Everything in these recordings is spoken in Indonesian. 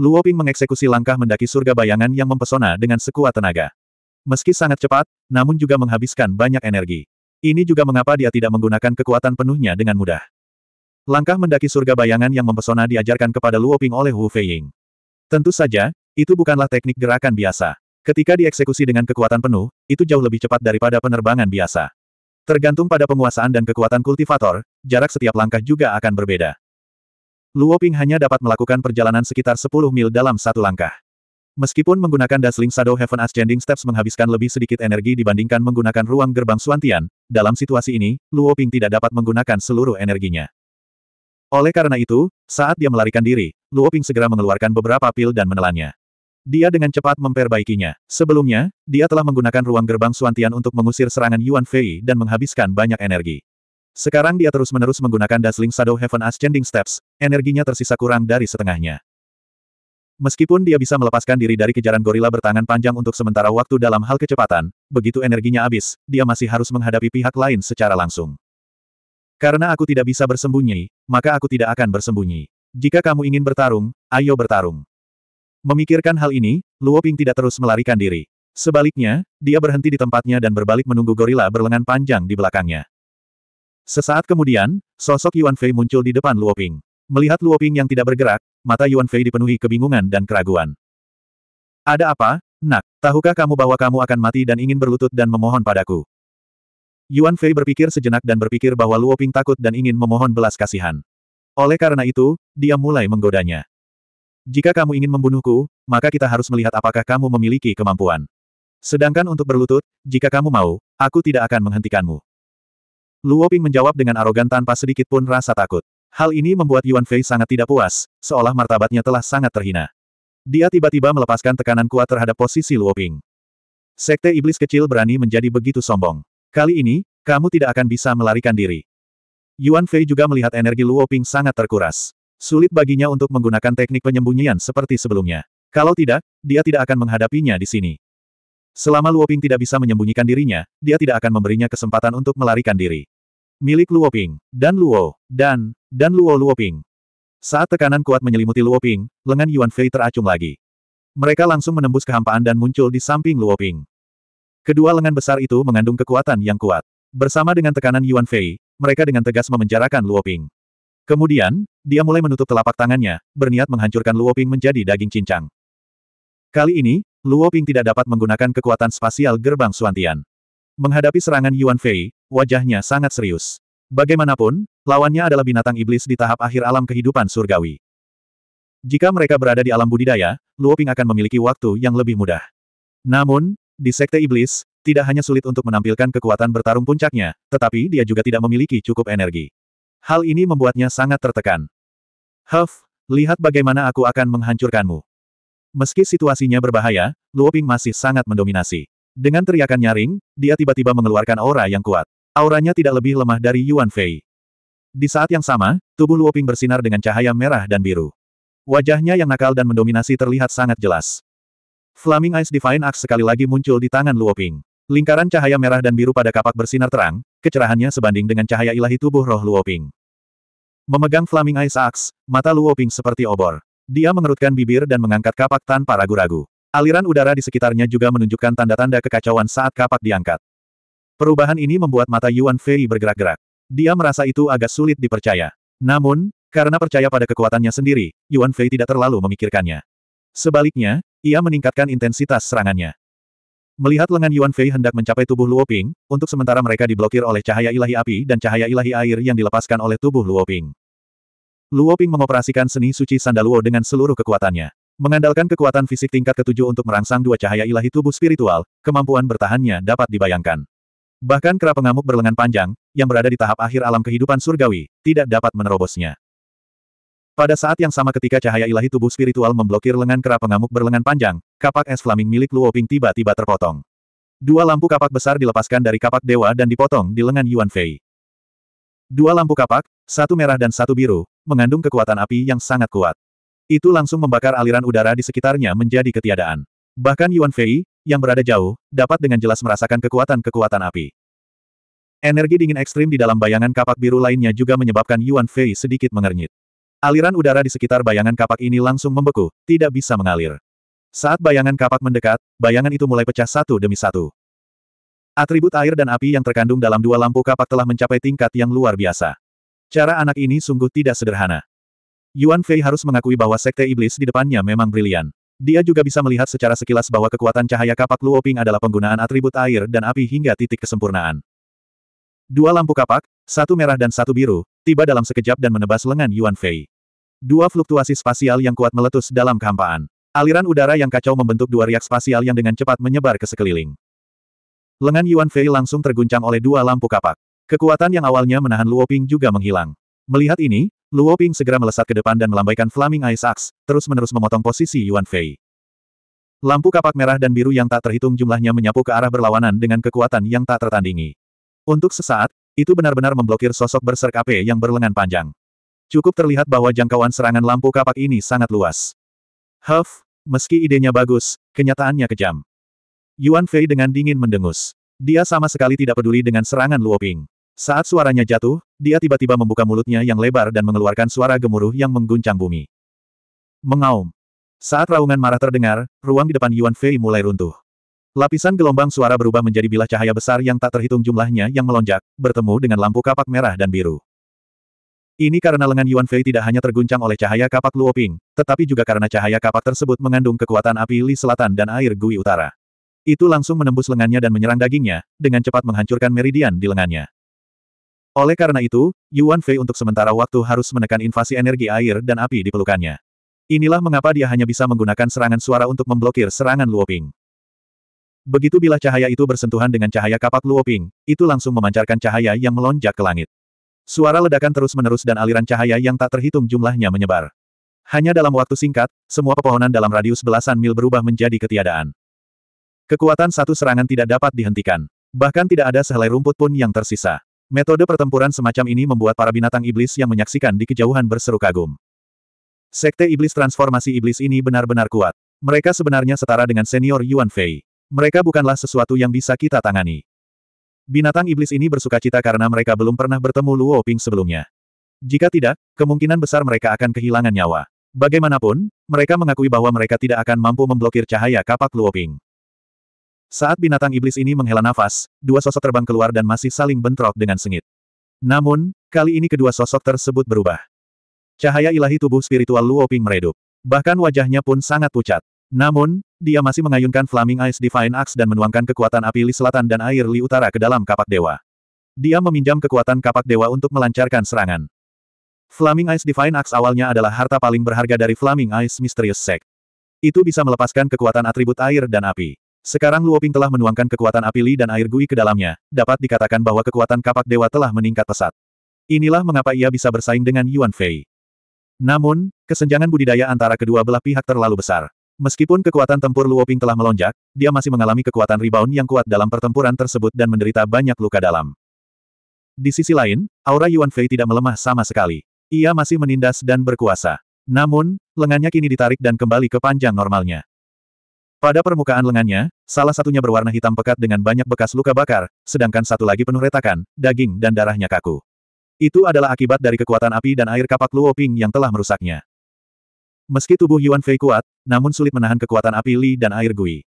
Luoping mengeksekusi langkah mendaki surga bayangan yang mempesona dengan sekuat tenaga. Meski sangat cepat, namun juga menghabiskan banyak energi. Ini juga mengapa dia tidak menggunakan kekuatan penuhnya dengan mudah. Langkah mendaki surga bayangan yang mempesona diajarkan kepada Luoping oleh Wu Feiying. Tentu saja, itu bukanlah teknik gerakan biasa. Ketika dieksekusi dengan kekuatan penuh, itu jauh lebih cepat daripada penerbangan biasa. Tergantung pada penguasaan dan kekuatan kultivator, jarak setiap langkah juga akan berbeda. Luo Ping hanya dapat melakukan perjalanan sekitar 10 mil dalam satu langkah. Meskipun menggunakan Dasling Shadow Heaven Ascending Steps menghabiskan lebih sedikit energi dibandingkan menggunakan ruang gerbang Suantian, dalam situasi ini, Luo Ping tidak dapat menggunakan seluruh energinya. Oleh karena itu, saat dia melarikan diri, Luo Ping segera mengeluarkan beberapa pil dan menelannya. Dia dengan cepat memperbaikinya. Sebelumnya, dia telah menggunakan ruang gerbang Suantian untuk mengusir serangan Yuan Fei dan menghabiskan banyak energi. Sekarang dia terus-menerus menggunakan Dazzling Shadow Heaven Ascending Steps, energinya tersisa kurang dari setengahnya. Meskipun dia bisa melepaskan diri dari kejaran gorila bertangan panjang untuk sementara waktu dalam hal kecepatan, begitu energinya habis, dia masih harus menghadapi pihak lain secara langsung. Karena aku tidak bisa bersembunyi, maka aku tidak akan bersembunyi. Jika kamu ingin bertarung, ayo bertarung. Memikirkan hal ini, Luo Ping tidak terus melarikan diri. Sebaliknya, dia berhenti di tempatnya dan berbalik menunggu gorila berlengan panjang di belakangnya. Sesaat kemudian, sosok Yuan Fei muncul di depan Luo Ping. Melihat Luo Ping yang tidak bergerak, mata Yuan Fei dipenuhi kebingungan dan keraguan. Ada apa, nak? Tahukah kamu bahwa kamu akan mati dan ingin berlutut dan memohon padaku? Yuan Fei berpikir sejenak dan berpikir bahwa Luo Ping takut dan ingin memohon belas kasihan. Oleh karena itu, dia mulai menggodanya. Jika kamu ingin membunuhku, maka kita harus melihat apakah kamu memiliki kemampuan. Sedangkan untuk berlutut, jika kamu mau, aku tidak akan menghentikanmu. Luo Ping menjawab dengan arogan tanpa sedikit pun rasa takut. Hal ini membuat Yuan Fei sangat tidak puas, seolah martabatnya telah sangat terhina. Dia tiba-tiba melepaskan tekanan kuat terhadap posisi Luo Ping. Sekte iblis kecil berani menjadi begitu sombong. Kali ini, kamu tidak akan bisa melarikan diri. Yuan Fei juga melihat energi Luo Ping sangat terkuras. Sulit baginya untuk menggunakan teknik penyembunyian seperti sebelumnya. Kalau tidak, dia tidak akan menghadapinya di sini. Selama Luo Ping tidak bisa menyembunyikan dirinya, dia tidak akan memberinya kesempatan untuk melarikan diri. Milik Luoping, dan Luo, dan, dan Luo Luoping. Saat tekanan kuat menyelimuti Luoping, lengan Yuan Fei teracung lagi. Mereka langsung menembus kehampaan dan muncul di samping Luoping. Kedua lengan besar itu mengandung kekuatan yang kuat. Bersama dengan tekanan Yuan Fei, mereka dengan tegas memenjarakan Luoping. Kemudian, dia mulai menutup telapak tangannya, berniat menghancurkan Luoping menjadi daging cincang. Kali ini, Luoping tidak dapat menggunakan kekuatan spasial gerbang Suantian. Menghadapi serangan Yuan Fei, Wajahnya sangat serius. Bagaimanapun, lawannya adalah binatang iblis di tahap akhir alam kehidupan surgawi. Jika mereka berada di alam budidaya, Luoping akan memiliki waktu yang lebih mudah. Namun, di sekte iblis, tidak hanya sulit untuk menampilkan kekuatan bertarung puncaknya, tetapi dia juga tidak memiliki cukup energi. Hal ini membuatnya sangat tertekan. Huff, lihat bagaimana aku akan menghancurkanmu. Meski situasinya berbahaya, Luoping masih sangat mendominasi. Dengan teriakan nyaring, dia tiba-tiba mengeluarkan aura yang kuat. Auranya tidak lebih lemah dari Yuan Fei. Di saat yang sama, tubuh Luoping bersinar dengan cahaya merah dan biru. Wajahnya yang nakal dan mendominasi terlihat sangat jelas. Flaming Ice Divine Axe sekali lagi muncul di tangan Luoping. Lingkaran cahaya merah dan biru pada kapak bersinar terang, kecerahannya sebanding dengan cahaya ilahi tubuh roh Luoping. Memegang Flaming Ice Axe, mata Luoping seperti obor. Dia mengerutkan bibir dan mengangkat kapak tanpa ragu-ragu. Aliran udara di sekitarnya juga menunjukkan tanda-tanda kekacauan saat kapak diangkat. Perubahan ini membuat mata Yuan Fei bergerak-gerak. Dia merasa itu agak sulit dipercaya. Namun, karena percaya pada kekuatannya sendiri, Yuan Fei tidak terlalu memikirkannya. Sebaliknya, ia meningkatkan intensitas serangannya. Melihat lengan Yuan Fei hendak mencapai tubuh Luoping, untuk sementara mereka diblokir oleh cahaya ilahi api dan cahaya ilahi air yang dilepaskan oleh tubuh Luoping. Luoping mengoperasikan seni suci Sandaluo dengan seluruh kekuatannya. Mengandalkan kekuatan fisik tingkat ketujuh untuk merangsang dua cahaya ilahi tubuh spiritual, kemampuan bertahannya dapat dibayangkan. Bahkan kera pengamuk berlengan panjang, yang berada di tahap akhir alam kehidupan surgawi, tidak dapat menerobosnya. Pada saat yang sama ketika cahaya ilahi tubuh spiritual memblokir lengan kera pengamuk berlengan panjang, kapak es flaming milik Luoping tiba-tiba terpotong. Dua lampu kapak besar dilepaskan dari kapak dewa dan dipotong di lengan Yuan Fei. Dua lampu kapak, satu merah dan satu biru, mengandung kekuatan api yang sangat kuat. Itu langsung membakar aliran udara di sekitarnya menjadi ketiadaan. Bahkan Yuan Fei, yang berada jauh, dapat dengan jelas merasakan kekuatan-kekuatan api. Energi dingin ekstrim di dalam bayangan kapak biru lainnya juga menyebabkan Yuan Fei sedikit mengernyit. Aliran udara di sekitar bayangan kapak ini langsung membeku, tidak bisa mengalir. Saat bayangan kapak mendekat, bayangan itu mulai pecah satu demi satu. Atribut air dan api yang terkandung dalam dua lampu kapak telah mencapai tingkat yang luar biasa. Cara anak ini sungguh tidak sederhana. Yuan Fei harus mengakui bahwa sekte iblis di depannya memang brilian. Dia juga bisa melihat secara sekilas bahwa kekuatan cahaya kapak Luoping adalah penggunaan atribut air dan api hingga titik kesempurnaan. Dua lampu kapak, satu merah dan satu biru, tiba dalam sekejap dan menebas lengan Yuan Fei. Dua fluktuasi spasial yang kuat meletus dalam kehampaan. Aliran udara yang kacau membentuk dua riak spasial yang dengan cepat menyebar ke sekeliling. Lengan Yuan Fei langsung terguncang oleh dua lampu kapak. Kekuatan yang awalnya menahan Luoping juga menghilang. Melihat ini, Luo Ping segera melesat ke depan dan melambaikan Flaming Ice Axe, terus-menerus memotong posisi Yuan Fei. Lampu kapak merah dan biru yang tak terhitung jumlahnya menyapu ke arah berlawanan dengan kekuatan yang tak tertandingi. Untuk sesaat, itu benar-benar memblokir sosok berserk AP yang berlengan panjang. Cukup terlihat bahwa jangkauan serangan lampu kapak ini sangat luas. Huff, meski idenya bagus, kenyataannya kejam. Yuan Fei dengan dingin mendengus. Dia sama sekali tidak peduli dengan serangan Luo Ping. Saat suaranya jatuh, dia tiba-tiba membuka mulutnya yang lebar dan mengeluarkan suara gemuruh yang mengguncang bumi. Mengaum. Saat raungan marah terdengar, ruang di depan Yuan Fei mulai runtuh. Lapisan gelombang suara berubah menjadi bilah cahaya besar yang tak terhitung jumlahnya yang melonjak, bertemu dengan lampu kapak merah dan biru. Ini karena lengan Yuan Fei tidak hanya terguncang oleh cahaya kapak Luoping, tetapi juga karena cahaya kapak tersebut mengandung kekuatan api Li Selatan dan air Gui Utara. Itu langsung menembus lengannya dan menyerang dagingnya, dengan cepat menghancurkan meridian di lengannya. Oleh karena itu, Yuan Fei untuk sementara waktu harus menekan invasi energi air dan api di pelukannya. Inilah mengapa dia hanya bisa menggunakan serangan suara untuk memblokir serangan Luoping. Begitu bila cahaya itu bersentuhan dengan cahaya kapak Luoping, itu langsung memancarkan cahaya yang melonjak ke langit. Suara ledakan terus-menerus dan aliran cahaya yang tak terhitung jumlahnya menyebar. Hanya dalam waktu singkat, semua pepohonan dalam radius belasan mil berubah menjadi ketiadaan. Kekuatan satu serangan tidak dapat dihentikan. Bahkan tidak ada sehelai rumput pun yang tersisa. Metode pertempuran semacam ini membuat para binatang iblis yang menyaksikan di kejauhan berseru kagum. Sekte iblis transformasi iblis ini benar-benar kuat. Mereka sebenarnya setara dengan senior Yuan Fei. Mereka bukanlah sesuatu yang bisa kita tangani. Binatang iblis ini bersuka cita karena mereka belum pernah bertemu Luo Ping sebelumnya. Jika tidak, kemungkinan besar mereka akan kehilangan nyawa. Bagaimanapun, mereka mengakui bahwa mereka tidak akan mampu memblokir cahaya kapak Luo Ping. Saat binatang iblis ini menghela nafas, dua sosok terbang keluar dan masih saling bentrok dengan sengit. Namun, kali ini kedua sosok tersebut berubah. Cahaya ilahi tubuh spiritual Luo Ping meredup. Bahkan wajahnya pun sangat pucat. Namun, dia masih mengayunkan Flaming Ice Divine Axe dan menuangkan kekuatan api Li Selatan dan air Li Utara ke dalam kapak dewa. Dia meminjam kekuatan kapak dewa untuk melancarkan serangan. Flaming Ice Divine Axe awalnya adalah harta paling berharga dari Flaming Ice Mysterious Sect. Itu bisa melepaskan kekuatan atribut air dan api. Sekarang Luoping telah menuangkan kekuatan api Li dan air Gui ke dalamnya, dapat dikatakan bahwa kekuatan kapak dewa telah meningkat pesat. Inilah mengapa ia bisa bersaing dengan Yuan Fei. Namun, kesenjangan budidaya antara kedua belah pihak terlalu besar. Meskipun kekuatan tempur Luoping telah melonjak, dia masih mengalami kekuatan rebound yang kuat dalam pertempuran tersebut dan menderita banyak luka dalam. Di sisi lain, aura Yuan Fei tidak melemah sama sekali. Ia masih menindas dan berkuasa. Namun, lengannya kini ditarik dan kembali ke panjang normalnya. Pada permukaan lengannya, salah satunya berwarna hitam pekat dengan banyak bekas luka bakar, sedangkan satu lagi penuh retakan, daging dan darahnya kaku. Itu adalah akibat dari kekuatan api dan air kapak Luo Ping yang telah merusaknya. Meski tubuh Yuan Fei kuat, namun sulit menahan kekuatan api Li dan air Gui.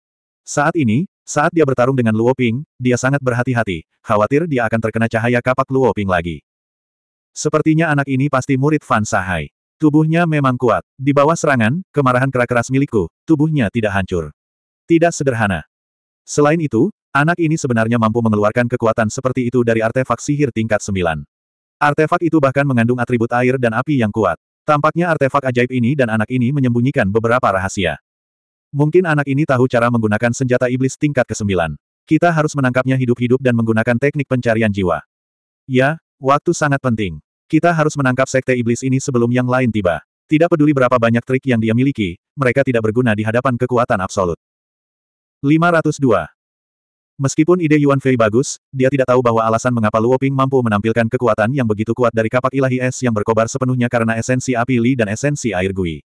Saat ini, saat dia bertarung dengan Luo Ping, dia sangat berhati-hati, khawatir dia akan terkena cahaya kapak Luo Ping lagi. Sepertinya anak ini pasti murid Fan Sahai. Tubuhnya memang kuat. Di bawah serangan, kemarahan kera keras milikku, tubuhnya tidak hancur. Tidak sederhana. Selain itu, anak ini sebenarnya mampu mengeluarkan kekuatan seperti itu dari artefak sihir tingkat 9. Artefak itu bahkan mengandung atribut air dan api yang kuat. Tampaknya artefak ajaib ini dan anak ini menyembunyikan beberapa rahasia. Mungkin anak ini tahu cara menggunakan senjata iblis tingkat ke-9. Kita harus menangkapnya hidup-hidup dan menggunakan teknik pencarian jiwa. Ya, waktu sangat penting. Kita harus menangkap sekte iblis ini sebelum yang lain tiba. Tidak peduli berapa banyak trik yang dia miliki, mereka tidak berguna di hadapan kekuatan absolut. 502. Meskipun ide Yuan Fei bagus, dia tidak tahu bahwa alasan mengapa Luo Ping mampu menampilkan kekuatan yang begitu kuat dari kapak ilahi es yang berkobar sepenuhnya karena esensi api Li dan esensi air Gui.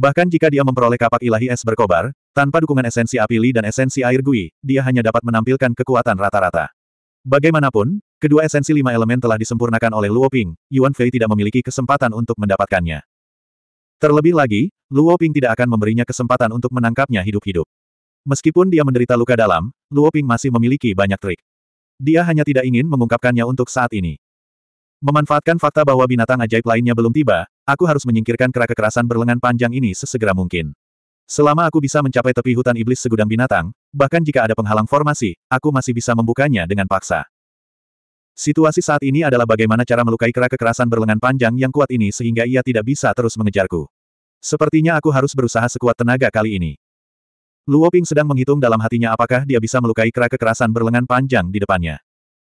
Bahkan jika dia memperoleh kapak ilahi es berkobar, tanpa dukungan esensi api Li dan esensi air Gui, dia hanya dapat menampilkan kekuatan rata-rata. Bagaimanapun, kedua esensi lima elemen telah disempurnakan oleh Luo Ping, Yuan Fei tidak memiliki kesempatan untuk mendapatkannya. Terlebih lagi, Luo Ping tidak akan memberinya kesempatan untuk menangkapnya hidup-hidup. Meskipun dia menderita luka dalam, Luo Ping masih memiliki banyak trik. Dia hanya tidak ingin mengungkapkannya untuk saat ini. Memanfaatkan fakta bahwa binatang ajaib lainnya belum tiba, aku harus menyingkirkan kera kekerasan berlengan panjang ini sesegera mungkin. Selama aku bisa mencapai tepi hutan iblis segudang binatang, bahkan jika ada penghalang formasi, aku masih bisa membukanya dengan paksa. Situasi saat ini adalah bagaimana cara melukai kera kekerasan berlengan panjang yang kuat ini sehingga ia tidak bisa terus mengejarku. Sepertinya aku harus berusaha sekuat tenaga kali ini. Luo Ping sedang menghitung dalam hatinya apakah dia bisa melukai kera kekerasan berlengan panjang di depannya.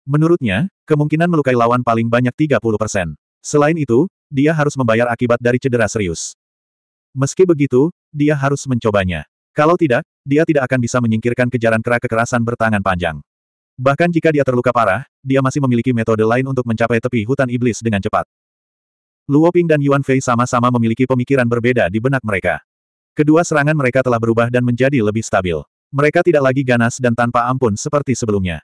Menurutnya, kemungkinan melukai lawan paling banyak 30%. persen. Selain itu, dia harus membayar akibat dari cedera serius. Meski begitu, dia harus mencobanya. Kalau tidak, dia tidak akan bisa menyingkirkan kejaran kera kekerasan bertangan panjang. Bahkan jika dia terluka parah, dia masih memiliki metode lain untuk mencapai tepi hutan iblis dengan cepat. Luo Ping dan Yuan Fei sama-sama memiliki pemikiran berbeda di benak mereka. Kedua serangan mereka telah berubah dan menjadi lebih stabil. Mereka tidak lagi ganas dan tanpa ampun seperti sebelumnya.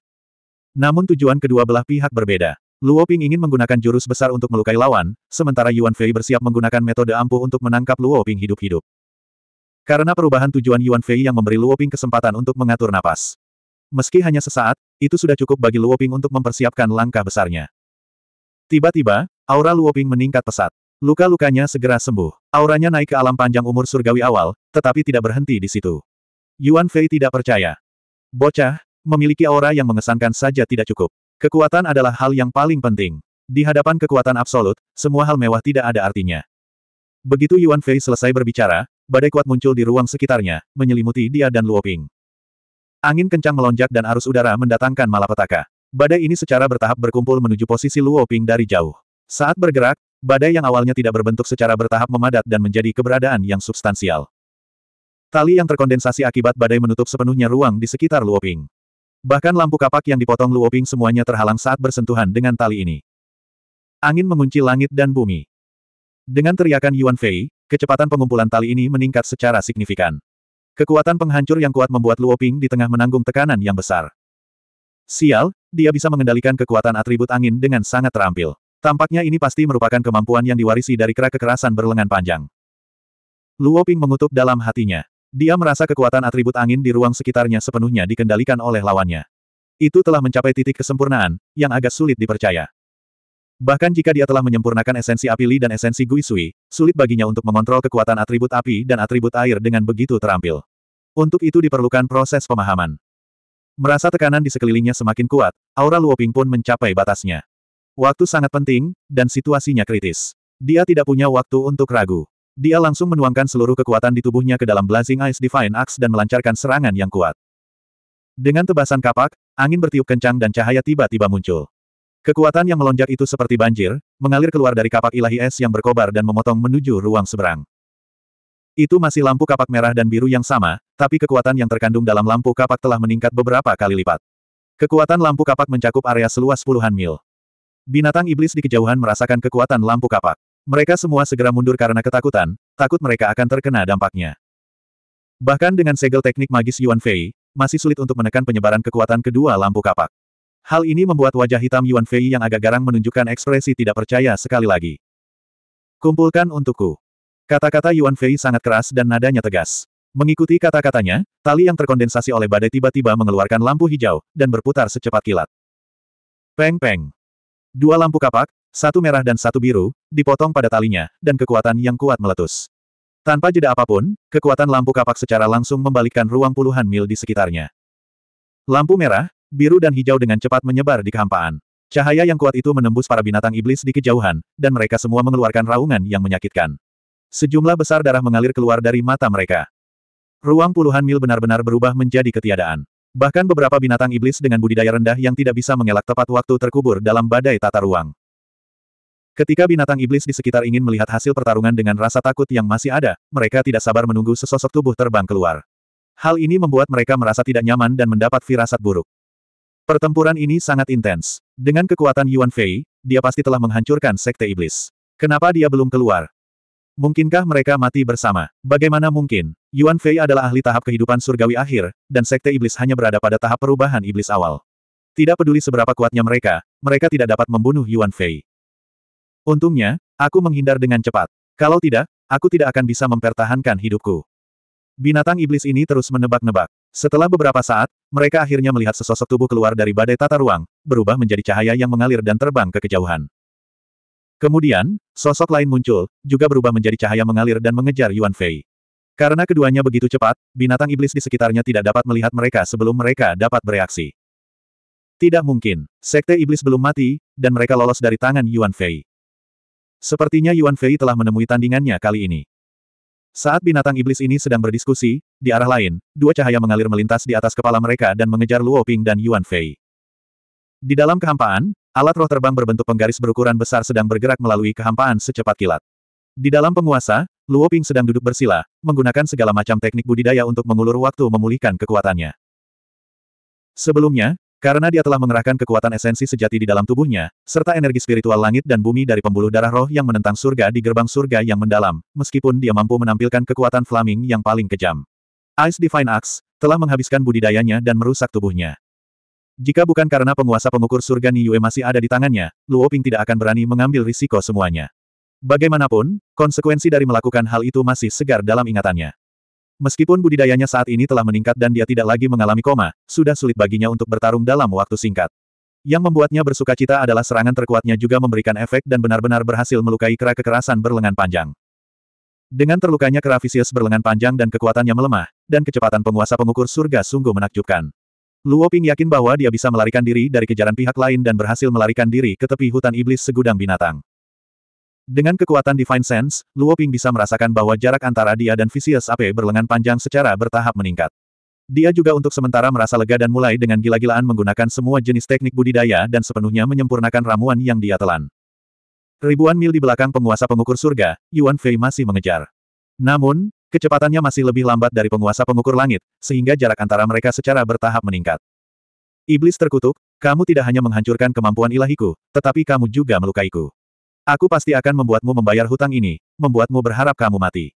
Namun tujuan kedua belah pihak berbeda. Luo Ping ingin menggunakan jurus besar untuk melukai lawan, sementara Yuan Fei bersiap menggunakan metode ampuh untuk menangkap Luo Ping hidup-hidup. Karena perubahan tujuan Yuan Fei yang memberi Luo Ping kesempatan untuk mengatur napas. Meski hanya sesaat, itu sudah cukup bagi Luo Ping untuk mempersiapkan langkah besarnya. Tiba-tiba, aura Luo Ping meningkat pesat. Luka-lukanya segera sembuh. Auranya naik ke alam panjang umur surgawi awal, tetapi tidak berhenti di situ. Yuan Fei tidak percaya. Bocah, memiliki aura yang mengesankan saja tidak cukup. Kekuatan adalah hal yang paling penting. Di hadapan kekuatan absolut, semua hal mewah tidak ada artinya. Begitu Yuan Fei selesai berbicara, badai kuat muncul di ruang sekitarnya, menyelimuti dia dan Luoping. Angin kencang melonjak dan arus udara mendatangkan malapetaka. Badai ini secara bertahap berkumpul menuju posisi Luoping dari jauh. Saat bergerak, Badai yang awalnya tidak berbentuk secara bertahap memadat dan menjadi keberadaan yang substansial. Tali yang terkondensasi akibat badai menutup sepenuhnya ruang di sekitar Luoping. Bahkan lampu kapak yang dipotong Luoping semuanya terhalang saat bersentuhan dengan tali ini. Angin mengunci langit dan bumi. Dengan teriakan Yuan Fei, kecepatan pengumpulan tali ini meningkat secara signifikan. Kekuatan penghancur yang kuat membuat Luoping di tengah menanggung tekanan yang besar. Sial, dia bisa mengendalikan kekuatan atribut angin dengan sangat terampil. Tampaknya ini pasti merupakan kemampuan yang diwarisi dari kera kekerasan berlengan panjang. Luo Ping mengutuk dalam hatinya. Dia merasa kekuatan atribut angin di ruang sekitarnya sepenuhnya dikendalikan oleh lawannya. Itu telah mencapai titik kesempurnaan, yang agak sulit dipercaya. Bahkan jika dia telah menyempurnakan esensi api Li dan esensi Gui Sui, sulit baginya untuk mengontrol kekuatan atribut api dan atribut air dengan begitu terampil. Untuk itu diperlukan proses pemahaman. Merasa tekanan di sekelilingnya semakin kuat, aura Luoping pun mencapai batasnya. Waktu sangat penting, dan situasinya kritis. Dia tidak punya waktu untuk ragu. Dia langsung menuangkan seluruh kekuatan di tubuhnya ke dalam Blazing Ice Divine Axe dan melancarkan serangan yang kuat. Dengan tebasan kapak, angin bertiup kencang dan cahaya tiba-tiba muncul. Kekuatan yang melonjak itu seperti banjir, mengalir keluar dari kapak ilahi es yang berkobar dan memotong menuju ruang seberang. Itu masih lampu kapak merah dan biru yang sama, tapi kekuatan yang terkandung dalam lampu kapak telah meningkat beberapa kali lipat. Kekuatan lampu kapak mencakup area seluas puluhan mil. Binatang iblis di kejauhan merasakan kekuatan lampu kapak. Mereka semua segera mundur karena ketakutan, takut mereka akan terkena dampaknya. Bahkan dengan segel teknik magis Yuan Fei, masih sulit untuk menekan penyebaran kekuatan kedua lampu kapak. Hal ini membuat wajah hitam Yuan Fei yang agak garang menunjukkan ekspresi tidak percaya sekali lagi. Kumpulkan untukku. Kata-kata Yuan Fei sangat keras dan nadanya tegas. Mengikuti kata-katanya, tali yang terkondensasi oleh badai tiba-tiba mengeluarkan lampu hijau, dan berputar secepat kilat. Peng-peng. Dua lampu kapak, satu merah dan satu biru, dipotong pada talinya, dan kekuatan yang kuat meletus. Tanpa jeda apapun, kekuatan lampu kapak secara langsung membalikkan ruang puluhan mil di sekitarnya. Lampu merah, biru dan hijau dengan cepat menyebar di kehampaan. Cahaya yang kuat itu menembus para binatang iblis di kejauhan, dan mereka semua mengeluarkan raungan yang menyakitkan. Sejumlah besar darah mengalir keluar dari mata mereka. Ruang puluhan mil benar-benar berubah menjadi ketiadaan. Bahkan beberapa binatang iblis dengan budidaya rendah yang tidak bisa mengelak tepat waktu terkubur dalam badai tata ruang. Ketika binatang iblis di sekitar ingin melihat hasil pertarungan dengan rasa takut yang masih ada, mereka tidak sabar menunggu sesosok tubuh terbang keluar. Hal ini membuat mereka merasa tidak nyaman dan mendapat firasat buruk. Pertempuran ini sangat intens. Dengan kekuatan Yuan Fei, dia pasti telah menghancurkan sekte iblis. Kenapa dia belum keluar? Mungkinkah mereka mati bersama? Bagaimana mungkin? Yuan Fei adalah ahli tahap kehidupan surgawi akhir, dan sekte iblis hanya berada pada tahap perubahan iblis awal. Tidak peduli seberapa kuatnya mereka, mereka tidak dapat membunuh Yuan Fei. Untungnya, aku menghindar dengan cepat. Kalau tidak, aku tidak akan bisa mempertahankan hidupku. Binatang iblis ini terus menebak-nebak. Setelah beberapa saat, mereka akhirnya melihat sesosok tubuh keluar dari badai tata ruang, berubah menjadi cahaya yang mengalir dan terbang ke kejauhan. Kemudian, sosok lain muncul, juga berubah menjadi cahaya mengalir dan mengejar Yuan Fei. Karena keduanya begitu cepat, binatang iblis di sekitarnya tidak dapat melihat mereka sebelum mereka dapat bereaksi. Tidak mungkin, sekte iblis belum mati, dan mereka lolos dari tangan Yuan Fei. Sepertinya Yuan Fei telah menemui tandingannya kali ini. Saat binatang iblis ini sedang berdiskusi, di arah lain, dua cahaya mengalir melintas di atas kepala mereka dan mengejar Luo Ping dan Yuan Fei. Di dalam kehampaan, Alat roh terbang berbentuk penggaris berukuran besar sedang bergerak melalui kehampaan secepat kilat. Di dalam penguasa, Luo Ping sedang duduk bersila, menggunakan segala macam teknik budidaya untuk mengulur waktu memulihkan kekuatannya. Sebelumnya, karena dia telah mengerahkan kekuatan esensi sejati di dalam tubuhnya, serta energi spiritual langit dan bumi dari pembuluh darah roh yang menentang surga di gerbang surga yang mendalam, meskipun dia mampu menampilkan kekuatan Flaming yang paling kejam. Ice Divine Axe telah menghabiskan budidayanya dan merusak tubuhnya. Jika bukan karena penguasa pengukur surga Niyue masih ada di tangannya, Luo Ping tidak akan berani mengambil risiko semuanya. Bagaimanapun, konsekuensi dari melakukan hal itu masih segar dalam ingatannya. Meskipun budidayanya saat ini telah meningkat dan dia tidak lagi mengalami koma, sudah sulit baginya untuk bertarung dalam waktu singkat. Yang membuatnya bersuka cita adalah serangan terkuatnya juga memberikan efek dan benar-benar berhasil melukai kera kekerasan berlengan panjang. Dengan terlukanya kera berlengan panjang dan kekuatannya melemah, dan kecepatan penguasa pengukur surga sungguh menakjubkan. Luo Ping yakin bahwa dia bisa melarikan diri dari kejaran pihak lain dan berhasil melarikan diri ke tepi hutan iblis segudang binatang. Dengan kekuatan Divine Sense, Luo Ping bisa merasakan bahwa jarak antara dia dan Vicious Ape berlengan panjang secara bertahap meningkat. Dia juga untuk sementara merasa lega dan mulai dengan gila-gilaan menggunakan semua jenis teknik budidaya dan sepenuhnya menyempurnakan ramuan yang dia telan. Ribuan mil di belakang penguasa pengukur surga, Yuan Fei masih mengejar. Namun, Kecepatannya masih lebih lambat dari penguasa pengukur langit, sehingga jarak antara mereka secara bertahap meningkat. Iblis terkutuk, kamu tidak hanya menghancurkan kemampuan ilahiku, tetapi kamu juga melukaiku. Aku pasti akan membuatmu membayar hutang ini, membuatmu berharap kamu mati.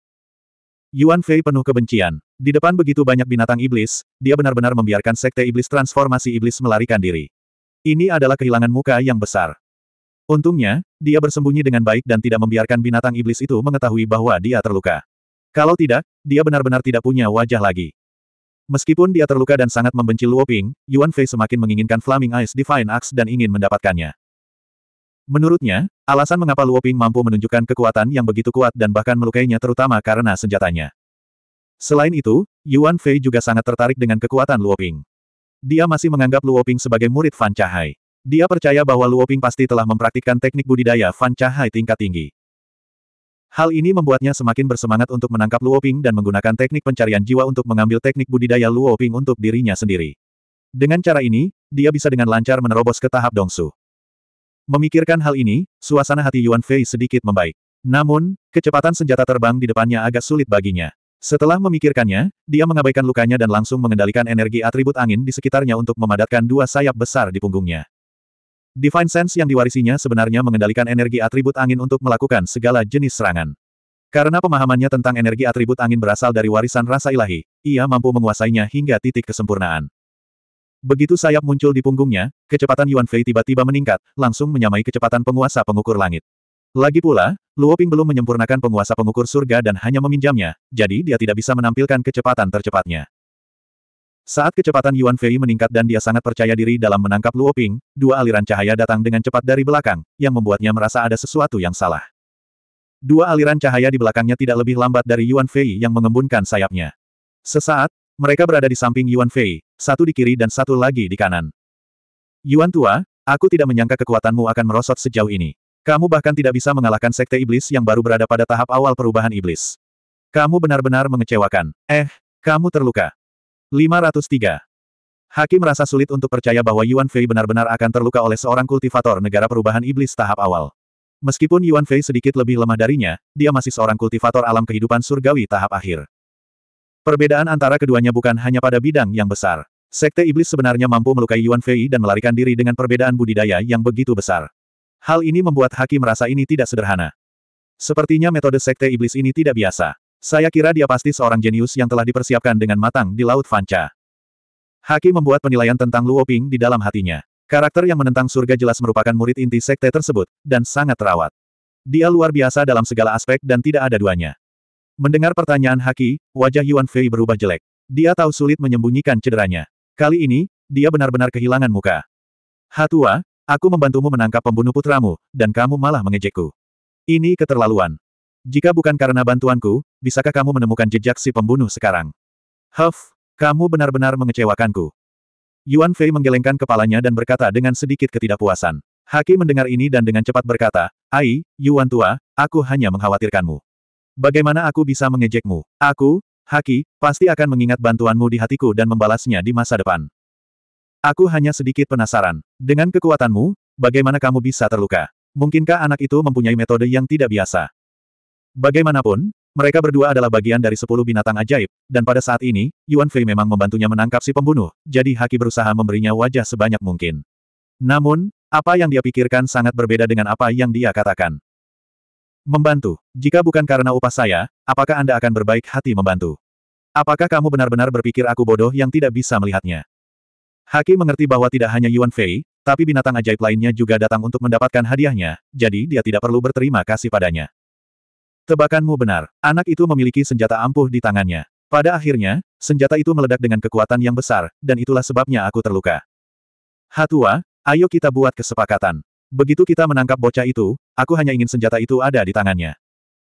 Yuan Fei penuh kebencian. Di depan begitu banyak binatang iblis, dia benar-benar membiarkan sekte iblis transformasi iblis melarikan diri. Ini adalah kehilangan muka yang besar. Untungnya, dia bersembunyi dengan baik dan tidak membiarkan binatang iblis itu mengetahui bahwa dia terluka. Kalau tidak, dia benar-benar tidak punya wajah lagi. Meskipun dia terluka dan sangat membenci Luo Ping, Yuan Fei semakin menginginkan Flaming Ice Divine Axe dan ingin mendapatkannya. Menurutnya, alasan mengapa Luo Ping mampu menunjukkan kekuatan yang begitu kuat dan bahkan melukainya terutama karena senjatanya. Selain itu, Yuan Fei juga sangat tertarik dengan kekuatan Luo Ping. Dia masih menganggap Luo Ping sebagai murid Fan Cahai. Dia percaya bahwa Luo Ping pasti telah mempraktikkan teknik budidaya Fan Cahai tingkat tinggi. Hal ini membuatnya semakin bersemangat untuk menangkap Luoping dan menggunakan teknik pencarian jiwa untuk mengambil teknik budidaya Luoping untuk dirinya sendiri. Dengan cara ini, dia bisa dengan lancar menerobos ke tahap Dongsu. Memikirkan hal ini, suasana hati Yuan Fei sedikit membaik. Namun, kecepatan senjata terbang di depannya agak sulit baginya. Setelah memikirkannya, dia mengabaikan lukanya dan langsung mengendalikan energi atribut angin di sekitarnya untuk memadatkan dua sayap besar di punggungnya. Divine Sense yang diwarisinya sebenarnya mengendalikan energi atribut angin untuk melakukan segala jenis serangan. Karena pemahamannya tentang energi atribut angin berasal dari warisan rasa ilahi, ia mampu menguasainya hingga titik kesempurnaan. Begitu sayap muncul di punggungnya, kecepatan Yuan Fei tiba-tiba meningkat, langsung menyamai kecepatan penguasa pengukur langit. Lagi pula, Luo Ping belum menyempurnakan penguasa pengukur surga dan hanya meminjamnya, jadi dia tidak bisa menampilkan kecepatan tercepatnya. Saat kecepatan Yuan Fei meningkat dan dia sangat percaya diri dalam menangkap Luo Ping, dua aliran cahaya datang dengan cepat dari belakang, yang membuatnya merasa ada sesuatu yang salah. Dua aliran cahaya di belakangnya tidak lebih lambat dari Yuan Fei yang mengembunkan sayapnya. Sesaat, mereka berada di samping Yuan Fei, satu di kiri dan satu lagi di kanan. Yuan Tua, aku tidak menyangka kekuatanmu akan merosot sejauh ini. Kamu bahkan tidak bisa mengalahkan sekte iblis yang baru berada pada tahap awal perubahan iblis. Kamu benar-benar mengecewakan. Eh, kamu terluka. 503. Hakim merasa sulit untuk percaya bahwa Yuan Fei benar-benar akan terluka oleh seorang kultivator negara perubahan iblis tahap awal. Meskipun Yuan Fei sedikit lebih lemah darinya, dia masih seorang kultivator alam kehidupan surgawi tahap akhir. Perbedaan antara keduanya bukan hanya pada bidang yang besar. Sekte iblis sebenarnya mampu melukai Yuan Fei dan melarikan diri dengan perbedaan budidaya yang begitu besar. Hal ini membuat Hakim merasa ini tidak sederhana. Sepertinya metode sekte iblis ini tidak biasa. Saya kira dia pasti seorang jenius yang telah dipersiapkan dengan matang di Laut Vanca. Haki membuat penilaian tentang Luo Ping di dalam hatinya. Karakter yang menentang surga jelas merupakan murid inti sekte tersebut, dan sangat terawat. Dia luar biasa dalam segala aspek dan tidak ada duanya. Mendengar pertanyaan Haki, wajah Yuan Fei berubah jelek. Dia tahu sulit menyembunyikan cederanya. Kali ini, dia benar-benar kehilangan muka. Hatua, aku membantumu menangkap pembunuh putramu, dan kamu malah mengejekku. Ini keterlaluan. Jika bukan karena bantuanku, bisakah kamu menemukan jejak si pembunuh sekarang? Huff, kamu benar-benar mengecewakanku. Yuan Fei menggelengkan kepalanya dan berkata dengan sedikit ketidakpuasan. Haki mendengar ini dan dengan cepat berkata, Ai, Yuan Tua, aku hanya mengkhawatirkanmu. Bagaimana aku bisa mengejekmu? Aku, Haki, pasti akan mengingat bantuanmu di hatiku dan membalasnya di masa depan. Aku hanya sedikit penasaran. Dengan kekuatanmu, bagaimana kamu bisa terluka? Mungkinkah anak itu mempunyai metode yang tidak biasa? Bagaimanapun, mereka berdua adalah bagian dari sepuluh binatang ajaib, dan pada saat ini, Yuan Fei memang membantunya menangkap si pembunuh, jadi Haki berusaha memberinya wajah sebanyak mungkin. Namun, apa yang dia pikirkan sangat berbeda dengan apa yang dia katakan. Membantu. Jika bukan karena upah saya, apakah Anda akan berbaik hati membantu? Apakah kamu benar-benar berpikir aku bodoh yang tidak bisa melihatnya? Haki mengerti bahwa tidak hanya Yuan Fei, tapi binatang ajaib lainnya juga datang untuk mendapatkan hadiahnya, jadi dia tidak perlu berterima kasih padanya. Tebakanmu benar, anak itu memiliki senjata ampuh di tangannya. Pada akhirnya, senjata itu meledak dengan kekuatan yang besar, dan itulah sebabnya aku terluka. Hatua, ayo kita buat kesepakatan. Begitu kita menangkap bocah itu, aku hanya ingin senjata itu ada di tangannya.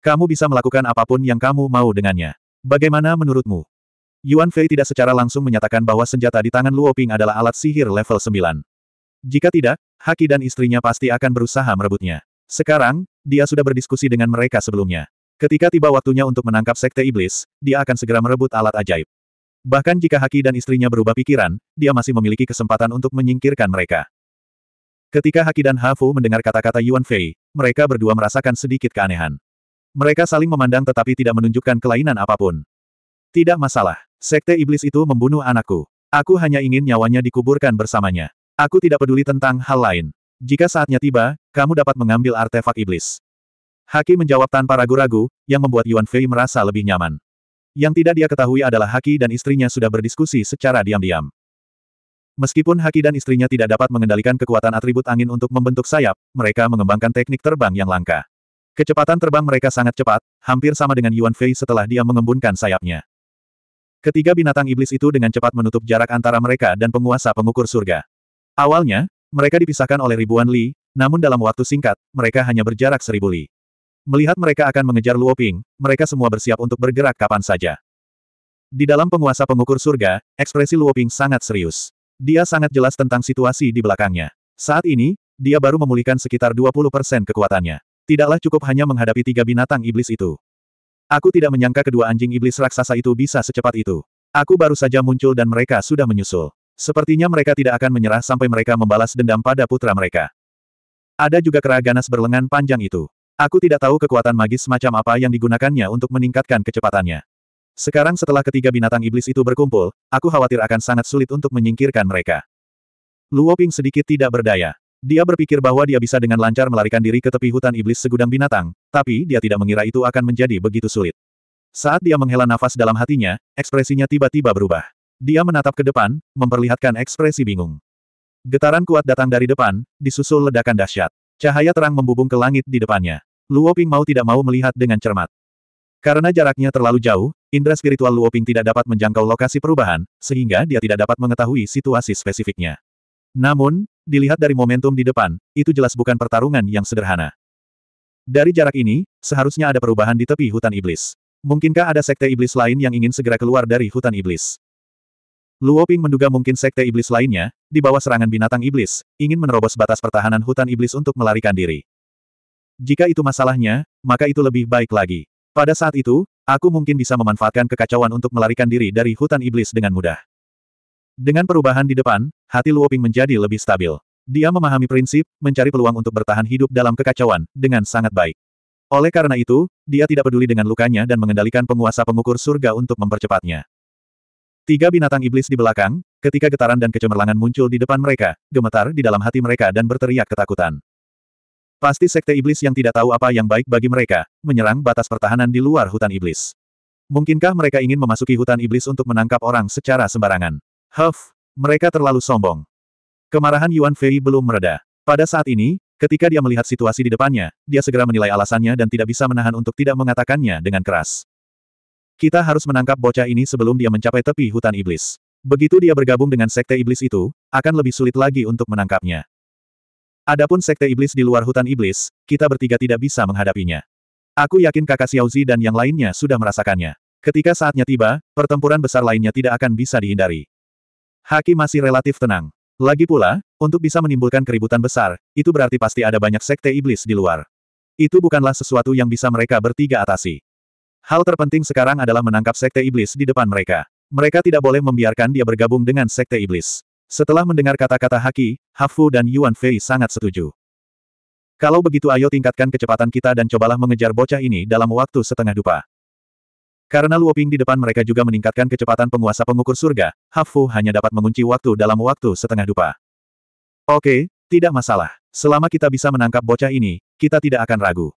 Kamu bisa melakukan apapun yang kamu mau dengannya. Bagaimana menurutmu? Yuan Fei tidak secara langsung menyatakan bahwa senjata di tangan Luo Ping adalah alat sihir level 9. Jika tidak, Haki dan istrinya pasti akan berusaha merebutnya. Sekarang, dia sudah berdiskusi dengan mereka sebelumnya. Ketika tiba waktunya untuk menangkap sekte iblis, dia akan segera merebut alat ajaib. Bahkan jika Haki dan istrinya berubah pikiran, dia masih memiliki kesempatan untuk menyingkirkan mereka. Ketika Haki dan Hafu mendengar kata-kata Yuan Fei, mereka berdua merasakan sedikit keanehan. Mereka saling memandang tetapi tidak menunjukkan kelainan apapun. Tidak masalah. Sekte iblis itu membunuh anakku. Aku hanya ingin nyawanya dikuburkan bersamanya. Aku tidak peduli tentang hal lain. Jika saatnya tiba, kamu dapat mengambil artefak iblis. Haki menjawab tanpa ragu-ragu, yang membuat Yuan Fei merasa lebih nyaman. Yang tidak dia ketahui adalah Haki dan istrinya sudah berdiskusi secara diam-diam. Meskipun Haki dan istrinya tidak dapat mengendalikan kekuatan atribut angin untuk membentuk sayap, mereka mengembangkan teknik terbang yang langka. Kecepatan terbang mereka sangat cepat, hampir sama dengan Yuan Fei setelah dia mengembunkan sayapnya. Ketiga binatang iblis itu dengan cepat menutup jarak antara mereka dan penguasa pengukur surga. Awalnya, mereka dipisahkan oleh ribuan li, namun dalam waktu singkat, mereka hanya berjarak seribu li. Melihat mereka akan mengejar Luoping, mereka semua bersiap untuk bergerak kapan saja. Di dalam penguasa pengukur surga, ekspresi Luoping sangat serius. Dia sangat jelas tentang situasi di belakangnya. Saat ini, dia baru memulihkan sekitar 20% kekuatannya. Tidaklah cukup hanya menghadapi tiga binatang iblis itu. Aku tidak menyangka kedua anjing iblis raksasa itu bisa secepat itu. Aku baru saja muncul dan mereka sudah menyusul. Sepertinya mereka tidak akan menyerah sampai mereka membalas dendam pada putra mereka. Ada juga kera ganas berlengan panjang itu. Aku tidak tahu kekuatan magis semacam apa yang digunakannya untuk meningkatkan kecepatannya. Sekarang setelah ketiga binatang iblis itu berkumpul, aku khawatir akan sangat sulit untuk menyingkirkan mereka. Luo Ping sedikit tidak berdaya. Dia berpikir bahwa dia bisa dengan lancar melarikan diri ke tepi hutan iblis segudang binatang, tapi dia tidak mengira itu akan menjadi begitu sulit. Saat dia menghela nafas dalam hatinya, ekspresinya tiba-tiba berubah. Dia menatap ke depan, memperlihatkan ekspresi bingung. Getaran kuat datang dari depan, disusul ledakan dahsyat. Cahaya terang membubung ke langit di depannya. Luoping mau tidak mau melihat dengan cermat. Karena jaraknya terlalu jauh, indera spiritual Luoping tidak dapat menjangkau lokasi perubahan, sehingga dia tidak dapat mengetahui situasi spesifiknya. Namun, dilihat dari momentum di depan, itu jelas bukan pertarungan yang sederhana. Dari jarak ini, seharusnya ada perubahan di tepi hutan iblis. Mungkinkah ada sekte iblis lain yang ingin segera keluar dari hutan iblis? Luo Ping menduga mungkin sekte iblis lainnya, di bawah serangan binatang iblis, ingin menerobos batas pertahanan hutan iblis untuk melarikan diri. Jika itu masalahnya, maka itu lebih baik lagi. Pada saat itu, aku mungkin bisa memanfaatkan kekacauan untuk melarikan diri dari hutan iblis dengan mudah. Dengan perubahan di depan, hati Luo Ping menjadi lebih stabil. Dia memahami prinsip, mencari peluang untuk bertahan hidup dalam kekacauan, dengan sangat baik. Oleh karena itu, dia tidak peduli dengan lukanya dan mengendalikan penguasa pengukur surga untuk mempercepatnya. Tiga binatang iblis di belakang, ketika getaran dan kecemerlangan muncul di depan mereka, gemetar di dalam hati mereka dan berteriak ketakutan. Pasti sekte iblis yang tidak tahu apa yang baik bagi mereka, menyerang batas pertahanan di luar hutan iblis. Mungkinkah mereka ingin memasuki hutan iblis untuk menangkap orang secara sembarangan? Huff, mereka terlalu sombong. Kemarahan Yuan Fei belum mereda. Pada saat ini, ketika dia melihat situasi di depannya, dia segera menilai alasannya dan tidak bisa menahan untuk tidak mengatakannya dengan keras. Kita harus menangkap bocah ini sebelum dia mencapai tepi hutan iblis. Begitu dia bergabung dengan sekte iblis itu, akan lebih sulit lagi untuk menangkapnya. Adapun sekte iblis di luar hutan iblis, kita bertiga tidak bisa menghadapinya. Aku yakin kakak Xiaozi dan yang lainnya sudah merasakannya. Ketika saatnya tiba, pertempuran besar lainnya tidak akan bisa dihindari. Haki masih relatif tenang. Lagi pula, untuk bisa menimbulkan keributan besar, itu berarti pasti ada banyak sekte iblis di luar. Itu bukanlah sesuatu yang bisa mereka bertiga atasi. Hal terpenting sekarang adalah menangkap sekte iblis di depan mereka. Mereka tidak boleh membiarkan dia bergabung dengan sekte iblis. Setelah mendengar kata-kata Haki, Hafu dan Yuan Fei sangat setuju. Kalau begitu ayo tingkatkan kecepatan kita dan cobalah mengejar bocah ini dalam waktu setengah dupa. Karena Luoping di depan mereka juga meningkatkan kecepatan penguasa pengukur surga, Hafu hanya dapat mengunci waktu dalam waktu setengah dupa. Oke, tidak masalah. Selama kita bisa menangkap bocah ini, kita tidak akan ragu.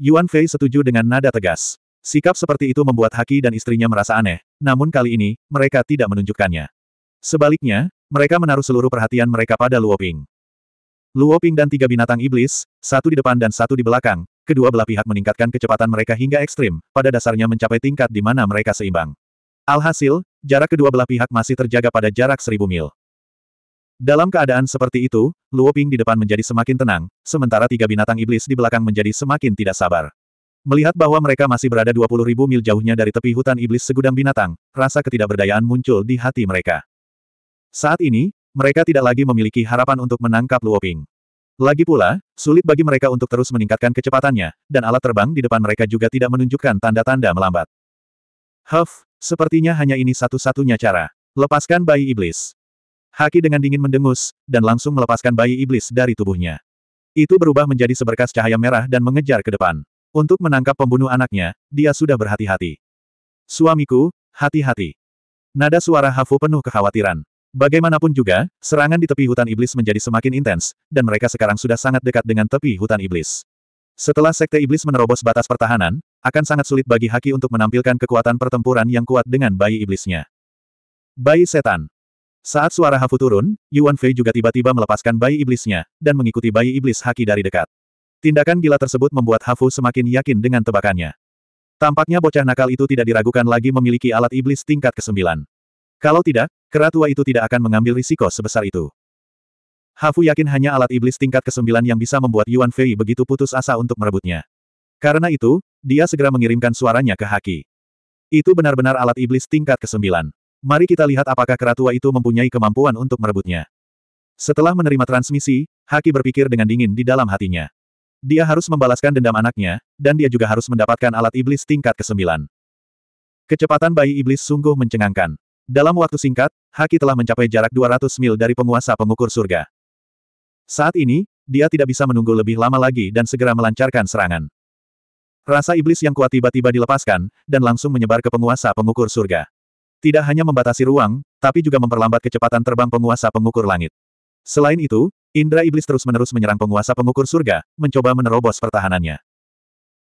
Yuan Fei setuju dengan nada tegas. Sikap seperti itu membuat Haki dan istrinya merasa aneh, namun kali ini, mereka tidak menunjukkannya. Sebaliknya, mereka menaruh seluruh perhatian mereka pada Luoping. Luoping dan tiga binatang iblis, satu di depan dan satu di belakang, kedua belah pihak meningkatkan kecepatan mereka hingga ekstrim, pada dasarnya mencapai tingkat di mana mereka seimbang. Alhasil, jarak kedua belah pihak masih terjaga pada jarak seribu mil. Dalam keadaan seperti itu, Luoping di depan menjadi semakin tenang, sementara tiga binatang iblis di belakang menjadi semakin tidak sabar. Melihat bahwa mereka masih berada 20 ribu mil jauhnya dari tepi hutan iblis segudang binatang, rasa ketidakberdayaan muncul di hati mereka. Saat ini, mereka tidak lagi memiliki harapan untuk menangkap Luoping. Lagi pula, sulit bagi mereka untuk terus meningkatkan kecepatannya, dan alat terbang di depan mereka juga tidak menunjukkan tanda-tanda melambat. Huff, sepertinya hanya ini satu-satunya cara. Lepaskan bayi iblis. Haki dengan dingin mendengus, dan langsung melepaskan bayi iblis dari tubuhnya. Itu berubah menjadi seberkas cahaya merah dan mengejar ke depan. Untuk menangkap pembunuh anaknya, dia sudah berhati-hati. Suamiku, hati-hati. Nada suara Hafu penuh kekhawatiran. Bagaimanapun juga, serangan di tepi hutan iblis menjadi semakin intens, dan mereka sekarang sudah sangat dekat dengan tepi hutan iblis. Setelah sekte iblis menerobos batas pertahanan, akan sangat sulit bagi Haki untuk menampilkan kekuatan pertempuran yang kuat dengan bayi iblisnya. Bayi setan. Saat suara Hafu turun, Yuan Fei juga tiba-tiba melepaskan bayi iblisnya, dan mengikuti bayi iblis Haki dari dekat. Tindakan gila tersebut membuat Hafu semakin yakin dengan tebakannya. Tampaknya bocah nakal itu tidak diragukan lagi memiliki alat iblis tingkat ke-9. Kalau tidak, keratua itu tidak akan mengambil risiko sebesar itu. Hafu yakin hanya alat iblis tingkat ke-9 yang bisa membuat Yuan Fei begitu putus asa untuk merebutnya. Karena itu, dia segera mengirimkan suaranya ke Haki. Itu benar-benar alat iblis tingkat ke-9. Mari kita lihat apakah keratua itu mempunyai kemampuan untuk merebutnya. Setelah menerima transmisi, Haki berpikir dengan dingin di dalam hatinya. Dia harus membalaskan dendam anaknya, dan dia juga harus mendapatkan alat iblis tingkat ke-9. Kecepatan bayi iblis sungguh mencengangkan. Dalam waktu singkat, Haki telah mencapai jarak 200 mil dari penguasa pengukur surga. Saat ini, dia tidak bisa menunggu lebih lama lagi dan segera melancarkan serangan. Rasa iblis yang kuat tiba-tiba dilepaskan, dan langsung menyebar ke penguasa pengukur surga. Tidak hanya membatasi ruang, tapi juga memperlambat kecepatan terbang penguasa pengukur langit. Selain itu, Indra iblis terus-menerus menyerang penguasa pengukur surga, mencoba menerobos pertahanannya.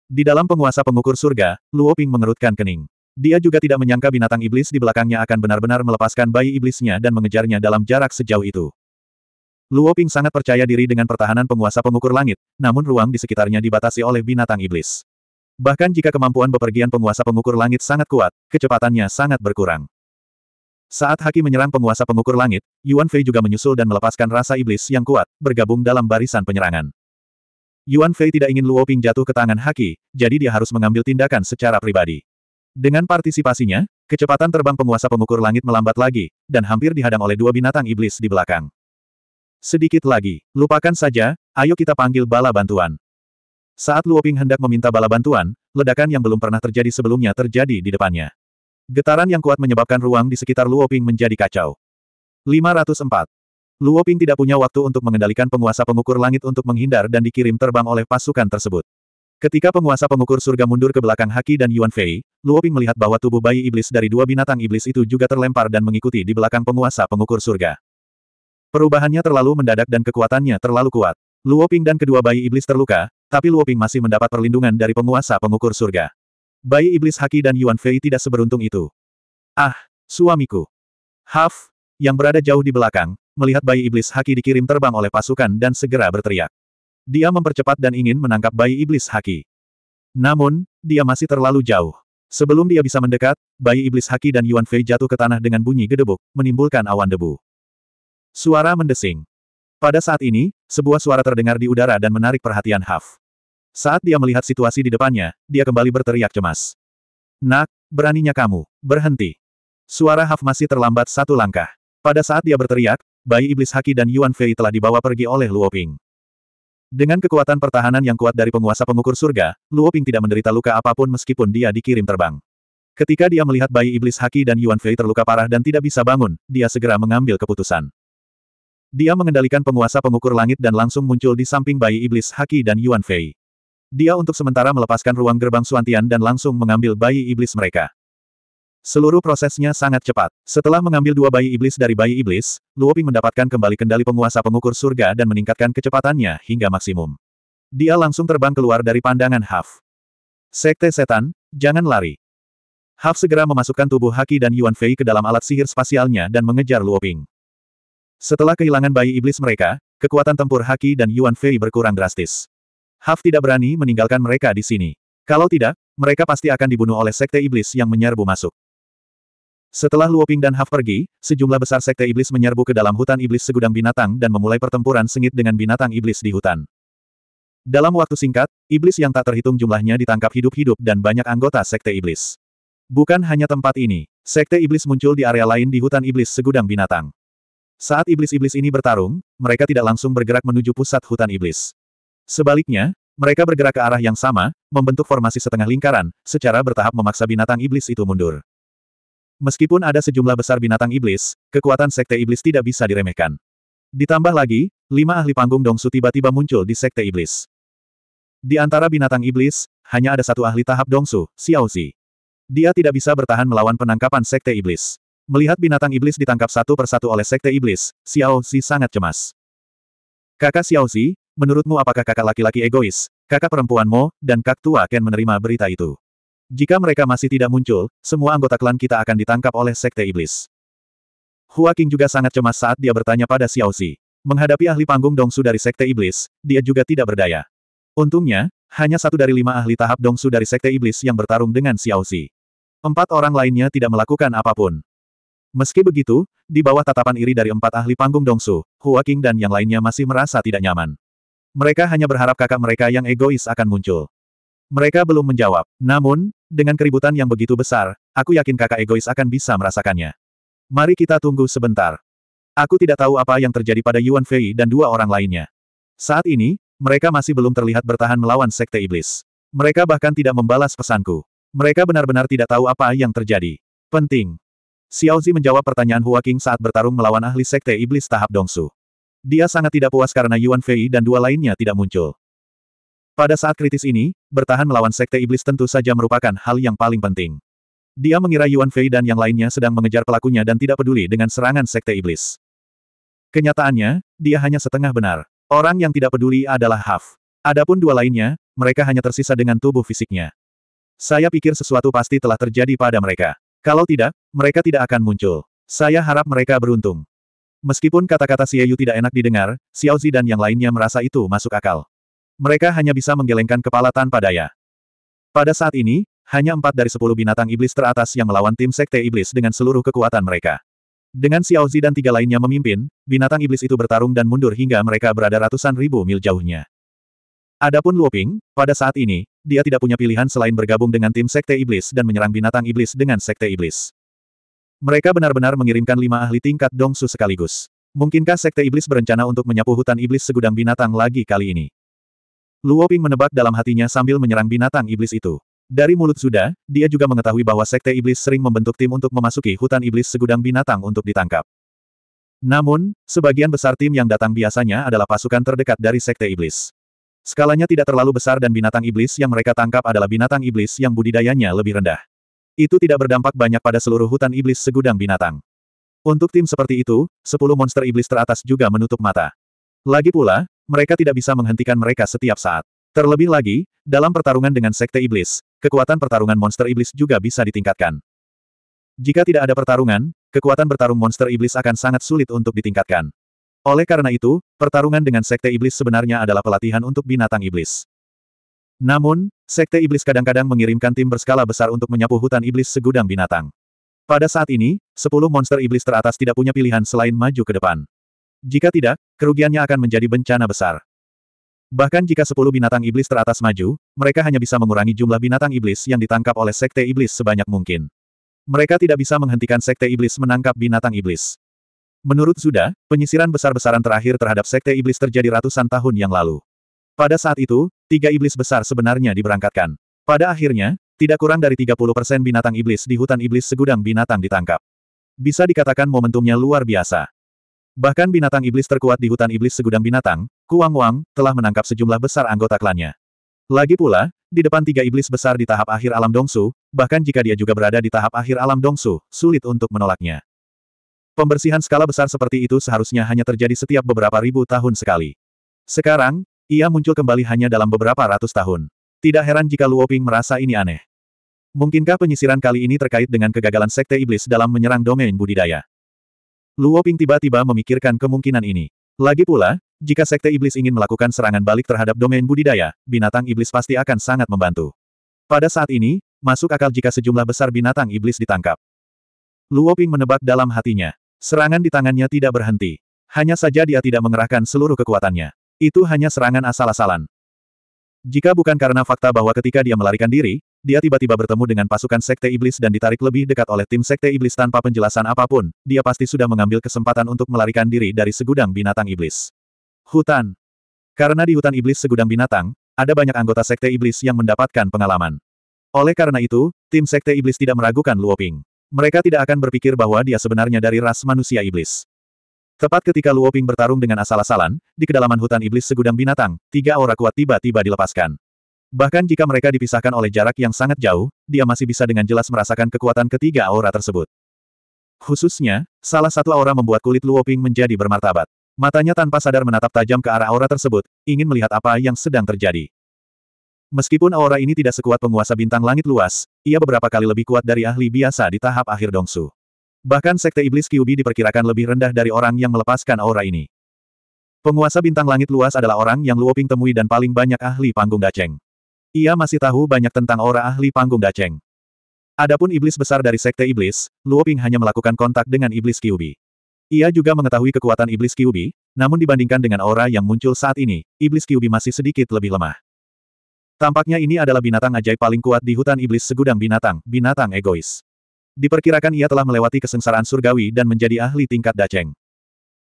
Di dalam penguasa pengukur surga, Luo Ping mengerutkan kening. Dia juga tidak menyangka binatang iblis di belakangnya akan benar-benar melepaskan bayi iblisnya dan mengejarnya dalam jarak sejauh itu. Luo Ping sangat percaya diri dengan pertahanan penguasa pengukur langit, namun ruang di sekitarnya dibatasi oleh binatang iblis. Bahkan jika kemampuan bepergian penguasa pengukur langit sangat kuat, kecepatannya sangat berkurang. Saat Haki menyerang penguasa pengukur langit, Yuan Fei juga menyusul dan melepaskan rasa iblis yang kuat, bergabung dalam barisan penyerangan. Yuan Fei tidak ingin Luo Ping jatuh ke tangan Haki, jadi dia harus mengambil tindakan secara pribadi. Dengan partisipasinya, kecepatan terbang penguasa pengukur langit melambat lagi, dan hampir dihadang oleh dua binatang iblis di belakang. Sedikit lagi, lupakan saja, ayo kita panggil bala bantuan. Saat Luo Ping hendak meminta bala bantuan, ledakan yang belum pernah terjadi sebelumnya terjadi di depannya. Getaran yang kuat menyebabkan ruang di sekitar Luoping menjadi kacau. 504. Luoping tidak punya waktu untuk mengendalikan penguasa pengukur langit untuk menghindar dan dikirim terbang oleh pasukan tersebut. Ketika penguasa pengukur surga mundur ke belakang Haki dan Yuan Fei, Luoping melihat bahwa tubuh bayi iblis dari dua binatang iblis itu juga terlempar dan mengikuti di belakang penguasa pengukur surga. Perubahannya terlalu mendadak dan kekuatannya terlalu kuat. Luoping dan kedua bayi iblis terluka, tapi Luoping masih mendapat perlindungan dari penguasa pengukur surga. Bayi iblis Haki dan Yuan Fei tidak seberuntung itu. Ah, suamiku. Haf, yang berada jauh di belakang, melihat bayi iblis Haki dikirim terbang oleh pasukan dan segera berteriak. Dia mempercepat dan ingin menangkap bayi iblis Haki. Namun, dia masih terlalu jauh. Sebelum dia bisa mendekat, bayi iblis Haki dan Yuan Fei jatuh ke tanah dengan bunyi gedebuk, menimbulkan awan debu. Suara mendesing. Pada saat ini, sebuah suara terdengar di udara dan menarik perhatian Haf. Saat dia melihat situasi di depannya, dia kembali berteriak cemas. Nak, beraninya kamu, berhenti. Suara Haf masih terlambat satu langkah. Pada saat dia berteriak, bayi iblis Haki dan Yuan Fei telah dibawa pergi oleh Luo Ping. Dengan kekuatan pertahanan yang kuat dari penguasa pengukur surga, Luo Ping tidak menderita luka apapun meskipun dia dikirim terbang. Ketika dia melihat bayi iblis Haki dan Yuan Fei terluka parah dan tidak bisa bangun, dia segera mengambil keputusan. Dia mengendalikan penguasa pengukur langit dan langsung muncul di samping bayi iblis Haki dan Yuan Fei. Dia untuk sementara melepaskan ruang gerbang Suantian dan langsung mengambil bayi iblis mereka. Seluruh prosesnya sangat cepat. Setelah mengambil dua bayi iblis dari bayi iblis, Luoping mendapatkan kembali kendali penguasa pengukur surga dan meningkatkan kecepatannya hingga maksimum. Dia langsung terbang keluar dari pandangan Haf. Sekte setan, jangan lari. Haf segera memasukkan tubuh Haki dan Yuan Fei ke dalam alat sihir spasialnya dan mengejar Luoping. Setelah kehilangan bayi iblis mereka, kekuatan tempur Haki dan Yuan Fei berkurang drastis. Haf tidak berani meninggalkan mereka di sini. Kalau tidak, mereka pasti akan dibunuh oleh sekte iblis yang menyerbu masuk. Setelah Luoping dan Haf pergi, sejumlah besar sekte iblis menyerbu ke dalam hutan iblis segudang binatang dan memulai pertempuran sengit dengan binatang iblis di hutan. Dalam waktu singkat, iblis yang tak terhitung jumlahnya ditangkap hidup-hidup dan banyak anggota sekte iblis. Bukan hanya tempat ini, sekte iblis muncul di area lain di hutan iblis segudang binatang. Saat iblis-iblis ini bertarung, mereka tidak langsung bergerak menuju pusat hutan iblis. Sebaliknya, mereka bergerak ke arah yang sama, membentuk formasi setengah lingkaran, secara bertahap memaksa binatang iblis itu mundur. Meskipun ada sejumlah besar binatang iblis, kekuatan sekte iblis tidak bisa diremehkan. Ditambah lagi, lima ahli panggung Dongsu tiba-tiba muncul di sekte iblis. Di antara binatang iblis, hanya ada satu ahli tahap Dongsu, Xiaozi. Dia tidak bisa bertahan melawan penangkapan sekte iblis. Melihat binatang iblis ditangkap satu persatu oleh sekte iblis, Xiaozi sangat cemas. Kakak Xiaozi, Menurutmu apakah kakak laki-laki egois, kakak perempuan Mo, dan kak tua Ken menerima berita itu? Jika mereka masih tidak muncul, semua anggota klan kita akan ditangkap oleh Sekte Iblis. Hua Qing juga sangat cemas saat dia bertanya pada Xiao Xi. Menghadapi ahli panggung Dongsu dari Sekte Iblis, dia juga tidak berdaya. Untungnya, hanya satu dari lima ahli tahap Dongsu dari Sekte Iblis yang bertarung dengan Xiao Xi. Empat orang lainnya tidak melakukan apapun. Meski begitu, di bawah tatapan iri dari empat ahli panggung Dongsu, Hua Qing dan yang lainnya masih merasa tidak nyaman. Mereka hanya berharap kakak mereka yang egois akan muncul. Mereka belum menjawab. Namun, dengan keributan yang begitu besar, aku yakin kakak egois akan bisa merasakannya. Mari kita tunggu sebentar. Aku tidak tahu apa yang terjadi pada Yuan Fei dan dua orang lainnya. Saat ini, mereka masih belum terlihat bertahan melawan Sekte Iblis. Mereka bahkan tidak membalas pesanku. Mereka benar-benar tidak tahu apa yang terjadi. Penting. Xiao Xiaozi menjawab pertanyaan Hua King saat bertarung melawan ahli Sekte Iblis tahap Dongsu. Dia sangat tidak puas karena Yuan Fei dan dua lainnya tidak muncul. Pada saat kritis ini, bertahan melawan Sekte Iblis tentu saja merupakan hal yang paling penting. Dia mengira Yuan Fei dan yang lainnya sedang mengejar pelakunya dan tidak peduli dengan serangan Sekte Iblis. Kenyataannya, dia hanya setengah benar. Orang yang tidak peduli adalah Haf. Adapun dua lainnya, mereka hanya tersisa dengan tubuh fisiknya. Saya pikir sesuatu pasti telah terjadi pada mereka. Kalau tidak, mereka tidak akan muncul. Saya harap mereka beruntung. Meskipun kata-kata Yu tidak enak didengar, Xiao Zi dan yang lainnya merasa itu masuk akal. Mereka hanya bisa menggelengkan kepala tanpa daya. Pada saat ini, hanya empat dari sepuluh binatang iblis teratas yang melawan tim Sekte Iblis dengan seluruh kekuatan mereka. Dengan Xiao Zi dan tiga lainnya memimpin, binatang iblis itu bertarung dan mundur hingga mereka berada ratusan ribu mil jauhnya. Adapun Luoping, pada saat ini, dia tidak punya pilihan selain bergabung dengan tim Sekte Iblis dan menyerang binatang iblis dengan Sekte Iblis. Mereka benar-benar mengirimkan lima ahli tingkat Dongsu sekaligus. Mungkinkah Sekte Iblis berencana untuk menyapu hutan iblis segudang binatang lagi kali ini? Luo Ping menebak dalam hatinya sambil menyerang binatang iblis itu. Dari mulut Zuda, dia juga mengetahui bahwa Sekte Iblis sering membentuk tim untuk memasuki hutan iblis segudang binatang untuk ditangkap. Namun, sebagian besar tim yang datang biasanya adalah pasukan terdekat dari Sekte Iblis. Skalanya tidak terlalu besar dan binatang iblis yang mereka tangkap adalah binatang iblis yang budidayanya lebih rendah. Itu tidak berdampak banyak pada seluruh hutan iblis segudang binatang. Untuk tim seperti itu, sepuluh monster iblis teratas juga menutup mata. Lagi pula, mereka tidak bisa menghentikan mereka setiap saat. Terlebih lagi, dalam pertarungan dengan sekte iblis, kekuatan pertarungan monster iblis juga bisa ditingkatkan. Jika tidak ada pertarungan, kekuatan bertarung monster iblis akan sangat sulit untuk ditingkatkan. Oleh karena itu, pertarungan dengan sekte iblis sebenarnya adalah pelatihan untuk binatang iblis. Namun, Sekte Iblis kadang-kadang mengirimkan tim berskala besar untuk menyapu hutan iblis segudang binatang. Pada saat ini, sepuluh monster iblis teratas tidak punya pilihan selain maju ke depan. Jika tidak, kerugiannya akan menjadi bencana besar. Bahkan jika sepuluh binatang iblis teratas maju, mereka hanya bisa mengurangi jumlah binatang iblis yang ditangkap oleh Sekte Iblis sebanyak mungkin. Mereka tidak bisa menghentikan Sekte Iblis menangkap binatang iblis. Menurut Zuda, penyisiran besar-besaran terakhir terhadap Sekte Iblis terjadi ratusan tahun yang lalu. Pada saat itu, tiga iblis besar sebenarnya diberangkatkan. Pada akhirnya, tidak kurang dari 30% binatang iblis di hutan iblis segudang binatang ditangkap. Bisa dikatakan momentumnya luar biasa. Bahkan binatang iblis terkuat di hutan iblis segudang binatang, Kuang Wang, telah menangkap sejumlah besar anggota klannya. Lagi pula, di depan tiga iblis besar di tahap akhir alam Dongsu, bahkan jika dia juga berada di tahap akhir alam Dongsu, sulit untuk menolaknya. Pembersihan skala besar seperti itu seharusnya hanya terjadi setiap beberapa ribu tahun sekali. Sekarang, ia muncul kembali hanya dalam beberapa ratus tahun. Tidak heran jika Luoping merasa ini aneh. Mungkinkah penyisiran kali ini terkait dengan kegagalan Sekte Iblis dalam menyerang domain budidaya? Luoping tiba-tiba memikirkan kemungkinan ini. Lagi pula, jika Sekte Iblis ingin melakukan serangan balik terhadap domain budidaya, binatang iblis pasti akan sangat membantu. Pada saat ini, masuk akal jika sejumlah besar binatang iblis ditangkap. Luoping menebak dalam hatinya. Serangan di tangannya tidak berhenti. Hanya saja dia tidak mengerahkan seluruh kekuatannya. Itu hanya serangan asal-asalan. Jika bukan karena fakta bahwa ketika dia melarikan diri, dia tiba-tiba bertemu dengan pasukan Sekte Iblis dan ditarik lebih dekat oleh tim Sekte Iblis tanpa penjelasan apapun, dia pasti sudah mengambil kesempatan untuk melarikan diri dari segudang binatang iblis. Hutan. Karena di hutan iblis segudang binatang, ada banyak anggota Sekte Iblis yang mendapatkan pengalaman. Oleh karena itu, tim Sekte Iblis tidak meragukan Luoping. Mereka tidak akan berpikir bahwa dia sebenarnya dari ras manusia iblis. Tepat ketika Luo Ping bertarung dengan asal-asalan, di kedalaman hutan iblis segudang binatang, tiga aura kuat tiba-tiba dilepaskan. Bahkan jika mereka dipisahkan oleh jarak yang sangat jauh, dia masih bisa dengan jelas merasakan kekuatan ketiga aura tersebut. Khususnya, salah satu aura membuat kulit Luo Ping menjadi bermartabat. Matanya tanpa sadar menatap tajam ke arah aura tersebut, ingin melihat apa yang sedang terjadi. Meskipun aura ini tidak sekuat penguasa bintang langit luas, ia beberapa kali lebih kuat dari ahli biasa di tahap akhir Dongsu. Bahkan sekte iblis Kyubi diperkirakan lebih rendah dari orang yang melepaskan aura ini. Penguasa bintang langit luas adalah orang yang Luoping temui dan paling banyak ahli panggung Daceng. Ia masih tahu banyak tentang aura ahli panggung Daceng. Adapun iblis besar dari sekte iblis, Luoping hanya melakukan kontak dengan iblis Kyubi. Ia juga mengetahui kekuatan iblis Kyubi, namun dibandingkan dengan aura yang muncul saat ini, iblis Kyubi masih sedikit lebih lemah. Tampaknya ini adalah binatang ajaib paling kuat di hutan iblis segudang binatang, binatang egois. Diperkirakan ia telah melewati kesengsaraan surgawi dan menjadi ahli tingkat Daceng.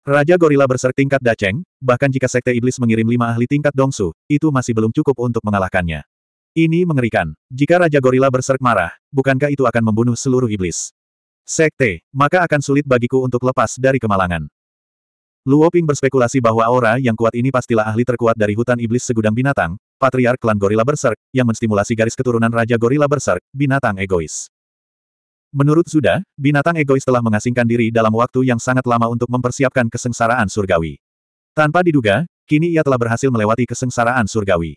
Raja Gorila berserk tingkat Daceng, bahkan jika Sekte Iblis mengirim lima ahli tingkat Dongsu, itu masih belum cukup untuk mengalahkannya. Ini mengerikan. Jika Raja Gorila berserk marah, bukankah itu akan membunuh seluruh iblis? Sekte, maka akan sulit bagiku untuk lepas dari kemalangan. Luo Ping berspekulasi bahwa aura yang kuat ini pastilah ahli terkuat dari hutan iblis segudang binatang, patriark klan Gorila Berserk, yang menstimulasi garis keturunan Raja Gorila Berserk, binatang egois. Menurut Zuda, binatang egois telah mengasingkan diri dalam waktu yang sangat lama untuk mempersiapkan kesengsaraan surgawi. Tanpa diduga, kini ia telah berhasil melewati kesengsaraan surgawi.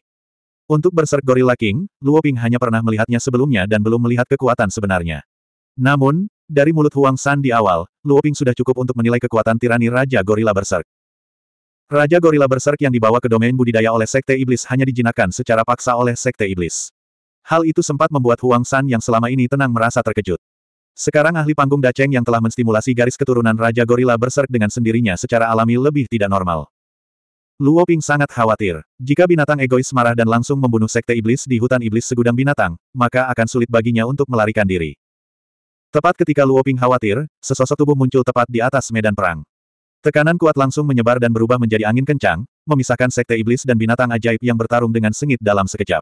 Untuk berserk Gorilla King, Luo Ping hanya pernah melihatnya sebelumnya dan belum melihat kekuatan sebenarnya. Namun, dari mulut Huang San di awal, Luo Ping sudah cukup untuk menilai kekuatan tirani Raja Gorilla Berserk. Raja Gorilla Berserk yang dibawa ke domain budidaya oleh Sekte Iblis hanya dijinakkan secara paksa oleh Sekte Iblis. Hal itu sempat membuat Huang San yang selama ini tenang merasa terkejut. Sekarang ahli panggung Daceng yang telah menstimulasi garis keturunan Raja Gorila berserk dengan sendirinya secara alami lebih tidak normal. Luo Ping sangat khawatir. Jika binatang egois marah dan langsung membunuh sekte iblis di hutan iblis segudang binatang, maka akan sulit baginya untuk melarikan diri. Tepat ketika Luo Ping khawatir, sesosok tubuh muncul tepat di atas medan perang. Tekanan kuat langsung menyebar dan berubah menjadi angin kencang, memisahkan sekte iblis dan binatang ajaib yang bertarung dengan sengit dalam sekejap.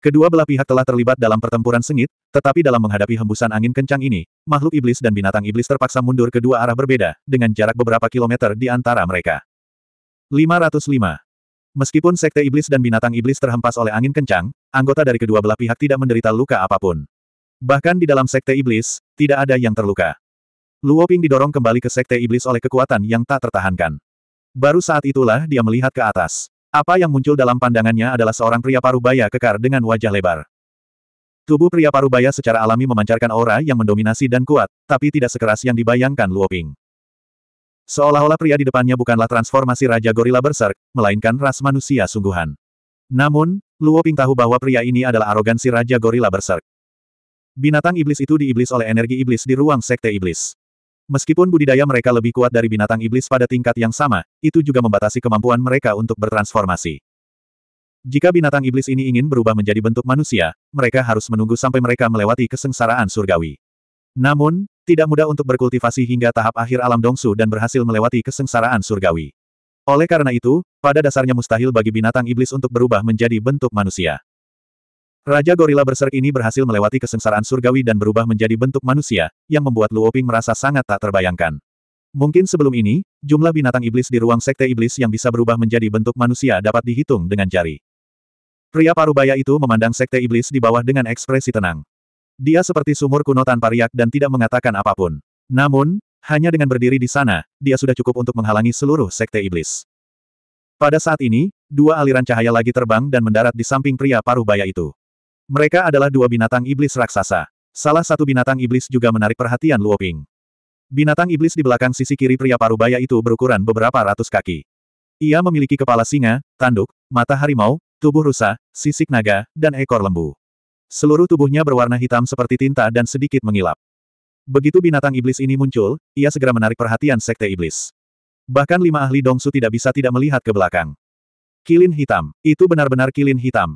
Kedua belah pihak telah terlibat dalam pertempuran sengit, tetapi dalam menghadapi hembusan angin kencang ini, makhluk iblis dan binatang iblis terpaksa mundur ke dua arah berbeda, dengan jarak beberapa kilometer di antara mereka. 505. Meskipun sekte iblis dan binatang iblis terhempas oleh angin kencang, anggota dari kedua belah pihak tidak menderita luka apapun. Bahkan di dalam sekte iblis, tidak ada yang terluka. Luo Ping didorong kembali ke sekte iblis oleh kekuatan yang tak tertahankan. Baru saat itulah dia melihat ke atas. Apa yang muncul dalam pandangannya adalah seorang pria parubaya kekar dengan wajah lebar. Tubuh pria parubaya secara alami memancarkan aura yang mendominasi dan kuat, tapi tidak sekeras yang dibayangkan Luoping. Seolah-olah pria di depannya bukanlah transformasi Raja Gorila Berserk, melainkan ras manusia sungguhan. Namun, Luoping tahu bahwa pria ini adalah arogansi Raja Gorila Berserk. Binatang iblis itu diiblis oleh energi iblis di ruang sekte iblis. Meskipun budidaya mereka lebih kuat dari binatang iblis pada tingkat yang sama, itu juga membatasi kemampuan mereka untuk bertransformasi. Jika binatang iblis ini ingin berubah menjadi bentuk manusia, mereka harus menunggu sampai mereka melewati kesengsaraan surgawi. Namun, tidak mudah untuk berkultivasi hingga tahap akhir alam dongsu dan berhasil melewati kesengsaraan surgawi. Oleh karena itu, pada dasarnya mustahil bagi binatang iblis untuk berubah menjadi bentuk manusia. Raja gorila berserk ini berhasil melewati kesengsaraan surgawi dan berubah menjadi bentuk manusia, yang membuat Luoping merasa sangat tak terbayangkan. Mungkin sebelum ini, jumlah binatang iblis di ruang sekte iblis yang bisa berubah menjadi bentuk manusia dapat dihitung dengan jari. Pria parubaya itu memandang sekte iblis di bawah dengan ekspresi tenang. Dia seperti sumur kuno tanpa riak dan tidak mengatakan apapun. Namun, hanya dengan berdiri di sana, dia sudah cukup untuk menghalangi seluruh sekte iblis. Pada saat ini, dua aliran cahaya lagi terbang dan mendarat di samping pria parubaya itu. Mereka adalah dua binatang iblis raksasa. Salah satu binatang iblis juga menarik perhatian Luoping. Binatang iblis di belakang sisi kiri pria parubaya itu berukuran beberapa ratus kaki. Ia memiliki kepala singa, tanduk, mata harimau, tubuh rusa, sisik naga, dan ekor lembu. Seluruh tubuhnya berwarna hitam seperti tinta dan sedikit mengilap. Begitu binatang iblis ini muncul, ia segera menarik perhatian sekte iblis. Bahkan lima ahli dongsu tidak bisa tidak melihat ke belakang. Kilin hitam, itu benar-benar kilin hitam.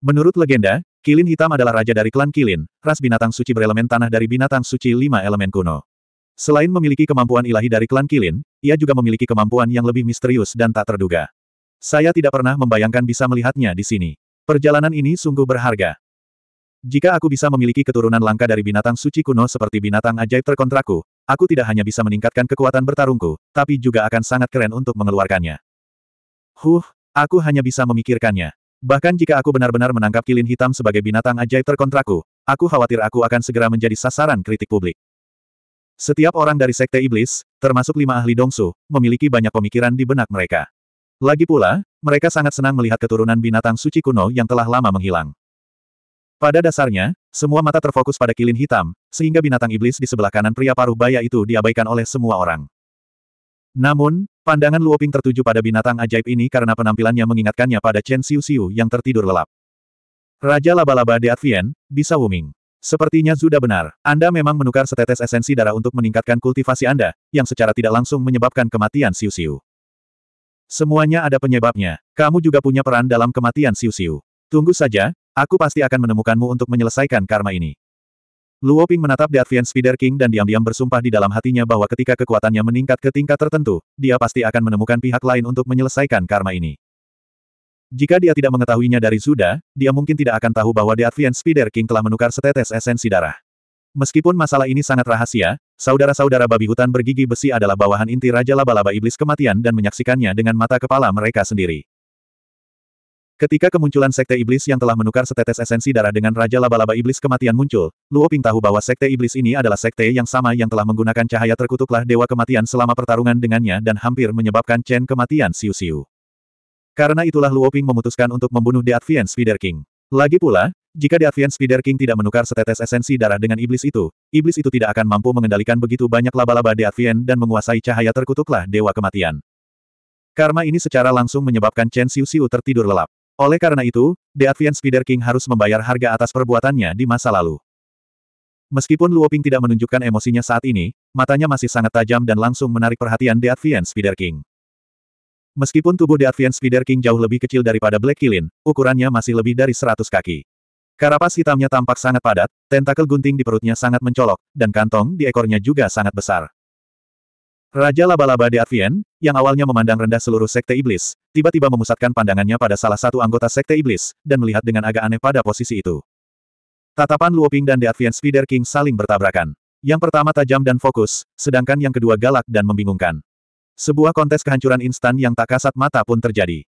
Menurut legenda, Kilin hitam adalah raja dari klan Kilin, ras binatang suci berelemen tanah dari binatang suci lima elemen kuno. Selain memiliki kemampuan ilahi dari klan Kilin, ia juga memiliki kemampuan yang lebih misterius dan tak terduga. Saya tidak pernah membayangkan bisa melihatnya di sini. Perjalanan ini sungguh berharga. Jika aku bisa memiliki keturunan langka dari binatang suci kuno seperti binatang ajaib terkontrakku, aku tidak hanya bisa meningkatkan kekuatan bertarungku, tapi juga akan sangat keren untuk mengeluarkannya. Huh, aku hanya bisa memikirkannya. Bahkan jika aku benar-benar menangkap kilin hitam sebagai binatang ajaib terkontrakku, aku khawatir aku akan segera menjadi sasaran kritik publik. Setiap orang dari Sekte Iblis, termasuk lima ahli Dongsu, memiliki banyak pemikiran di benak mereka. Lagi pula, mereka sangat senang melihat keturunan binatang suci kuno yang telah lama menghilang. Pada dasarnya, semua mata terfokus pada kilin hitam, sehingga binatang iblis di sebelah kanan pria paruh baya itu diabaikan oleh semua orang. Namun, Pandangan Luoping tertuju pada binatang ajaib ini karena penampilannya mengingatkannya pada Chen Xiu Xiu yang tertidur lelap. Raja laba-laba Deadvien, bisa Wuming. Sepertinya sudah benar, Anda memang menukar setetes esensi darah untuk meningkatkan kultivasi Anda, yang secara tidak langsung menyebabkan kematian Xiu Xiu. Semuanya ada penyebabnya, kamu juga punya peran dalam kematian Xiu Xiu. Tunggu saja, aku pasti akan menemukanmu untuk menyelesaikan karma ini. Luo Ping menatap The Spider King dan diam-diam bersumpah di dalam hatinya bahwa ketika kekuatannya meningkat ke tingkat tertentu, dia pasti akan menemukan pihak lain untuk menyelesaikan karma ini. Jika dia tidak mengetahuinya dari Zuda, dia mungkin tidak akan tahu bahwa The Spider King telah menukar setetes esensi darah. Meskipun masalah ini sangat rahasia, saudara-saudara babi hutan bergigi besi adalah bawahan inti Raja Laba-Laba Iblis Kematian dan menyaksikannya dengan mata kepala mereka sendiri. Ketika kemunculan Sekte Iblis yang telah menukar setetes esensi darah dengan Raja Laba-Laba Iblis kematian muncul, Luo Ping tahu bahwa Sekte Iblis ini adalah Sekte yang sama yang telah menggunakan cahaya terkutuklah Dewa Kematian selama pertarungan dengannya dan hampir menyebabkan Chen kematian Siu Siu. Karena itulah Luo Ping memutuskan untuk membunuh The Advian Spider King. Lagi pula, jika The Advian Spider King tidak menukar setetes esensi darah dengan Iblis itu, Iblis itu tidak akan mampu mengendalikan begitu banyak laba-laba The Advian dan menguasai cahaya terkutuklah Dewa Kematian. Karma ini secara langsung menyebabkan Chen Siu Siu tertidur lelap. Oleh karena itu, The Advent Spider King harus membayar harga atas perbuatannya di masa lalu. Meskipun Luoping tidak menunjukkan emosinya saat ini, matanya masih sangat tajam dan langsung menarik perhatian The Advent Spider King. Meskipun tubuh The Advent Spider King jauh lebih kecil daripada Black Killin, ukurannya masih lebih dari 100 kaki. Karapas hitamnya tampak sangat padat, tentakel gunting di perutnya sangat mencolok, dan kantong di ekornya juga sangat besar. Raja laba-laba de Advien, yang awalnya memandang rendah seluruh sekte iblis, tiba-tiba memusatkan pandangannya pada salah satu anggota sekte iblis, dan melihat dengan agak aneh pada posisi itu. Tatapan Luoping dan de Advien Spider King saling bertabrakan. Yang pertama tajam dan fokus, sedangkan yang kedua galak dan membingungkan. Sebuah kontes kehancuran instan yang tak kasat mata pun terjadi.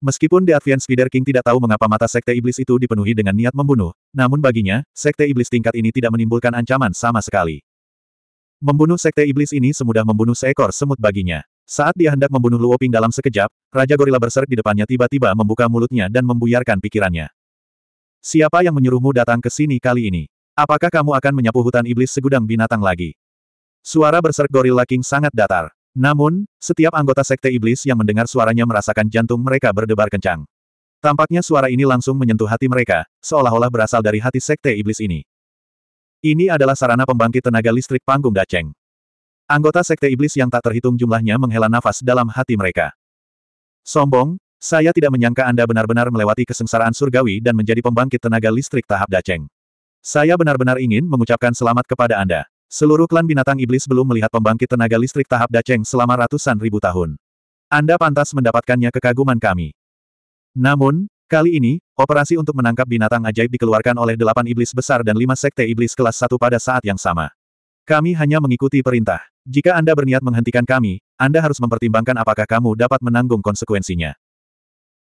Meskipun The Advent Spider King tidak tahu mengapa mata sekte iblis itu dipenuhi dengan niat membunuh, namun baginya, sekte iblis tingkat ini tidak menimbulkan ancaman sama sekali. Membunuh sekte iblis ini semudah membunuh seekor semut baginya. Saat dia hendak membunuh Luo Ping dalam sekejap, Raja Gorila Berserk di depannya tiba-tiba membuka mulutnya dan membuyarkan pikirannya. Siapa yang menyuruhmu datang ke sini kali ini? Apakah kamu akan menyapu hutan iblis segudang binatang lagi? Suara berserk Gorilla King sangat datar. Namun, setiap anggota sekte iblis yang mendengar suaranya merasakan jantung mereka berdebar kencang. Tampaknya suara ini langsung menyentuh hati mereka, seolah-olah berasal dari hati sekte iblis ini. Ini adalah sarana pembangkit tenaga listrik panggung Daceng. Anggota sekte iblis yang tak terhitung jumlahnya menghela nafas dalam hati mereka. Sombong, saya tidak menyangka Anda benar-benar melewati kesengsaraan surgawi dan menjadi pembangkit tenaga listrik tahap Daceng. Saya benar-benar ingin mengucapkan selamat kepada Anda. Seluruh klan binatang iblis belum melihat pembangkit tenaga listrik tahap Daceng selama ratusan ribu tahun. Anda pantas mendapatkannya kekaguman kami. Namun, Kali ini, operasi untuk menangkap binatang ajaib dikeluarkan oleh delapan iblis besar dan lima sekte iblis kelas satu pada saat yang sama. Kami hanya mengikuti perintah. Jika Anda berniat menghentikan kami, Anda harus mempertimbangkan apakah kamu dapat menanggung konsekuensinya.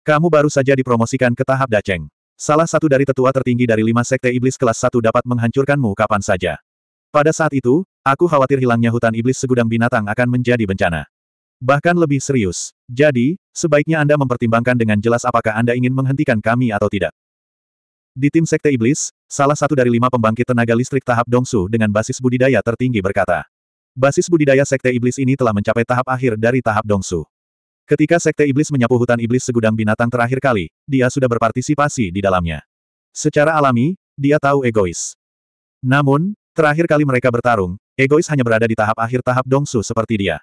Kamu baru saja dipromosikan ke tahap daceng. Salah satu dari tetua tertinggi dari lima sekte iblis kelas satu dapat menghancurkanmu kapan saja. Pada saat itu, aku khawatir hilangnya hutan iblis segudang binatang akan menjadi bencana. Bahkan lebih serius. Jadi, sebaiknya Anda mempertimbangkan dengan jelas apakah Anda ingin menghentikan kami atau tidak. Di tim Sekte Iblis, salah satu dari lima pembangkit tenaga listrik tahap Dongsu dengan basis budidaya tertinggi berkata. Basis budidaya Sekte Iblis ini telah mencapai tahap akhir dari tahap Dongsu. Ketika Sekte Iblis menyapu hutan iblis segudang binatang terakhir kali, dia sudah berpartisipasi di dalamnya. Secara alami, dia tahu egois. Namun, terakhir kali mereka bertarung, egois hanya berada di tahap akhir tahap Dongsu seperti dia.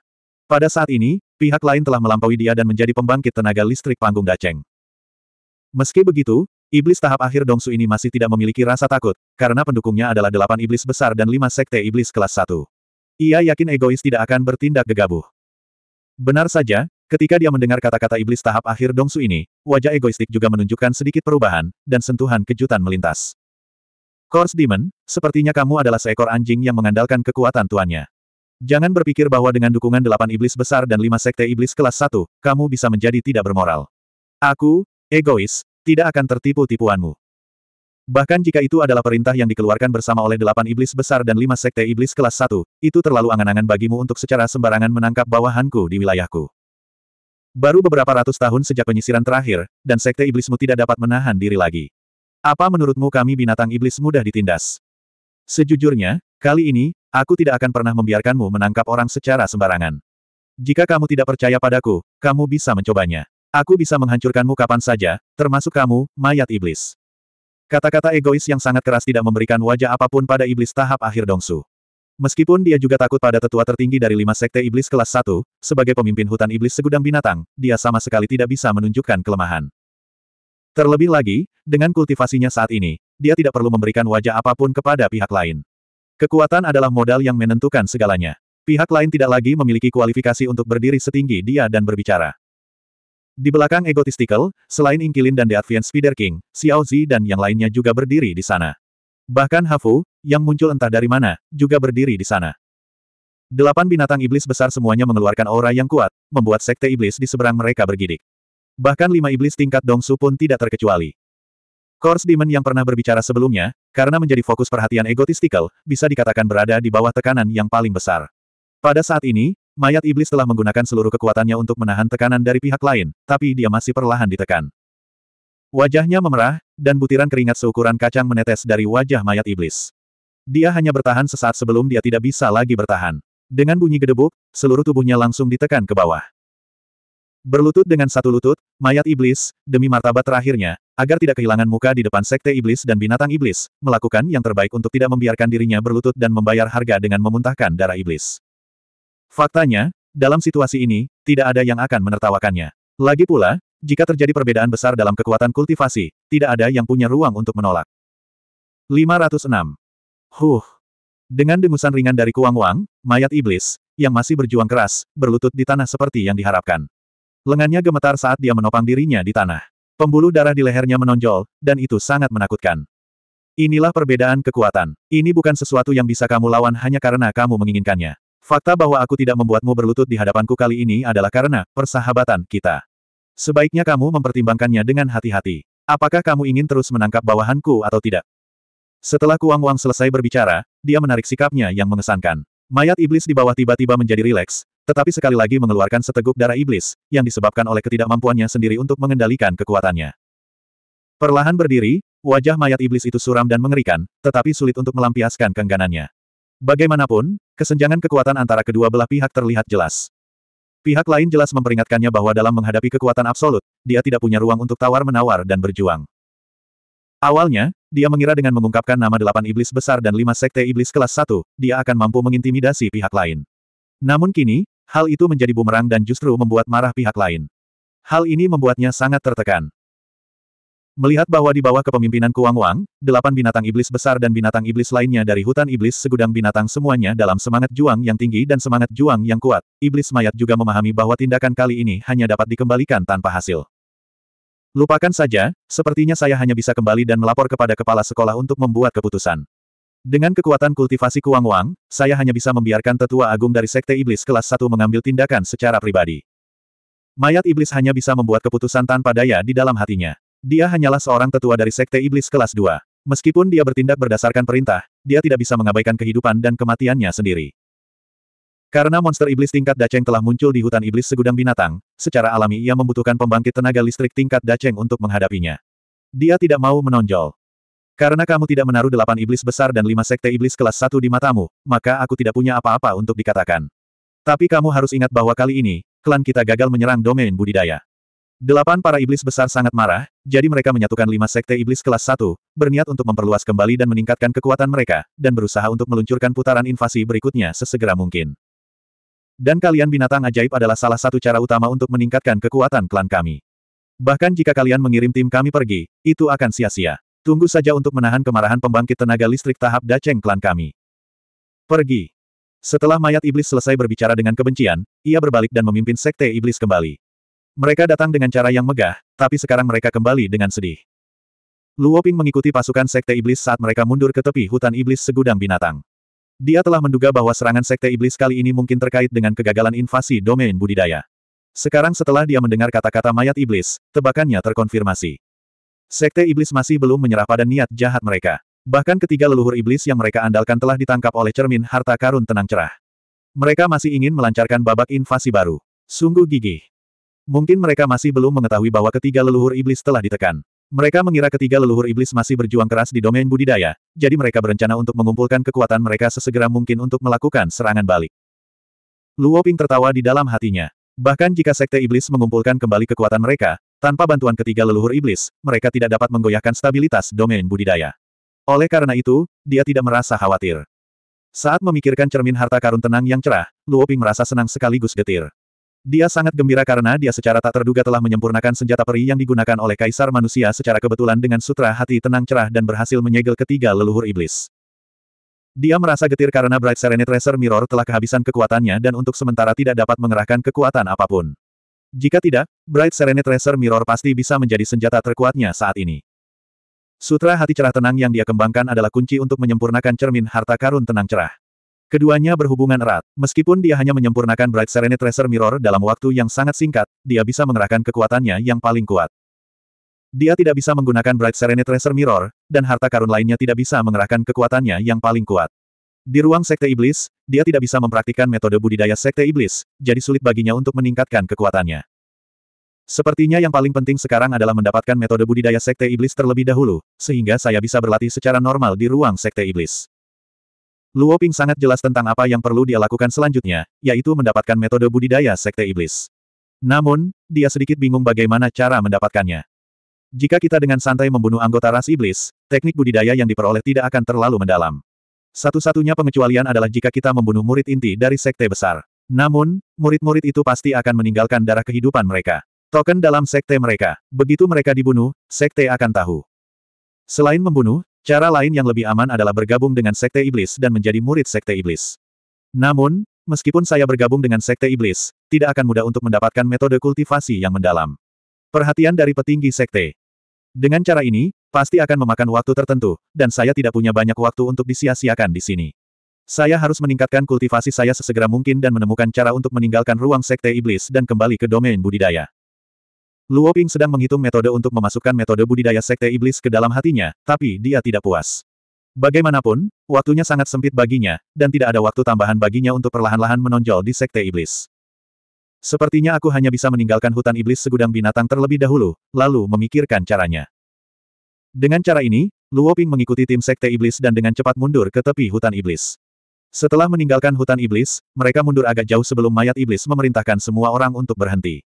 Pada saat ini, pihak lain telah melampaui dia dan menjadi pembangkit tenaga listrik panggung Daceng. Meski begitu, iblis tahap akhir Dongsu ini masih tidak memiliki rasa takut, karena pendukungnya adalah delapan iblis besar dan lima sekte iblis kelas satu. Ia yakin egois tidak akan bertindak gegabah. Benar saja, ketika dia mendengar kata-kata iblis tahap akhir Dongsu ini, wajah egoistik juga menunjukkan sedikit perubahan, dan sentuhan kejutan melintas. Course Demon, sepertinya kamu adalah seekor anjing yang mengandalkan kekuatan tuannya. Jangan berpikir bahwa dengan dukungan delapan iblis besar dan lima sekte iblis kelas satu, kamu bisa menjadi tidak bermoral. Aku, egois, tidak akan tertipu-tipuanmu. Bahkan jika itu adalah perintah yang dikeluarkan bersama oleh delapan iblis besar dan lima sekte iblis kelas satu, itu terlalu angan-angan bagimu untuk secara sembarangan menangkap bawahanku di wilayahku. Baru beberapa ratus tahun sejak penyisiran terakhir, dan sekte iblismu tidak dapat menahan diri lagi. Apa menurutmu kami binatang iblis mudah ditindas? Sejujurnya, kali ini, aku tidak akan pernah membiarkanmu menangkap orang secara sembarangan. Jika kamu tidak percaya padaku, kamu bisa mencobanya. Aku bisa menghancurkanmu kapan saja, termasuk kamu, mayat iblis. Kata-kata egois yang sangat keras tidak memberikan wajah apapun pada iblis tahap akhir Dongsu. Meskipun dia juga takut pada tetua tertinggi dari lima sekte iblis kelas satu, sebagai pemimpin hutan iblis segudang binatang, dia sama sekali tidak bisa menunjukkan kelemahan. Terlebih lagi, dengan kultivasinya saat ini, dia tidak perlu memberikan wajah apapun kepada pihak lain. Kekuatan adalah modal yang menentukan segalanya. Pihak lain tidak lagi memiliki kualifikasi untuk berdiri setinggi dia dan berbicara. Di belakang egotistikal, selain Ingkilin dan The Advance Spider King, Xiao Zi dan yang lainnya juga berdiri di sana. Bahkan Hafu, yang muncul entah dari mana, juga berdiri di sana. Delapan binatang iblis besar semuanya mengeluarkan aura yang kuat, membuat sekte iblis di seberang mereka bergidik. Bahkan lima iblis tingkat Dongsu pun tidak terkecuali. Course Demon yang pernah berbicara sebelumnya, karena menjadi fokus perhatian egotistikal, bisa dikatakan berada di bawah tekanan yang paling besar. Pada saat ini, mayat iblis telah menggunakan seluruh kekuatannya untuk menahan tekanan dari pihak lain, tapi dia masih perlahan ditekan. Wajahnya memerah, dan butiran keringat seukuran kacang menetes dari wajah mayat iblis. Dia hanya bertahan sesaat sebelum dia tidak bisa lagi bertahan. Dengan bunyi gedebuk, seluruh tubuhnya langsung ditekan ke bawah. Berlutut dengan satu lutut, mayat iblis, demi martabat terakhirnya, Agar tidak kehilangan muka di depan sekte iblis dan binatang iblis, melakukan yang terbaik untuk tidak membiarkan dirinya berlutut dan membayar harga dengan memuntahkan darah iblis. Faktanya, dalam situasi ini, tidak ada yang akan menertawakannya. Lagi pula, jika terjadi perbedaan besar dalam kekuatan kultivasi, tidak ada yang punya ruang untuk menolak. 506. Huh. Dengan dengusan ringan dari Kuang Wang, mayat iblis, yang masih berjuang keras, berlutut di tanah seperti yang diharapkan. Lengannya gemetar saat dia menopang dirinya di tanah. Pembuluh darah di lehernya menonjol, dan itu sangat menakutkan. Inilah perbedaan kekuatan. Ini bukan sesuatu yang bisa kamu lawan hanya karena kamu menginginkannya. Fakta bahwa aku tidak membuatmu berlutut di hadapanku kali ini adalah karena persahabatan kita. Sebaiknya kamu mempertimbangkannya dengan hati-hati. Apakah kamu ingin terus menangkap bawahanku atau tidak? Setelah Kuang Wang selesai berbicara, dia menarik sikapnya yang mengesankan. Mayat iblis di bawah tiba-tiba menjadi rileks, tetapi sekali lagi mengeluarkan seteguk darah iblis, yang disebabkan oleh ketidakmampuannya sendiri untuk mengendalikan kekuatannya. Perlahan berdiri, wajah mayat iblis itu suram dan mengerikan, tetapi sulit untuk melampiaskan keengganannya. Bagaimanapun, kesenjangan kekuatan antara kedua belah pihak terlihat jelas. Pihak lain jelas memperingatkannya bahwa dalam menghadapi kekuatan absolut, dia tidak punya ruang untuk tawar-menawar dan berjuang. Awalnya, dia mengira dengan mengungkapkan nama delapan iblis besar dan lima sekte iblis kelas satu, dia akan mampu mengintimidasi pihak lain. Namun kini, Hal itu menjadi bumerang dan justru membuat marah pihak lain. Hal ini membuatnya sangat tertekan. Melihat bahwa di bawah kepemimpinan Kuang Wang, delapan binatang iblis besar dan binatang iblis lainnya dari hutan iblis segudang binatang semuanya dalam semangat juang yang tinggi dan semangat juang yang kuat, iblis mayat juga memahami bahwa tindakan kali ini hanya dapat dikembalikan tanpa hasil. Lupakan saja, sepertinya saya hanya bisa kembali dan melapor kepada kepala sekolah untuk membuat keputusan. Dengan kekuatan kultivasi Kuang Wang, saya hanya bisa membiarkan tetua agung dari Sekte Iblis kelas 1 mengambil tindakan secara pribadi. Mayat Iblis hanya bisa membuat keputusan tanpa daya di dalam hatinya. Dia hanyalah seorang tetua dari Sekte Iblis kelas 2. Meskipun dia bertindak berdasarkan perintah, dia tidak bisa mengabaikan kehidupan dan kematiannya sendiri. Karena monster iblis tingkat Daceng telah muncul di hutan iblis segudang binatang, secara alami ia membutuhkan pembangkit tenaga listrik tingkat Daceng untuk menghadapinya. Dia tidak mau menonjol. Karena kamu tidak menaruh delapan iblis besar dan lima sekte iblis kelas satu di matamu, maka aku tidak punya apa-apa untuk dikatakan. Tapi kamu harus ingat bahwa kali ini, klan kita gagal menyerang domain budidaya. Delapan para iblis besar sangat marah, jadi mereka menyatukan lima sekte iblis kelas satu, berniat untuk memperluas kembali dan meningkatkan kekuatan mereka, dan berusaha untuk meluncurkan putaran invasi berikutnya sesegera mungkin. Dan kalian binatang ajaib adalah salah satu cara utama untuk meningkatkan kekuatan klan kami. Bahkan jika kalian mengirim tim kami pergi, itu akan sia-sia. Tunggu saja untuk menahan kemarahan pembangkit tenaga listrik tahap Daceng klan kami. Pergi. Setelah mayat iblis selesai berbicara dengan kebencian, ia berbalik dan memimpin sekte iblis kembali. Mereka datang dengan cara yang megah, tapi sekarang mereka kembali dengan sedih. Luo Ping mengikuti pasukan sekte iblis saat mereka mundur ke tepi hutan iblis segudang binatang. Dia telah menduga bahwa serangan sekte iblis kali ini mungkin terkait dengan kegagalan invasi domain budidaya. Sekarang setelah dia mendengar kata-kata mayat iblis, tebakannya terkonfirmasi. Sekte Iblis masih belum menyerah pada niat jahat mereka. Bahkan ketiga leluhur iblis yang mereka andalkan telah ditangkap oleh cermin harta karun tenang cerah. Mereka masih ingin melancarkan babak invasi baru. Sungguh gigih. Mungkin mereka masih belum mengetahui bahwa ketiga leluhur iblis telah ditekan. Mereka mengira ketiga leluhur iblis masih berjuang keras di domain budidaya, jadi mereka berencana untuk mengumpulkan kekuatan mereka sesegera mungkin untuk melakukan serangan balik. Luoping tertawa di dalam hatinya. Bahkan jika sekte iblis mengumpulkan kembali kekuatan mereka, tanpa bantuan ketiga leluhur iblis, mereka tidak dapat menggoyahkan stabilitas domain budidaya. Oleh karena itu, dia tidak merasa khawatir. Saat memikirkan cermin harta karun tenang yang cerah, Luo Ping merasa senang sekaligus getir. Dia sangat gembira karena dia secara tak terduga telah menyempurnakan senjata peri yang digunakan oleh Kaisar Manusia secara kebetulan dengan sutra hati tenang cerah dan berhasil menyegel ketiga leluhur iblis. Dia merasa getir karena Bright Serenity Tracer Mirror telah kehabisan kekuatannya dan untuk sementara tidak dapat mengerahkan kekuatan apapun. Jika tidak, Bright Serenade Tracer Mirror pasti bisa menjadi senjata terkuatnya saat ini. Sutra hati cerah tenang yang dia kembangkan adalah kunci untuk menyempurnakan cermin harta karun tenang cerah. Keduanya berhubungan erat, meskipun dia hanya menyempurnakan Bright Serenade Tracer Mirror dalam waktu yang sangat singkat, dia bisa mengerahkan kekuatannya yang paling kuat. Dia tidak bisa menggunakan Bright Serenade Tracer Mirror, dan harta karun lainnya tidak bisa mengerahkan kekuatannya yang paling kuat. Di ruang sekte iblis, dia tidak bisa mempraktikkan metode budidaya sekte iblis, jadi sulit baginya untuk meningkatkan kekuatannya. Sepertinya yang paling penting sekarang adalah mendapatkan metode budidaya sekte iblis terlebih dahulu, sehingga saya bisa berlatih secara normal di ruang sekte iblis. Luo Ping sangat jelas tentang apa yang perlu dia lakukan selanjutnya, yaitu mendapatkan metode budidaya sekte iblis. Namun, dia sedikit bingung bagaimana cara mendapatkannya. Jika kita dengan santai membunuh anggota ras iblis, teknik budidaya yang diperoleh tidak akan terlalu mendalam. Satu-satunya pengecualian adalah jika kita membunuh murid inti dari sekte besar. Namun, murid-murid itu pasti akan meninggalkan darah kehidupan mereka. Token dalam sekte mereka. Begitu mereka dibunuh, sekte akan tahu. Selain membunuh, cara lain yang lebih aman adalah bergabung dengan sekte iblis dan menjadi murid sekte iblis. Namun, meskipun saya bergabung dengan sekte iblis, tidak akan mudah untuk mendapatkan metode kultivasi yang mendalam. Perhatian dari petinggi sekte. Dengan cara ini, pasti akan memakan waktu tertentu, dan saya tidak punya banyak waktu untuk disia-siakan di sini. Saya harus meningkatkan kultivasi saya sesegera mungkin dan menemukan cara untuk meninggalkan ruang sekte iblis dan kembali ke domain budidaya. Luo Ping sedang menghitung metode untuk memasukkan metode budidaya sekte iblis ke dalam hatinya, tapi dia tidak puas. Bagaimanapun, waktunya sangat sempit baginya, dan tidak ada waktu tambahan baginya untuk perlahan-lahan menonjol di sekte iblis. Sepertinya aku hanya bisa meninggalkan hutan iblis segudang binatang terlebih dahulu, lalu memikirkan caranya. Dengan cara ini, Luoping mengikuti tim sekte iblis dan dengan cepat mundur ke tepi hutan iblis. Setelah meninggalkan hutan iblis, mereka mundur agak jauh sebelum mayat iblis memerintahkan semua orang untuk berhenti.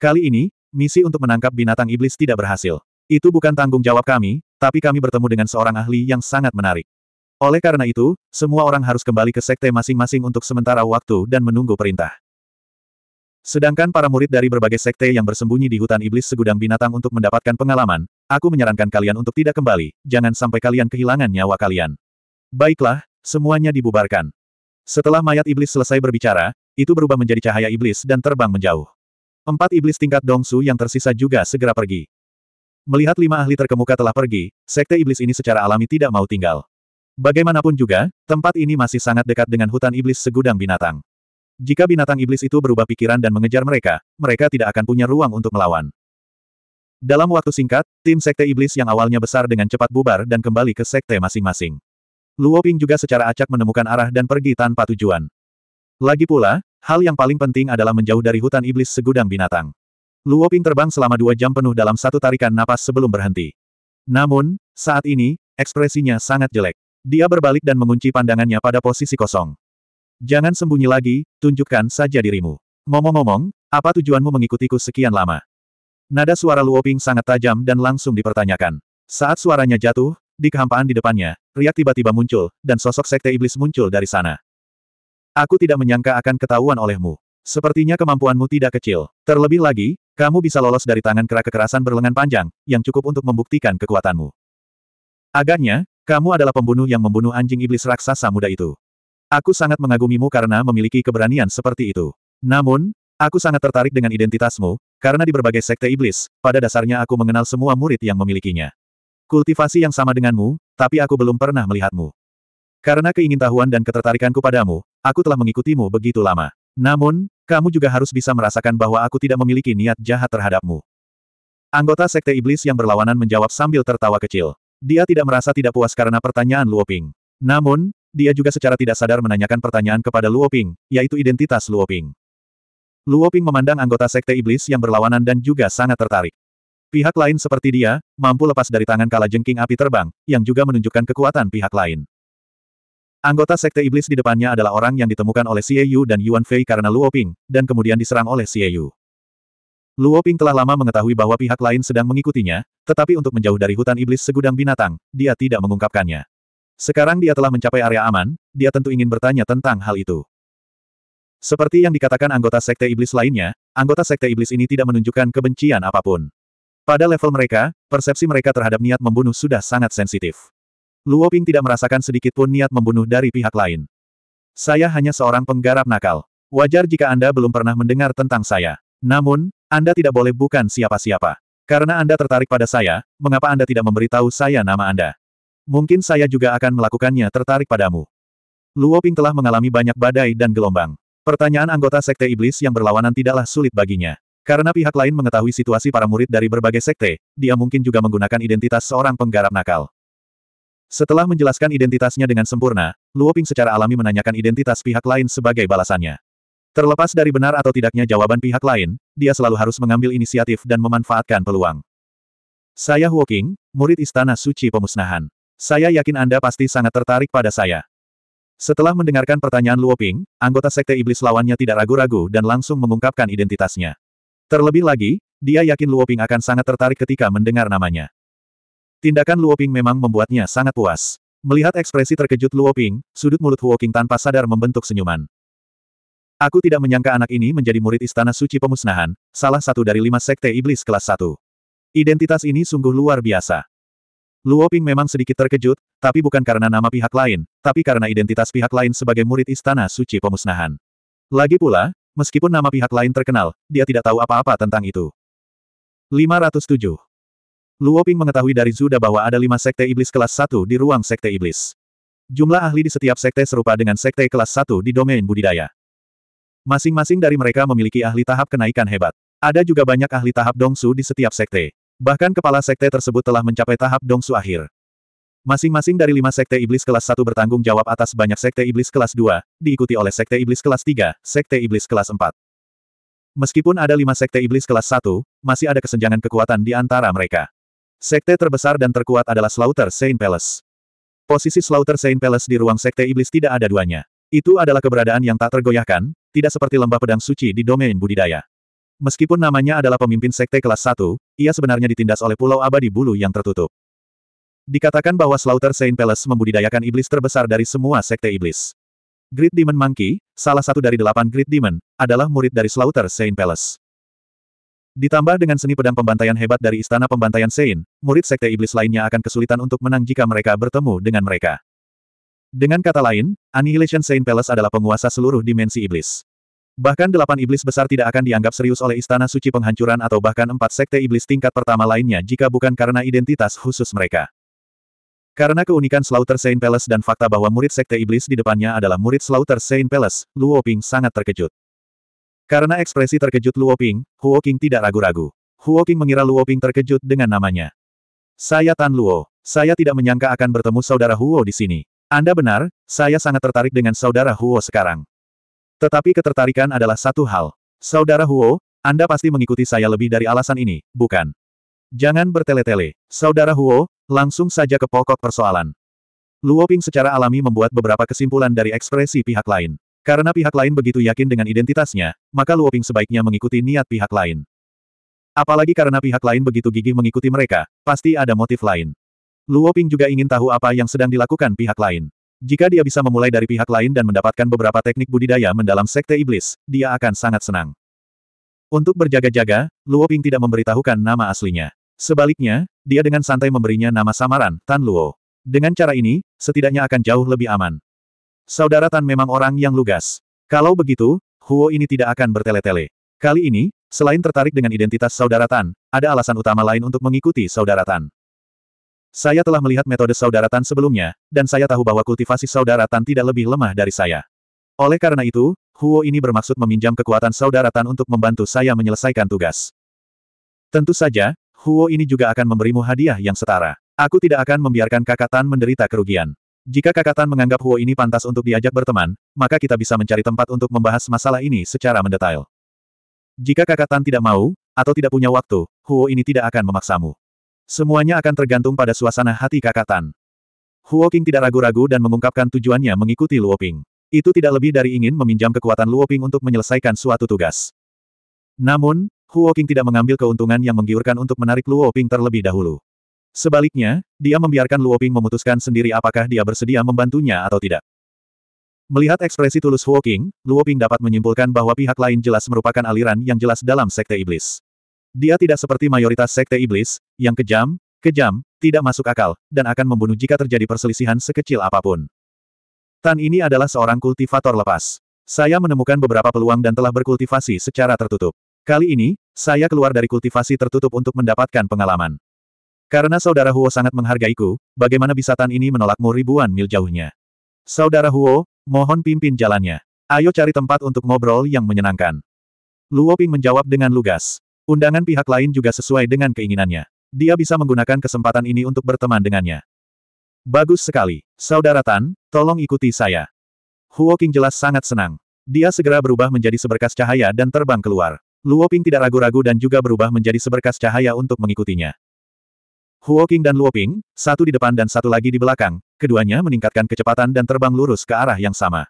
Kali ini, misi untuk menangkap binatang iblis tidak berhasil. Itu bukan tanggung jawab kami, tapi kami bertemu dengan seorang ahli yang sangat menarik. Oleh karena itu, semua orang harus kembali ke sekte masing-masing untuk sementara waktu dan menunggu perintah. Sedangkan para murid dari berbagai sekte yang bersembunyi di hutan iblis segudang binatang untuk mendapatkan pengalaman, aku menyarankan kalian untuk tidak kembali, jangan sampai kalian kehilangan nyawa kalian. Baiklah, semuanya dibubarkan. Setelah mayat iblis selesai berbicara, itu berubah menjadi cahaya iblis dan terbang menjauh. Empat iblis tingkat Dongsu yang tersisa juga segera pergi. Melihat lima ahli terkemuka telah pergi, sekte iblis ini secara alami tidak mau tinggal. Bagaimanapun juga, tempat ini masih sangat dekat dengan hutan iblis segudang binatang. Jika binatang iblis itu berubah pikiran dan mengejar mereka, mereka tidak akan punya ruang untuk melawan. Dalam waktu singkat, tim sekte iblis yang awalnya besar dengan cepat bubar dan kembali ke sekte masing-masing. Luo Ping juga secara acak menemukan arah dan pergi tanpa tujuan. Lagi pula, hal yang paling penting adalah menjauh dari hutan iblis segudang binatang. Luo Ping terbang selama dua jam penuh dalam satu tarikan napas sebelum berhenti. Namun, saat ini, ekspresinya sangat jelek. Dia berbalik dan mengunci pandangannya pada posisi kosong. Jangan sembunyi lagi, tunjukkan saja dirimu. ngomong momong apa tujuanmu mengikutiku sekian lama? Nada suara Luoping sangat tajam dan langsung dipertanyakan. Saat suaranya jatuh, di kehampaan di depannya, Riak tiba-tiba muncul, dan sosok sekte iblis muncul dari sana. Aku tidak menyangka akan ketahuan olehmu. Sepertinya kemampuanmu tidak kecil. Terlebih lagi, kamu bisa lolos dari tangan kera kekerasan berlengan panjang, yang cukup untuk membuktikan kekuatanmu. Agaknya, kamu adalah pembunuh yang membunuh anjing iblis raksasa muda itu. Aku sangat mengagumimu karena memiliki keberanian seperti itu. Namun, aku sangat tertarik dengan identitasmu, karena di berbagai sekte iblis, pada dasarnya aku mengenal semua murid yang memilikinya. Kultivasi yang sama denganmu, tapi aku belum pernah melihatmu. Karena keingintahuan dan ketertarikanku padamu, aku telah mengikutimu begitu lama. Namun, kamu juga harus bisa merasakan bahwa aku tidak memiliki niat jahat terhadapmu. Anggota sekte iblis yang berlawanan menjawab sambil tertawa kecil. Dia tidak merasa tidak puas karena pertanyaan Luoping. Namun, dia juga secara tidak sadar menanyakan pertanyaan kepada Luoping, yaitu identitas Luoping. Luoping memandang anggota sekte iblis yang berlawanan dan juga sangat tertarik. Pihak lain seperti dia, mampu lepas dari tangan kala jengking api terbang, yang juga menunjukkan kekuatan pihak lain. Anggota sekte iblis di depannya adalah orang yang ditemukan oleh Xie Yu dan Yuan Fei karena Luoping, dan kemudian diserang oleh Xie Yu. Luoping telah lama mengetahui bahwa pihak lain sedang mengikutinya, tetapi untuk menjauh dari hutan iblis segudang binatang, dia tidak mengungkapkannya. Sekarang dia telah mencapai area aman, dia tentu ingin bertanya tentang hal itu. Seperti yang dikatakan anggota Sekte Iblis lainnya, anggota Sekte Iblis ini tidak menunjukkan kebencian apapun. Pada level mereka, persepsi mereka terhadap niat membunuh sudah sangat sensitif. Luo Ping tidak merasakan sedikit pun niat membunuh dari pihak lain. Saya hanya seorang penggarap nakal. Wajar jika Anda belum pernah mendengar tentang saya. Namun, Anda tidak boleh bukan siapa-siapa. Karena Anda tertarik pada saya, mengapa Anda tidak memberitahu saya nama Anda? Mungkin saya juga akan melakukannya tertarik padamu. Luo Ping telah mengalami banyak badai dan gelombang. Pertanyaan anggota Sekte Iblis yang berlawanan tidaklah sulit baginya. Karena pihak lain mengetahui situasi para murid dari berbagai sekte, dia mungkin juga menggunakan identitas seorang penggarap nakal. Setelah menjelaskan identitasnya dengan sempurna, Luo Ping secara alami menanyakan identitas pihak lain sebagai balasannya. Terlepas dari benar atau tidaknya jawaban pihak lain, dia selalu harus mengambil inisiatif dan memanfaatkan peluang. Saya Huoking, murid Istana Suci Pemusnahan. Saya yakin Anda pasti sangat tertarik pada saya. Setelah mendengarkan pertanyaan Luo Ping, anggota sekte iblis lawannya tidak ragu-ragu dan langsung mengungkapkan identitasnya. Terlebih lagi, dia yakin Luo Ping akan sangat tertarik ketika mendengar namanya. Tindakan Luo Ping memang membuatnya sangat puas. Melihat ekspresi terkejut Luo Ping, sudut mulut Huo Qing tanpa sadar membentuk senyuman. Aku tidak menyangka anak ini menjadi murid Istana Suci Pemusnahan, salah satu dari lima sekte iblis kelas Satu. Identitas ini sungguh luar biasa. Luo Ping memang sedikit terkejut, tapi bukan karena nama pihak lain, tapi karena identitas pihak lain sebagai murid Istana Suci Pemusnahan. Lagi pula, meskipun nama pihak lain terkenal, dia tidak tahu apa-apa tentang itu. 507. Luo Ping mengetahui dari Zuda bahwa ada lima sekte iblis kelas 1 di ruang sekte iblis. Jumlah ahli di setiap sekte serupa dengan sekte kelas 1 di domain budidaya. Masing-masing dari mereka memiliki ahli tahap kenaikan hebat. Ada juga banyak ahli tahap dongsu di setiap sekte. Bahkan kepala sekte tersebut telah mencapai tahap dongsu akhir. Masing-masing dari lima sekte iblis kelas 1 bertanggung jawab atas banyak sekte iblis kelas 2, diikuti oleh sekte iblis kelas 3, sekte iblis kelas 4. Meskipun ada lima sekte iblis kelas 1, masih ada kesenjangan kekuatan di antara mereka. Sekte terbesar dan terkuat adalah Slaughter Saint Palace. Posisi Slaughter Saint Palace di ruang sekte iblis tidak ada duanya. Itu adalah keberadaan yang tak tergoyahkan, tidak seperti lembah pedang suci di domain budidaya. Meskipun namanya adalah pemimpin sekte kelas 1, ia sebenarnya ditindas oleh pulau abadi bulu yang tertutup. Dikatakan bahwa Slaughter Saint Palace membudidayakan iblis terbesar dari semua sekte iblis. Great Demon Monkey, salah satu dari delapan Great Demon, adalah murid dari Slaughter Saint Palace. Ditambah dengan seni pedang pembantaian hebat dari Istana Pembantaian Saint, murid sekte iblis lainnya akan kesulitan untuk menang jika mereka bertemu dengan mereka. Dengan kata lain, Annihilation Saint Palace adalah penguasa seluruh dimensi iblis. Bahkan delapan iblis besar tidak akan dianggap serius oleh Istana Suci Penghancuran atau bahkan empat sekte iblis tingkat pertama lainnya jika bukan karena identitas khusus mereka. Karena keunikan Slaughter Saint Palace dan fakta bahwa murid sekte iblis di depannya adalah murid Slaughter Saint Palace, Luo Ping sangat terkejut. Karena ekspresi terkejut Luo Ping, Huo King tidak ragu-ragu. Huo King mengira Luo Ping terkejut dengan namanya. Saya Tan Luo. Saya tidak menyangka akan bertemu saudara Huo di sini. Anda benar, saya sangat tertarik dengan saudara Huo sekarang. Tetapi ketertarikan adalah satu hal. Saudara Huo, Anda pasti mengikuti saya lebih dari alasan ini, bukan? Jangan bertele-tele. Saudara Huo, langsung saja ke pokok persoalan. Luoping secara alami membuat beberapa kesimpulan dari ekspresi pihak lain. Karena pihak lain begitu yakin dengan identitasnya, maka Luoping sebaiknya mengikuti niat pihak lain. Apalagi karena pihak lain begitu gigih mengikuti mereka, pasti ada motif lain. Luoping juga ingin tahu apa yang sedang dilakukan pihak lain. Jika dia bisa memulai dari pihak lain dan mendapatkan beberapa teknik budidaya mendalam sekte iblis, dia akan sangat senang. Untuk berjaga-jaga, Luo Ping tidak memberitahukan nama aslinya. Sebaliknya, dia dengan santai memberinya nama samaran, Tan Luo. Dengan cara ini, setidaknya akan jauh lebih aman. Saudara Tan memang orang yang lugas. Kalau begitu, Huo ini tidak akan bertele-tele. Kali ini, selain tertarik dengan identitas saudara Tan, ada alasan utama lain untuk mengikuti saudara Tan. Saya telah melihat metode saudara Tan sebelumnya, dan saya tahu bahwa kultivasi saudara Tan tidak lebih lemah dari saya. Oleh karena itu, Huo ini bermaksud meminjam kekuatan saudara Tan untuk membantu saya menyelesaikan tugas. Tentu saja, Huo ini juga akan memberimu hadiah yang setara. Aku tidak akan membiarkan kakak Tan menderita kerugian. Jika kakak Tan menganggap Huo ini pantas untuk diajak berteman, maka kita bisa mencari tempat untuk membahas masalah ini secara mendetail. Jika kakak Tan tidak mau, atau tidak punya waktu, Huo ini tidak akan memaksamu. Semuanya akan tergantung pada suasana hati kakak Tan. Huo King tidak ragu-ragu dan mengungkapkan tujuannya mengikuti Luo Ping. Itu tidak lebih dari ingin meminjam kekuatan Luo Ping untuk menyelesaikan suatu tugas. Namun, Huo King tidak mengambil keuntungan yang menggiurkan untuk menarik Luo Ping terlebih dahulu. Sebaliknya, dia membiarkan Luo Ping memutuskan sendiri apakah dia bersedia membantunya atau tidak. Melihat ekspresi tulus Huo King, Luo Ping dapat menyimpulkan bahwa pihak lain jelas merupakan aliran yang jelas dalam Sekte Iblis. Dia tidak seperti mayoritas sekte iblis, yang kejam, kejam, tidak masuk akal, dan akan membunuh jika terjadi perselisihan sekecil apapun. Tan ini adalah seorang kultivator lepas. Saya menemukan beberapa peluang dan telah berkultivasi secara tertutup. Kali ini, saya keluar dari kultivasi tertutup untuk mendapatkan pengalaman. Karena saudara Huo sangat menghargaiku, bagaimana bisa Tan ini menolakmu ribuan mil jauhnya? Saudara Huo, mohon pimpin jalannya. Ayo cari tempat untuk ngobrol yang menyenangkan. Luoping menjawab dengan lugas. Undangan pihak lain juga sesuai dengan keinginannya. Dia bisa menggunakan kesempatan ini untuk berteman dengannya. Bagus sekali. Saudara Tan, tolong ikuti saya. Huo jelas sangat senang. Dia segera berubah menjadi seberkas cahaya dan terbang keluar. Luoping tidak ragu-ragu dan juga berubah menjadi seberkas cahaya untuk mengikutinya. Huo dan Luoping, satu di depan dan satu lagi di belakang, keduanya meningkatkan kecepatan dan terbang lurus ke arah yang sama.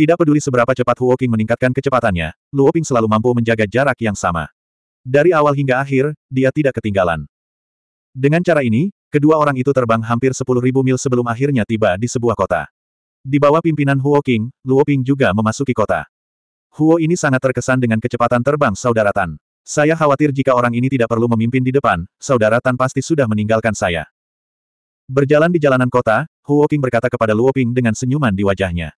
Tidak peduli seberapa cepat Huo meningkatkan kecepatannya, Luoping selalu mampu menjaga jarak yang sama. Dari awal hingga akhir, dia tidak ketinggalan. Dengan cara ini, kedua orang itu terbang hampir 10.000 mil sebelum akhirnya tiba di sebuah kota. Di bawah pimpinan Huo King, Luo Ping juga memasuki kota. Huo ini sangat terkesan dengan kecepatan terbang saudara Tan. Saya khawatir jika orang ini tidak perlu memimpin di depan, saudara Tan pasti sudah meninggalkan saya. Berjalan di jalanan kota, Huo King berkata kepada Luo Ping dengan senyuman di wajahnya.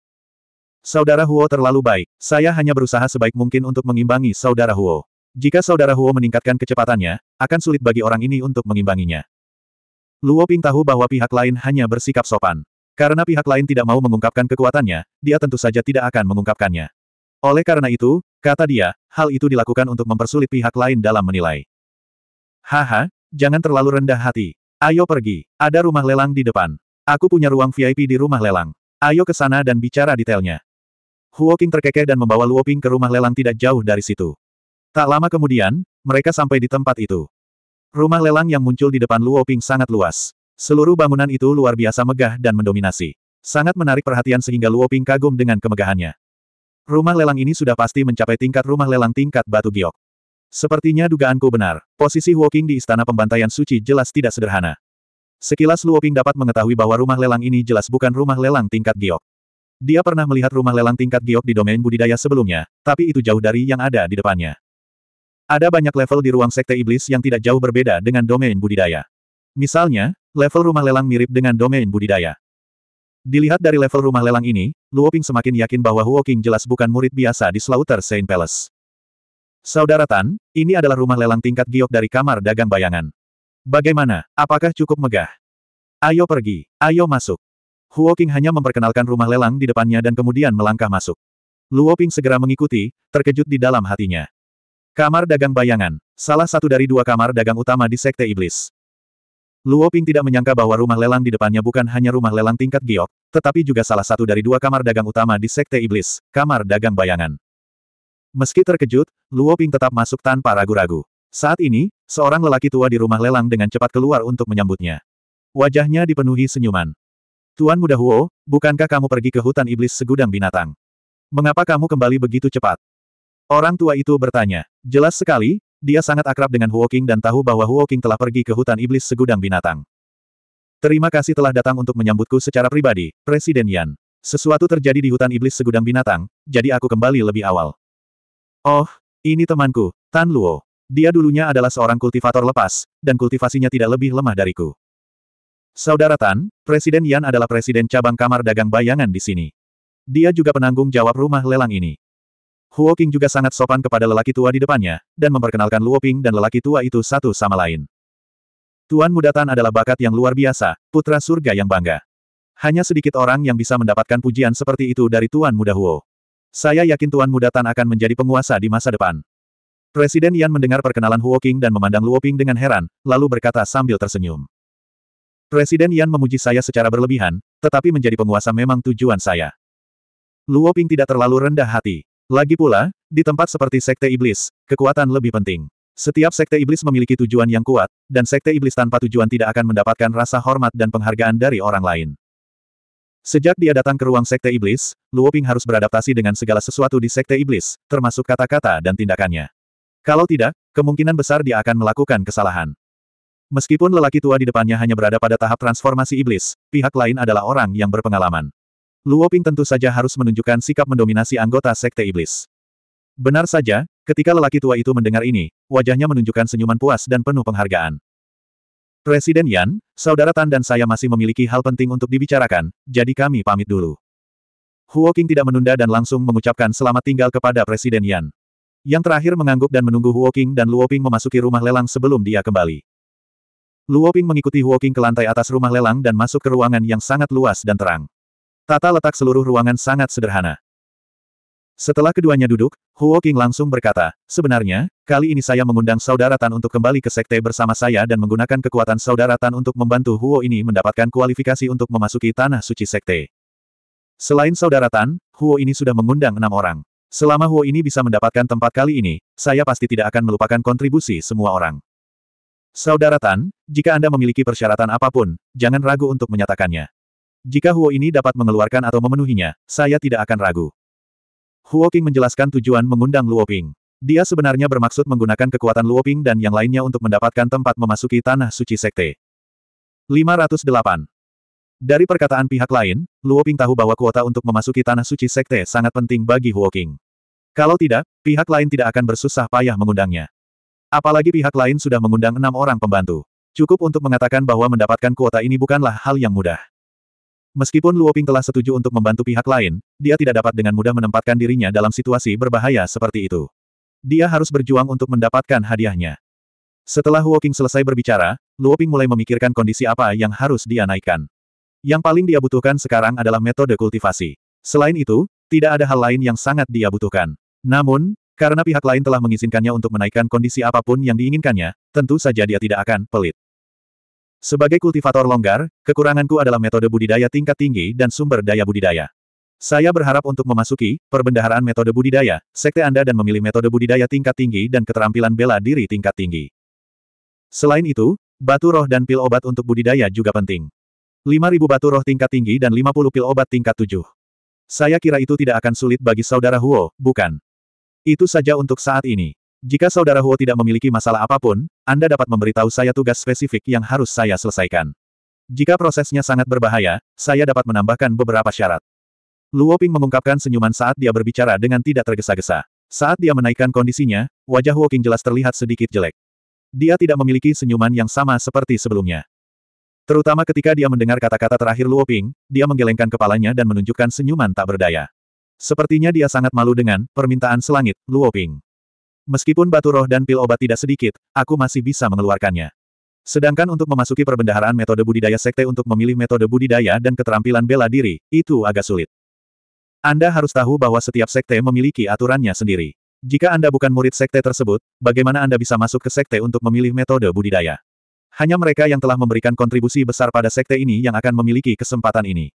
Saudara Huo terlalu baik, saya hanya berusaha sebaik mungkin untuk mengimbangi saudara Huo. Jika saudara Huo meningkatkan kecepatannya, akan sulit bagi orang ini untuk mengimbanginya. Luo Ping tahu bahwa pihak lain hanya bersikap sopan. Karena pihak lain tidak mau mengungkapkan kekuatannya, dia tentu saja tidak akan mengungkapkannya. Oleh karena itu, kata dia, hal itu dilakukan untuk mempersulit pihak lain dalam menilai. Haha, jangan terlalu rendah hati. Ayo pergi, ada rumah lelang di depan. Aku punya ruang VIP di rumah lelang. Ayo ke sana dan bicara detailnya. Huo terkekeh dan membawa Luo Ping ke rumah lelang tidak jauh dari situ. Tak lama kemudian, mereka sampai di tempat itu. Rumah lelang yang muncul di depan Luo Ping sangat luas. Seluruh bangunan itu luar biasa megah dan mendominasi. Sangat menarik perhatian sehingga Luo Ping kagum dengan kemegahannya. Rumah lelang ini sudah pasti mencapai tingkat rumah lelang tingkat batu giok. Sepertinya dugaanku benar, posisi Woking di Istana Pembantaian Suci jelas tidak sederhana. Sekilas Luo Ping dapat mengetahui bahwa rumah lelang ini jelas bukan rumah lelang tingkat giok. Dia pernah melihat rumah lelang tingkat giok di domain budidaya sebelumnya, tapi itu jauh dari yang ada di depannya. Ada banyak level di ruang sekte iblis yang tidak jauh berbeda dengan domain budidaya. Misalnya, level rumah lelang mirip dengan domain budidaya. Dilihat dari level rumah lelang ini, Luo Ping semakin yakin bahwa Huo jelas bukan murid biasa di Slaughter Saint Palace. Saudara Tan, ini adalah rumah lelang tingkat giok dari kamar dagang bayangan. Bagaimana, apakah cukup megah? Ayo pergi, ayo masuk. Huo hanya memperkenalkan rumah lelang di depannya dan kemudian melangkah masuk. Luo Ping segera mengikuti, terkejut di dalam hatinya. Kamar dagang bayangan. Salah satu dari dua kamar dagang utama di Sekte Iblis. Luo Ping tidak menyangka bahwa rumah lelang di depannya bukan hanya rumah lelang tingkat giok, tetapi juga salah satu dari dua kamar dagang utama di Sekte Iblis, kamar dagang bayangan. Meski terkejut, Luo Ping tetap masuk tanpa ragu-ragu. Saat ini, seorang lelaki tua di rumah lelang dengan cepat keluar untuk menyambutnya. Wajahnya dipenuhi senyuman. Tuan muda Huo, bukankah kamu pergi ke hutan iblis segudang binatang? Mengapa kamu kembali begitu cepat? Orang tua itu bertanya. Jelas sekali, dia sangat akrab dengan Huoking dan tahu bahwa Huoking telah pergi ke hutan iblis segudang binatang. Terima kasih telah datang untuk menyambutku secara pribadi, Presiden Yan. Sesuatu terjadi di hutan iblis segudang binatang, jadi aku kembali lebih awal. Oh, ini temanku, Tan Luo. Dia dulunya adalah seorang kultivator lepas, dan kultivasinya tidak lebih lemah dariku. Saudara Tan, Presiden Yan adalah presiden cabang kamar dagang bayangan di sini. Dia juga penanggung jawab rumah lelang ini. Huo King juga sangat sopan kepada lelaki tua di depannya, dan memperkenalkan Luo Ping dan lelaki tua itu satu sama lain. Tuan Muda Tan adalah bakat yang luar biasa, putra surga yang bangga. Hanya sedikit orang yang bisa mendapatkan pujian seperti itu dari Tuan Muda Huo. Saya yakin Tuan Muda Tan akan menjadi penguasa di masa depan. Presiden Yan mendengar perkenalan Huo King dan memandang Luo Ping dengan heran, lalu berkata sambil tersenyum. Presiden Yan memuji saya secara berlebihan, tetapi menjadi penguasa memang tujuan saya. Luo Ping tidak terlalu rendah hati. Lagi pula, di tempat seperti Sekte Iblis, kekuatan lebih penting. Setiap Sekte Iblis memiliki tujuan yang kuat, dan Sekte Iblis tanpa tujuan tidak akan mendapatkan rasa hormat dan penghargaan dari orang lain. Sejak dia datang ke ruang Sekte Iblis, Luoping harus beradaptasi dengan segala sesuatu di Sekte Iblis, termasuk kata-kata dan tindakannya. Kalau tidak, kemungkinan besar dia akan melakukan kesalahan. Meskipun lelaki tua di depannya hanya berada pada tahap transformasi iblis, pihak lain adalah orang yang berpengalaman. Luo Ping tentu saja harus menunjukkan sikap mendominasi anggota Sekte Iblis. Benar saja, ketika lelaki tua itu mendengar ini, wajahnya menunjukkan senyuman puas dan penuh penghargaan. Presiden Yan, Saudara Tan dan saya masih memiliki hal penting untuk dibicarakan, jadi kami pamit dulu. Huo Qing tidak menunda dan langsung mengucapkan selamat tinggal kepada Presiden Yan. Yang terakhir mengangguk dan menunggu Huo Qing dan Luo Ping memasuki rumah lelang sebelum dia kembali. Luo Ping mengikuti Huo Qing ke lantai atas rumah lelang dan masuk ke ruangan yang sangat luas dan terang. Tata letak seluruh ruangan sangat sederhana. Setelah keduanya duduk, Huo King langsung berkata, Sebenarnya, kali ini saya mengundang Saudara Tan untuk kembali ke sekte bersama saya dan menggunakan kekuatan Saudara Tan untuk membantu Huo ini mendapatkan kualifikasi untuk memasuki tanah suci sekte. Selain Saudara Tan, Huo ini sudah mengundang enam orang. Selama Huo ini bisa mendapatkan tempat kali ini, saya pasti tidak akan melupakan kontribusi semua orang. Saudara Tan, jika Anda memiliki persyaratan apapun, jangan ragu untuk menyatakannya. Jika Huo ini dapat mengeluarkan atau memenuhinya, saya tidak akan ragu. Huo King menjelaskan tujuan mengundang Luo Ping. Dia sebenarnya bermaksud menggunakan kekuatan Luo Ping dan yang lainnya untuk mendapatkan tempat memasuki tanah suci sekte. 508. Dari perkataan pihak lain, Luo Ping tahu bahwa kuota untuk memasuki tanah suci sekte sangat penting bagi Huo King. Kalau tidak, pihak lain tidak akan bersusah payah mengundangnya. Apalagi pihak lain sudah mengundang enam orang pembantu. Cukup untuk mengatakan bahwa mendapatkan kuota ini bukanlah hal yang mudah. Meskipun Luoping telah setuju untuk membantu pihak lain, dia tidak dapat dengan mudah menempatkan dirinya dalam situasi berbahaya seperti itu. Dia harus berjuang untuk mendapatkan hadiahnya. Setelah Huoking selesai berbicara, Luoping mulai memikirkan kondisi apa yang harus dia naikkan. Yang paling dia butuhkan sekarang adalah metode kultivasi. Selain itu, tidak ada hal lain yang sangat dia butuhkan. Namun, karena pihak lain telah mengizinkannya untuk menaikkan kondisi apapun yang diinginkannya, tentu saja dia tidak akan pelit. Sebagai kultivator longgar, kekuranganku adalah metode budidaya tingkat tinggi dan sumber daya budidaya. Saya berharap untuk memasuki perbendaharaan metode budidaya, sekte Anda dan memilih metode budidaya tingkat tinggi dan keterampilan bela diri tingkat tinggi. Selain itu, batu roh dan pil obat untuk budidaya juga penting. 5000 batu roh tingkat tinggi dan 50 pil obat tingkat 7. Saya kira itu tidak akan sulit bagi saudara Huo, bukan? Itu saja untuk saat ini. Jika saudara Huo tidak memiliki masalah apapun, anda dapat memberitahu saya tugas spesifik yang harus saya selesaikan. Jika prosesnya sangat berbahaya, saya dapat menambahkan beberapa syarat. Luo Ping mengungkapkan senyuman saat dia berbicara dengan tidak tergesa-gesa. Saat dia menaikkan kondisinya, wajah Woking jelas terlihat sedikit jelek. Dia tidak memiliki senyuman yang sama seperti sebelumnya. Terutama ketika dia mendengar kata-kata terakhir Luo Ping, dia menggelengkan kepalanya dan menunjukkan senyuman tak berdaya. Sepertinya dia sangat malu dengan permintaan selangit Luo Ping. Meskipun batu roh dan pil obat tidak sedikit, aku masih bisa mengeluarkannya. Sedangkan untuk memasuki perbendaharaan metode budidaya sekte untuk memilih metode budidaya dan keterampilan bela diri, itu agak sulit. Anda harus tahu bahwa setiap sekte memiliki aturannya sendiri. Jika Anda bukan murid sekte tersebut, bagaimana Anda bisa masuk ke sekte untuk memilih metode budidaya? Hanya mereka yang telah memberikan kontribusi besar pada sekte ini yang akan memiliki kesempatan ini.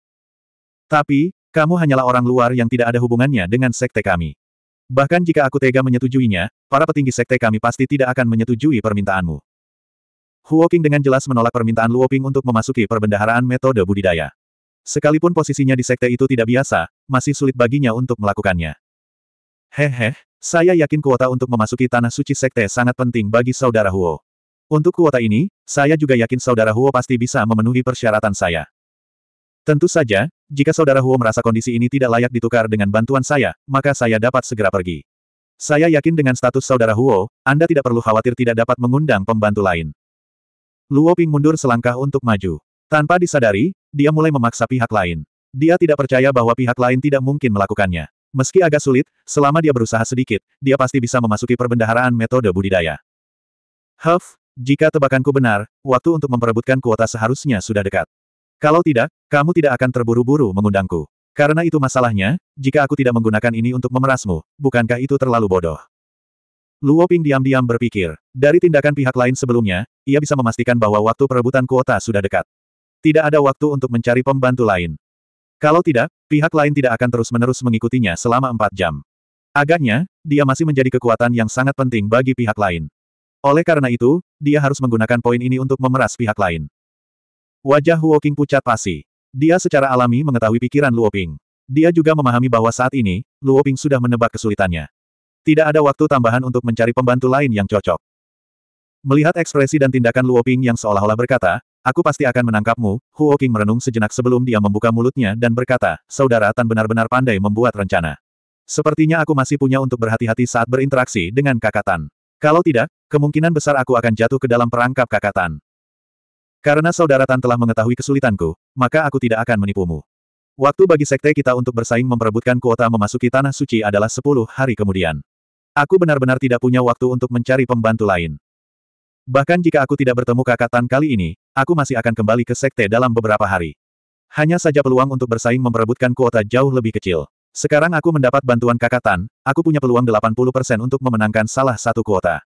Tapi, kamu hanyalah orang luar yang tidak ada hubungannya dengan sekte kami. Bahkan jika aku tega menyetujuinya, para petinggi sekte kami pasti tidak akan menyetujui permintaanmu. Huoking dengan jelas menolak permintaan Luoping untuk memasuki perbendaharaan metode budidaya. Sekalipun posisinya di sekte itu tidak biasa, masih sulit baginya untuk melakukannya. Hehe, saya yakin kuota untuk memasuki tanah suci sekte sangat penting bagi saudara Huo. Untuk kuota ini, saya juga yakin saudara Huo pasti bisa memenuhi persyaratan saya. Tentu saja, jika saudara Huo merasa kondisi ini tidak layak ditukar dengan bantuan saya, maka saya dapat segera pergi. Saya yakin dengan status saudara Huo, Anda tidak perlu khawatir tidak dapat mengundang pembantu lain. Luo Ping mundur selangkah untuk maju. Tanpa disadari, dia mulai memaksa pihak lain. Dia tidak percaya bahwa pihak lain tidak mungkin melakukannya. Meski agak sulit, selama dia berusaha sedikit, dia pasti bisa memasuki perbendaharaan metode budidaya. Huff, jika tebakanku benar, waktu untuk memperebutkan kuota seharusnya sudah dekat. Kalau tidak, kamu tidak akan terburu-buru mengundangku. Karena itu masalahnya, jika aku tidak menggunakan ini untuk memerasmu, bukankah itu terlalu bodoh? Luo Ping diam-diam berpikir, dari tindakan pihak lain sebelumnya, ia bisa memastikan bahwa waktu perebutan kuota sudah dekat. Tidak ada waktu untuk mencari pembantu lain. Kalau tidak, pihak lain tidak akan terus-menerus mengikutinya selama empat jam. Agaknya, dia masih menjadi kekuatan yang sangat penting bagi pihak lain. Oleh karena itu, dia harus menggunakan poin ini untuk memeras pihak lain. Wajah Qing pucat pasi. Dia secara alami mengetahui pikiran Luoping. Dia juga memahami bahwa saat ini, Luoping sudah menebak kesulitannya. Tidak ada waktu tambahan untuk mencari pembantu lain yang cocok. Melihat ekspresi dan tindakan Luoping yang seolah-olah berkata, aku pasti akan menangkapmu, Qing merenung sejenak sebelum dia membuka mulutnya dan berkata, saudara Tan benar-benar pandai membuat rencana. Sepertinya aku masih punya untuk berhati-hati saat berinteraksi dengan Kakatan. Kalau tidak, kemungkinan besar aku akan jatuh ke dalam perangkap Kakatan." Karena saudara Tan telah mengetahui kesulitanku, maka aku tidak akan menipumu. Waktu bagi sekte kita untuk bersaing memperebutkan kuota memasuki Tanah Suci adalah sepuluh hari kemudian. Aku benar-benar tidak punya waktu untuk mencari pembantu lain. Bahkan jika aku tidak bertemu kakak Tan kali ini, aku masih akan kembali ke sekte dalam beberapa hari. Hanya saja peluang untuk bersaing memperebutkan kuota jauh lebih kecil. Sekarang aku mendapat bantuan kakak Tan, aku punya peluang 80% untuk memenangkan salah satu kuota.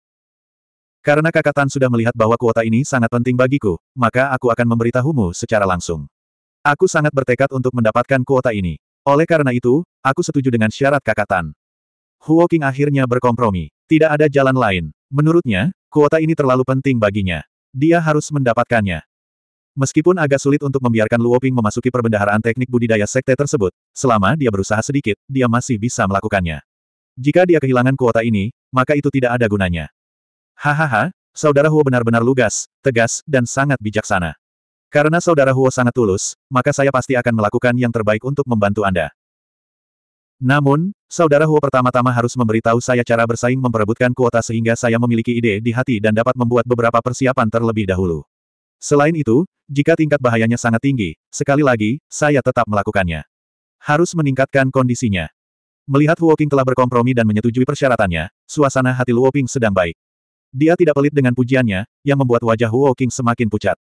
Karena kakak Tan sudah melihat bahwa kuota ini sangat penting bagiku, maka aku akan memberitahumu secara langsung. Aku sangat bertekad untuk mendapatkan kuota ini. Oleh karena itu, aku setuju dengan syarat kakak Tan. Huo Qing akhirnya berkompromi. Tidak ada jalan lain. Menurutnya, kuota ini terlalu penting baginya. Dia harus mendapatkannya. Meskipun agak sulit untuk membiarkan Luo Ping memasuki perbendaharaan teknik budidaya sekte tersebut, selama dia berusaha sedikit, dia masih bisa melakukannya. Jika dia kehilangan kuota ini, maka itu tidak ada gunanya. Hahaha, saudara Huo benar-benar lugas, tegas, dan sangat bijaksana. Karena saudara Huo sangat tulus, maka saya pasti akan melakukan yang terbaik untuk membantu Anda. Namun, saudara Huo pertama-tama harus memberitahu saya cara bersaing memperebutkan kuota sehingga saya memiliki ide di hati dan dapat membuat beberapa persiapan terlebih dahulu. Selain itu, jika tingkat bahayanya sangat tinggi, sekali lagi, saya tetap melakukannya. Harus meningkatkan kondisinya. Melihat Huo Qing telah berkompromi dan menyetujui persyaratannya, suasana hati Luoping sedang baik. Dia tidak pelit dengan pujiannya, yang membuat wajah Huo King semakin pucat.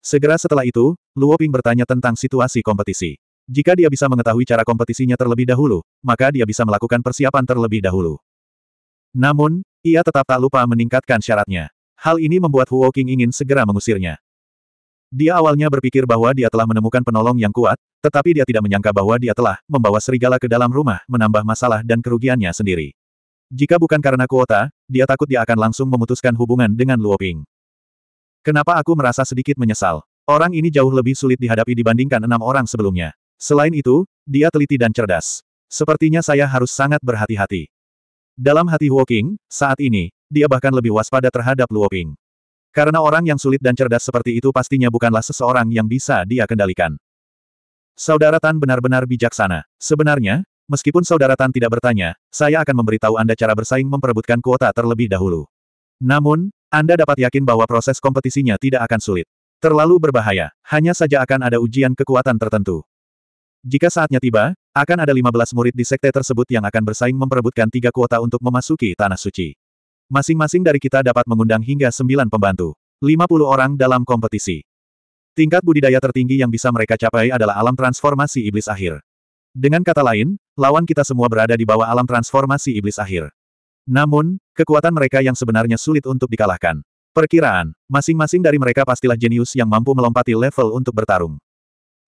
Segera setelah itu, Luo Ping bertanya tentang situasi kompetisi. Jika dia bisa mengetahui cara kompetisinya terlebih dahulu, maka dia bisa melakukan persiapan terlebih dahulu. Namun, ia tetap tak lupa meningkatkan syaratnya. Hal ini membuat Huo King ingin segera mengusirnya. Dia awalnya berpikir bahwa dia telah menemukan penolong yang kuat, tetapi dia tidak menyangka bahwa dia telah membawa serigala ke dalam rumah, menambah masalah dan kerugiannya sendiri. Jika bukan karena kuota, dia takut dia akan langsung memutuskan hubungan dengan Luoping. Kenapa aku merasa sedikit menyesal? Orang ini jauh lebih sulit dihadapi dibandingkan enam orang sebelumnya. Selain itu, dia teliti dan cerdas. Sepertinya saya harus sangat berhati-hati. Dalam hati Huoking, saat ini, dia bahkan lebih waspada terhadap Luoping. Karena orang yang sulit dan cerdas seperti itu pastinya bukanlah seseorang yang bisa dia kendalikan. Saudara Tan benar-benar bijaksana. Sebenarnya, Meskipun saudara Tan tidak bertanya, saya akan memberitahu Anda cara bersaing memperebutkan kuota terlebih dahulu. Namun, Anda dapat yakin bahwa proses kompetisinya tidak akan sulit. Terlalu berbahaya, hanya saja akan ada ujian kekuatan tertentu. Jika saatnya tiba, akan ada 15 murid di sekte tersebut yang akan bersaing memperebutkan tiga kuota untuk memasuki Tanah Suci. Masing-masing dari kita dapat mengundang hingga 9 pembantu. 50 orang dalam kompetisi. Tingkat budidaya tertinggi yang bisa mereka capai adalah alam transformasi iblis akhir. Dengan kata lain, lawan kita semua berada di bawah alam transformasi iblis akhir. Namun, kekuatan mereka yang sebenarnya sulit untuk dikalahkan. Perkiraan, masing-masing dari mereka pastilah jenius yang mampu melompati level untuk bertarung.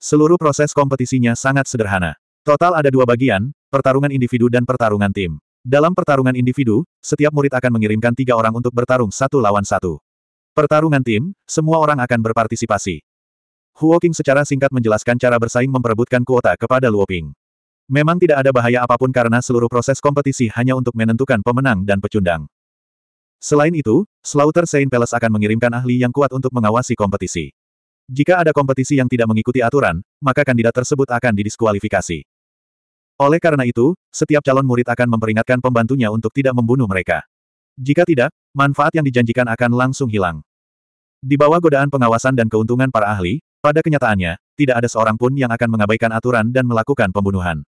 Seluruh proses kompetisinya sangat sederhana. Total ada dua bagian, pertarungan individu dan pertarungan tim. Dalam pertarungan individu, setiap murid akan mengirimkan tiga orang untuk bertarung satu lawan satu. Pertarungan tim, semua orang akan berpartisipasi. Qing secara singkat menjelaskan cara bersaing memperebutkan kuota kepada Luo Ping. Memang tidak ada bahaya apapun karena seluruh proses kompetisi hanya untuk menentukan pemenang dan pecundang. Selain itu, Slaughter Saint Palace akan mengirimkan ahli yang kuat untuk mengawasi kompetisi. Jika ada kompetisi yang tidak mengikuti aturan, maka kandidat tersebut akan didiskualifikasi. Oleh karena itu, setiap calon murid akan memperingatkan pembantunya untuk tidak membunuh mereka. Jika tidak, manfaat yang dijanjikan akan langsung hilang. Di bawah godaan pengawasan dan keuntungan para ahli, pada kenyataannya, tidak ada seorang pun yang akan mengabaikan aturan dan melakukan pembunuhan.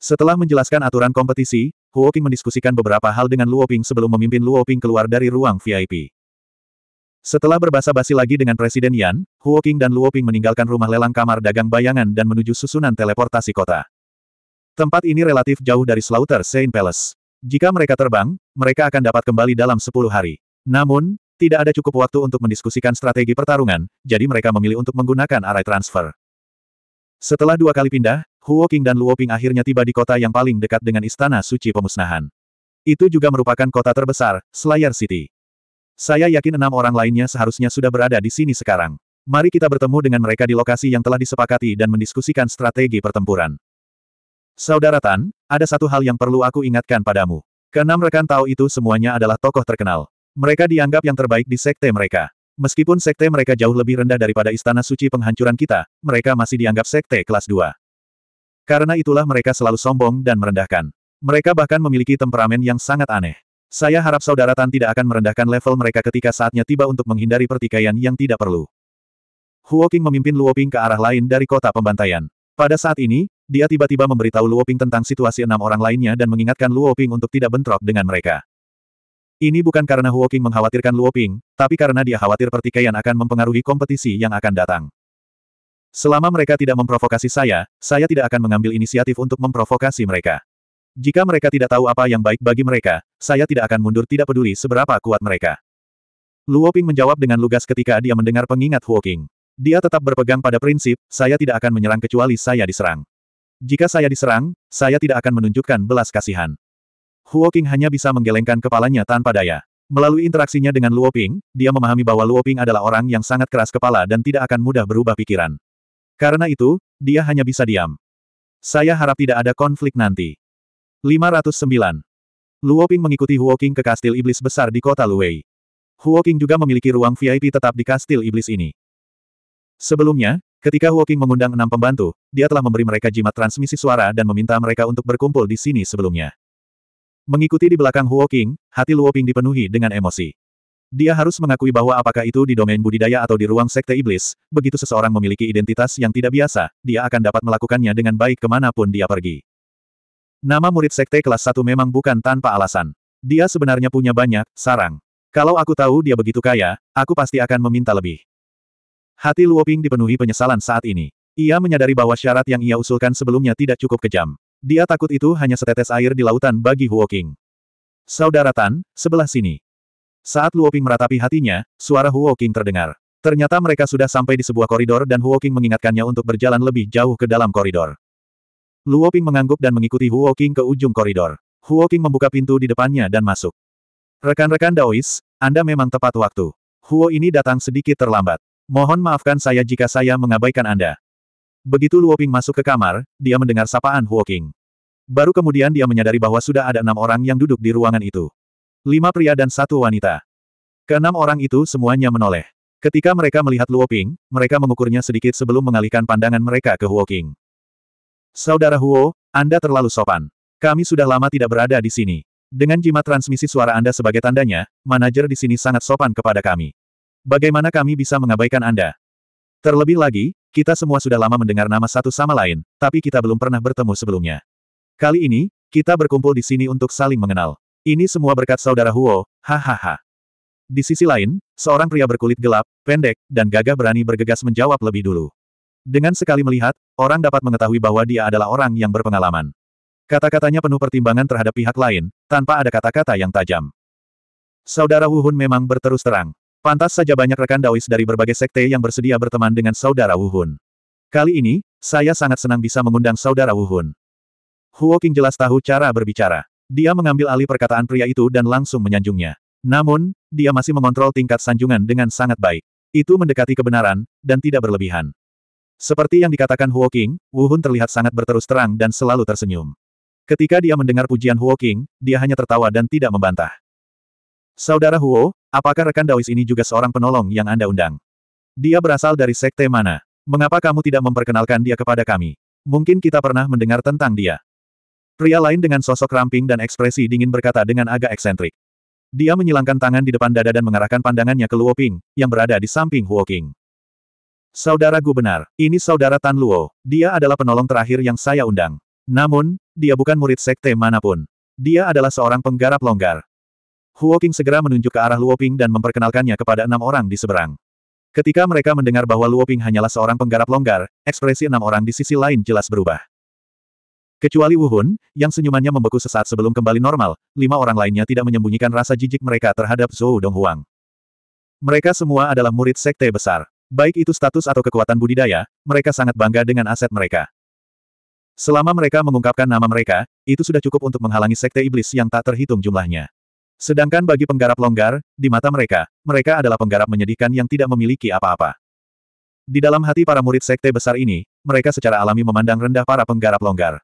Setelah menjelaskan aturan kompetisi, Qing mendiskusikan beberapa hal dengan Luoping sebelum memimpin Luoping keluar dari ruang VIP. Setelah berbasa-basi lagi dengan Presiden Yan, Qing dan Luoping meninggalkan rumah lelang kamar dagang bayangan dan menuju susunan teleportasi kota. Tempat ini relatif jauh dari Slaughter Saint Palace. Jika mereka terbang, mereka akan dapat kembali dalam 10 hari. Namun, tidak ada cukup waktu untuk mendiskusikan strategi pertarungan, jadi mereka memilih untuk menggunakan arai transfer. Setelah dua kali pindah, Huo King dan Luo Ping akhirnya tiba di kota yang paling dekat dengan Istana Suci Pemusnahan. Itu juga merupakan kota terbesar, Slayer City. Saya yakin enam orang lainnya seharusnya sudah berada di sini sekarang. Mari kita bertemu dengan mereka di lokasi yang telah disepakati dan mendiskusikan strategi pertempuran. Saudara Tan, ada satu hal yang perlu aku ingatkan padamu. Keenam rekan tahu itu semuanya adalah tokoh terkenal. Mereka dianggap yang terbaik di sekte mereka. Meskipun sekte mereka jauh lebih rendah daripada istana suci penghancuran kita, mereka masih dianggap sekte kelas 2. Karena itulah mereka selalu sombong dan merendahkan. Mereka bahkan memiliki temperamen yang sangat aneh. Saya harap saudara Tan tidak akan merendahkan level mereka ketika saatnya tiba untuk menghindari pertikaian yang tidak perlu. Huoking memimpin Luoping ke arah lain dari kota pembantaian. Pada saat ini, dia tiba-tiba memberitahu Luoping tentang situasi enam orang lainnya dan mengingatkan Luoping untuk tidak bentrok dengan mereka. Ini bukan karena Huoqing mengkhawatirkan Luo Ping, tapi karena dia khawatir pertikaian akan mempengaruhi kompetisi yang akan datang. Selama mereka tidak memprovokasi saya, saya tidak akan mengambil inisiatif untuk memprovokasi mereka. Jika mereka tidak tahu apa yang baik bagi mereka, saya tidak akan mundur tidak peduli seberapa kuat mereka. Luo Ping menjawab dengan lugas ketika dia mendengar pengingat Huoqing. Dia tetap berpegang pada prinsip, saya tidak akan menyerang kecuali saya diserang. Jika saya diserang, saya tidak akan menunjukkan belas kasihan. Huo Qing hanya bisa menggelengkan kepalanya tanpa daya. Melalui interaksinya dengan Luo Ping, dia memahami bahwa Luo Ping adalah orang yang sangat keras kepala dan tidak akan mudah berubah pikiran. Karena itu, dia hanya bisa diam. Saya harap tidak ada konflik nanti. 509. Luo Ping mengikuti Huo Qing ke kastil iblis besar di kota Luwei. Huo Qing juga memiliki ruang VIP tetap di kastil iblis ini. Sebelumnya, ketika Huo Qing mengundang enam pembantu, dia telah memberi mereka jimat transmisi suara dan meminta mereka untuk berkumpul di sini sebelumnya. Mengikuti di belakang Huo King, hati Luo Ping dipenuhi dengan emosi. Dia harus mengakui bahwa apakah itu di domain budidaya atau di ruang sekte iblis, begitu seseorang memiliki identitas yang tidak biasa, dia akan dapat melakukannya dengan baik kemanapun dia pergi. Nama murid sekte kelas 1 memang bukan tanpa alasan. Dia sebenarnya punya banyak, sarang. Kalau aku tahu dia begitu kaya, aku pasti akan meminta lebih. Hati Ping dipenuhi penyesalan saat ini. Ia menyadari bahwa syarat yang ia usulkan sebelumnya tidak cukup kejam. Dia takut itu hanya setetes air di lautan bagi Huo King. Saudara Tan, sebelah sini. Saat Luo Ping meratapi hatinya, suara Huo King terdengar. Ternyata mereka sudah sampai di sebuah koridor dan Huo King mengingatkannya untuk berjalan lebih jauh ke dalam koridor. Luo Ping mengangguk dan mengikuti Huo King ke ujung koridor. Huo King membuka pintu di depannya dan masuk. Rekan-rekan Daois, Anda memang tepat waktu. Huo ini datang sedikit terlambat. Mohon maafkan saya jika saya mengabaikan Anda. Begitu Luo Ping masuk ke kamar, dia mendengar sapaan Huo King. Baru kemudian dia menyadari bahwa sudah ada enam orang yang duduk di ruangan itu. Lima pria dan satu wanita. Keenam orang itu semuanya menoleh. Ketika mereka melihat Luo Ping, mereka mengukurnya sedikit sebelum mengalihkan pandangan mereka ke Huo King. Saudara Huo, Anda terlalu sopan. Kami sudah lama tidak berada di sini. Dengan jimat transmisi suara Anda sebagai tandanya, manajer di sini sangat sopan kepada kami. Bagaimana kami bisa mengabaikan Anda? Terlebih lagi, kita semua sudah lama mendengar nama satu sama lain, tapi kita belum pernah bertemu sebelumnya. Kali ini, kita berkumpul di sini untuk saling mengenal. Ini semua berkat saudara Huo, hahaha. Di sisi lain, seorang pria berkulit gelap, pendek, dan gagah berani bergegas menjawab lebih dulu. Dengan sekali melihat, orang dapat mengetahui bahwa dia adalah orang yang berpengalaman. Kata-katanya penuh pertimbangan terhadap pihak lain, tanpa ada kata-kata yang tajam. Saudara Wuhun memang berterus terang. Pantas saja banyak rekan Daois dari berbagai sekte yang bersedia berteman dengan saudara Wuhun. Kali ini, saya sangat senang bisa mengundang saudara Wuhun. Huo King jelas tahu cara berbicara. Dia mengambil alih perkataan pria itu dan langsung menyanjungnya. Namun, dia masih mengontrol tingkat sanjungan dengan sangat baik. Itu mendekati kebenaran, dan tidak berlebihan. Seperti yang dikatakan Huo King, Wu Hun terlihat sangat berterus terang dan selalu tersenyum. Ketika dia mendengar pujian Huo King, dia hanya tertawa dan tidak membantah. Saudara Huo, apakah rekan Daois ini juga seorang penolong yang Anda undang? Dia berasal dari sekte mana? Mengapa kamu tidak memperkenalkan dia kepada kami? Mungkin kita pernah mendengar tentang dia. Pria lain dengan sosok ramping dan ekspresi dingin berkata dengan agak eksentrik. Dia menyilangkan tangan di depan dada dan mengarahkan pandangannya ke Luo Ping, yang berada di samping Huo King. Saudara Gu benar, ini saudara Tan Luo, dia adalah penolong terakhir yang saya undang. Namun, dia bukan murid sekte manapun. Dia adalah seorang penggarap longgar. Huo King segera menunjuk ke arah Luo Ping dan memperkenalkannya kepada enam orang di seberang. Ketika mereka mendengar bahwa Luo Ping hanyalah seorang penggarap longgar, ekspresi enam orang di sisi lain jelas berubah. Kecuali Wuhun, yang senyumannya membeku sesaat sebelum kembali normal, lima orang lainnya tidak menyembunyikan rasa jijik mereka terhadap Zhou Donghuang. Mereka semua adalah murid sekte besar. Baik itu status atau kekuatan budidaya, mereka sangat bangga dengan aset mereka. Selama mereka mengungkapkan nama mereka, itu sudah cukup untuk menghalangi sekte iblis yang tak terhitung jumlahnya. Sedangkan bagi penggarap longgar, di mata mereka, mereka adalah penggarap menyedihkan yang tidak memiliki apa-apa. Di dalam hati para murid sekte besar ini, mereka secara alami memandang rendah para penggarap longgar.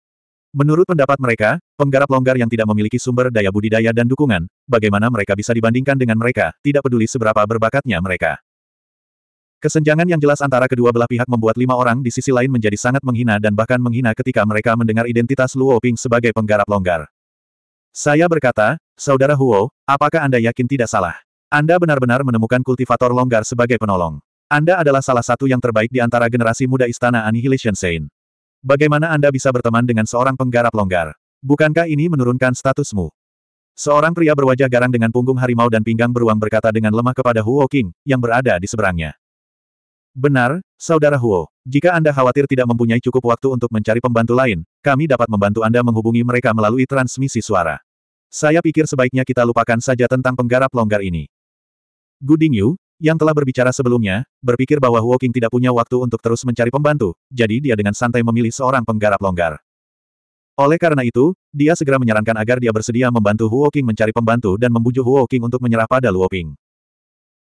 Menurut pendapat mereka, penggarap longgar yang tidak memiliki sumber daya budidaya dan dukungan, bagaimana mereka bisa dibandingkan dengan mereka, tidak peduli seberapa berbakatnya mereka. Kesenjangan yang jelas antara kedua belah pihak membuat lima orang di sisi lain menjadi sangat menghina dan bahkan menghina ketika mereka mendengar identitas Luo Ping sebagai penggarap longgar. Saya berkata, Saudara Huo, apakah Anda yakin tidak salah? Anda benar-benar menemukan kultivator longgar sebagai penolong. Anda adalah salah satu yang terbaik di antara generasi muda Istana Annihilation Saint. Bagaimana Anda bisa berteman dengan seorang penggarap longgar? Bukankah ini menurunkan statusmu? Seorang pria berwajah garang dengan punggung harimau dan pinggang beruang berkata dengan lemah kepada Huo King, yang berada di seberangnya. Benar, Saudara Huo, jika Anda khawatir tidak mempunyai cukup waktu untuk mencari pembantu lain, kami dapat membantu Anda menghubungi mereka melalui transmisi suara. Saya pikir sebaiknya kita lupakan saja tentang penggarap longgar ini. Gu Dingyu, yang telah berbicara sebelumnya, berpikir bahwa Huoqing tidak punya waktu untuk terus mencari pembantu, jadi dia dengan santai memilih seorang penggarap longgar. Oleh karena itu, dia segera menyarankan agar dia bersedia membantu Huoqing mencari pembantu dan membujuk Huoqing untuk menyerah pada Luoping.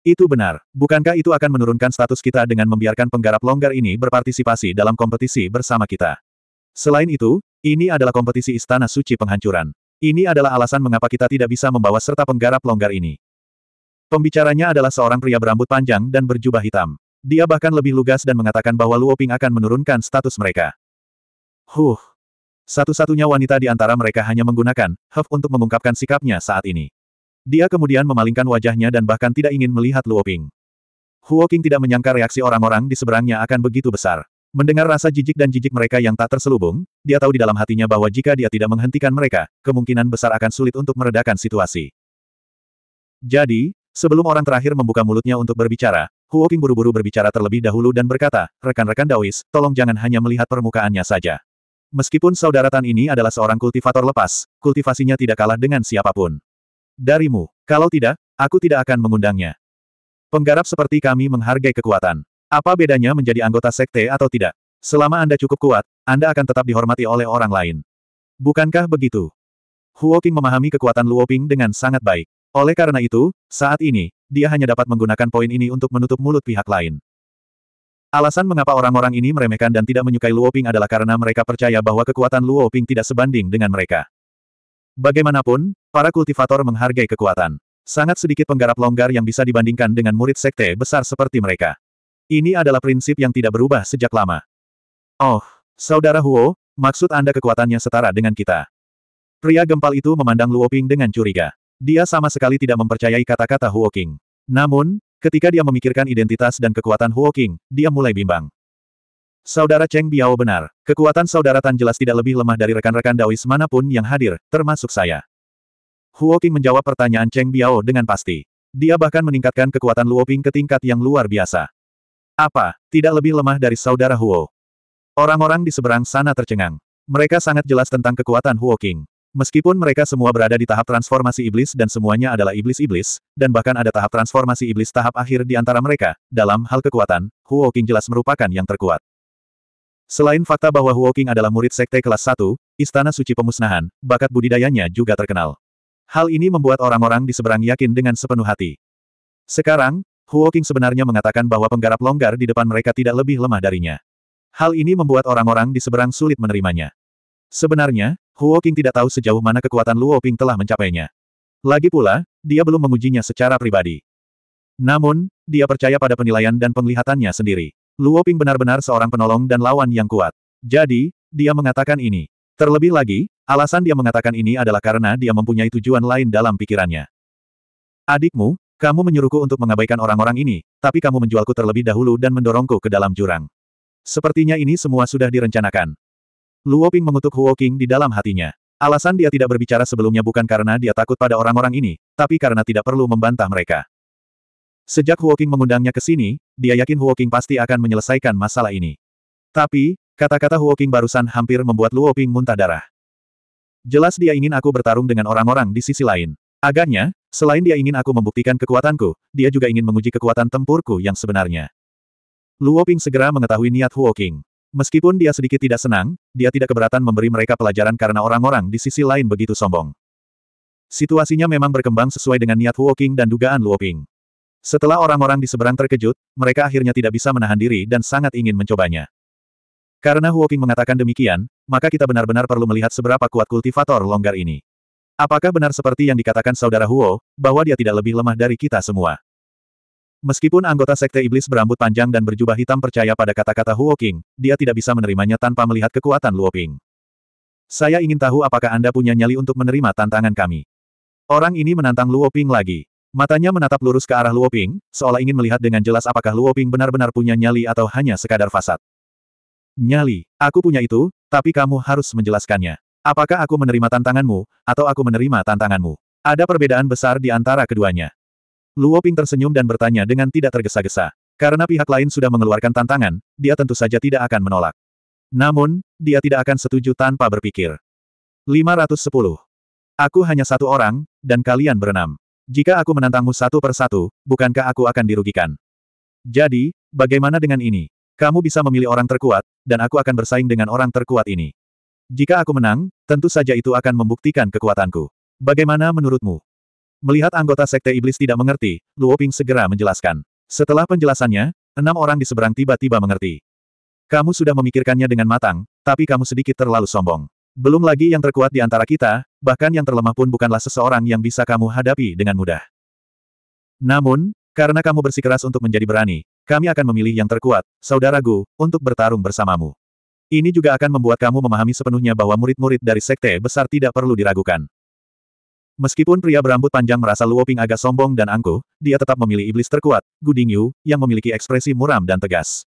Itu benar, bukankah itu akan menurunkan status kita dengan membiarkan penggarap longgar ini berpartisipasi dalam kompetisi bersama kita? Selain itu, ini adalah kompetisi Istana Suci Penghancuran. Ini adalah alasan mengapa kita tidak bisa membawa serta penggarap longgar ini. Pembicaranya adalah seorang pria berambut panjang dan berjubah hitam. Dia bahkan lebih lugas dan mengatakan bahwa Luoping akan menurunkan status mereka. Huh. Satu-satunya wanita di antara mereka hanya menggunakan huff untuk mengungkapkan sikapnya saat ini. Dia kemudian memalingkan wajahnya dan bahkan tidak ingin melihat Luoping. Huoking tidak menyangka reaksi orang-orang di seberangnya akan begitu besar. Mendengar rasa jijik dan jijik mereka yang tak terselubung, dia tahu di dalam hatinya bahwa jika dia tidak menghentikan mereka, kemungkinan besar akan sulit untuk meredakan situasi. Jadi, Sebelum orang terakhir membuka mulutnya untuk berbicara, Huo Qing buru-buru berbicara terlebih dahulu dan berkata, rekan-rekan Daois, tolong jangan hanya melihat permukaannya saja. Meskipun saudara Tan ini adalah seorang kultivator lepas, kultivasinya tidak kalah dengan siapapun. Darimu, kalau tidak, aku tidak akan mengundangnya. Penggarap seperti kami menghargai kekuatan. Apa bedanya menjadi anggota sekte atau tidak? Selama Anda cukup kuat, Anda akan tetap dihormati oleh orang lain. Bukankah begitu? Huo Qing memahami kekuatan Luo Ping dengan sangat baik. Oleh karena itu, saat ini, dia hanya dapat menggunakan poin ini untuk menutup mulut pihak lain. Alasan mengapa orang-orang ini meremehkan dan tidak menyukai Luo Ping adalah karena mereka percaya bahwa kekuatan Luo Ping tidak sebanding dengan mereka. Bagaimanapun, para kultivator menghargai kekuatan. Sangat sedikit penggarap longgar yang bisa dibandingkan dengan murid sekte besar seperti mereka. Ini adalah prinsip yang tidak berubah sejak lama. Oh, Saudara Huo, maksud Anda kekuatannya setara dengan kita. Pria gempal itu memandang Luo Ping dengan curiga. Dia sama sekali tidak mempercayai kata-kata Huo King. Namun, ketika dia memikirkan identitas dan kekuatan Huo King, dia mulai bimbang. Saudara Cheng Biao benar, kekuatan saudara Tan jelas tidak lebih lemah dari rekan-rekan Daois manapun yang hadir, termasuk saya. Huo King menjawab pertanyaan Cheng Biao dengan pasti. Dia bahkan meningkatkan kekuatan Luo Ping ke tingkat yang luar biasa. Apa, tidak lebih lemah dari saudara Huo? Orang-orang di seberang sana tercengang. Mereka sangat jelas tentang kekuatan Huo King. Meskipun mereka semua berada di tahap transformasi iblis dan semuanya adalah iblis-iblis, dan bahkan ada tahap transformasi iblis tahap akhir di antara mereka, dalam hal kekuatan, Huo Qing jelas merupakan yang terkuat. Selain fakta bahwa Huo Qing adalah murid sekte kelas 1, Istana Suci Pemusnahan, bakat budidayanya juga terkenal. Hal ini membuat orang-orang di seberang yakin dengan sepenuh hati. Sekarang, Huo Qing sebenarnya mengatakan bahwa penggarap longgar di depan mereka tidak lebih lemah darinya. Hal ini membuat orang-orang di seberang sulit menerimanya. Sebenarnya, Huo King tidak tahu sejauh mana kekuatan Luo Ping telah mencapainya. Lagi pula, dia belum mengujinya secara pribadi. Namun, dia percaya pada penilaian dan penglihatannya sendiri. Luo Ping benar-benar seorang penolong dan lawan yang kuat. Jadi, dia mengatakan ini. Terlebih lagi, alasan dia mengatakan ini adalah karena dia mempunyai tujuan lain dalam pikirannya. Adikmu, kamu menyuruhku untuk mengabaikan orang-orang ini, tapi kamu menjualku terlebih dahulu dan mendorongku ke dalam jurang. Sepertinya ini semua sudah direncanakan. Luo Ping mengutuk Huo Qing di dalam hatinya. Alasan dia tidak berbicara sebelumnya bukan karena dia takut pada orang-orang ini, tapi karena tidak perlu membantah mereka. Sejak Huo Qing mengundangnya ke sini, dia yakin Huo Qing pasti akan menyelesaikan masalah ini. Tapi, kata-kata Huo Qing barusan hampir membuat Luo Ping muntah darah. Jelas dia ingin aku bertarung dengan orang-orang di sisi lain. Agaknya, selain dia ingin aku membuktikan kekuatanku, dia juga ingin menguji kekuatan tempurku yang sebenarnya. Luo Ping segera mengetahui niat Huo Qing. Meskipun dia sedikit tidak senang, dia tidak keberatan memberi mereka pelajaran karena orang-orang di sisi lain begitu sombong. Situasinya memang berkembang sesuai dengan niat Huo King dan dugaan Luo Ping. Setelah orang-orang di seberang terkejut, mereka akhirnya tidak bisa menahan diri dan sangat ingin mencobanya. Karena Huo King mengatakan demikian, maka kita benar-benar perlu melihat seberapa kuat kultivator longgar ini. Apakah benar seperti yang dikatakan saudara Huo, bahwa dia tidak lebih lemah dari kita semua? Meskipun anggota Sekte Iblis berambut panjang dan berjubah hitam percaya pada kata-kata Huo King, dia tidak bisa menerimanya tanpa melihat kekuatan Luo Ping. Saya ingin tahu apakah Anda punya nyali untuk menerima tantangan kami. Orang ini menantang Luo Ping lagi. Matanya menatap lurus ke arah Luo Ping, seolah ingin melihat dengan jelas apakah Luo Ping benar-benar punya nyali atau hanya sekadar fasad. Nyali, aku punya itu, tapi kamu harus menjelaskannya. Apakah aku menerima tantanganmu, atau aku menerima tantanganmu? Ada perbedaan besar di antara keduanya. Luo Ping tersenyum dan bertanya dengan tidak tergesa-gesa. Karena pihak lain sudah mengeluarkan tantangan, dia tentu saja tidak akan menolak. Namun, dia tidak akan setuju tanpa berpikir. 510. Aku hanya satu orang, dan kalian berenam. Jika aku menantangmu satu persatu, bukankah aku akan dirugikan? Jadi, bagaimana dengan ini? Kamu bisa memilih orang terkuat, dan aku akan bersaing dengan orang terkuat ini. Jika aku menang, tentu saja itu akan membuktikan kekuatanku. Bagaimana menurutmu? Melihat anggota Sekte Iblis tidak mengerti, Luo Ping segera menjelaskan. Setelah penjelasannya, enam orang di seberang tiba-tiba mengerti. Kamu sudah memikirkannya dengan matang, tapi kamu sedikit terlalu sombong. Belum lagi yang terkuat di antara kita, bahkan yang terlemah pun bukanlah seseorang yang bisa kamu hadapi dengan mudah. Namun, karena kamu bersikeras untuk menjadi berani, kami akan memilih yang terkuat, saudaraku, untuk bertarung bersamamu. Ini juga akan membuat kamu memahami sepenuhnya bahwa murid-murid dari sekte besar tidak perlu diragukan. Meskipun pria berambut panjang merasa Luoping agak sombong dan angkuh, dia tetap memilih iblis terkuat, Guding Yu, yang memiliki ekspresi muram dan tegas.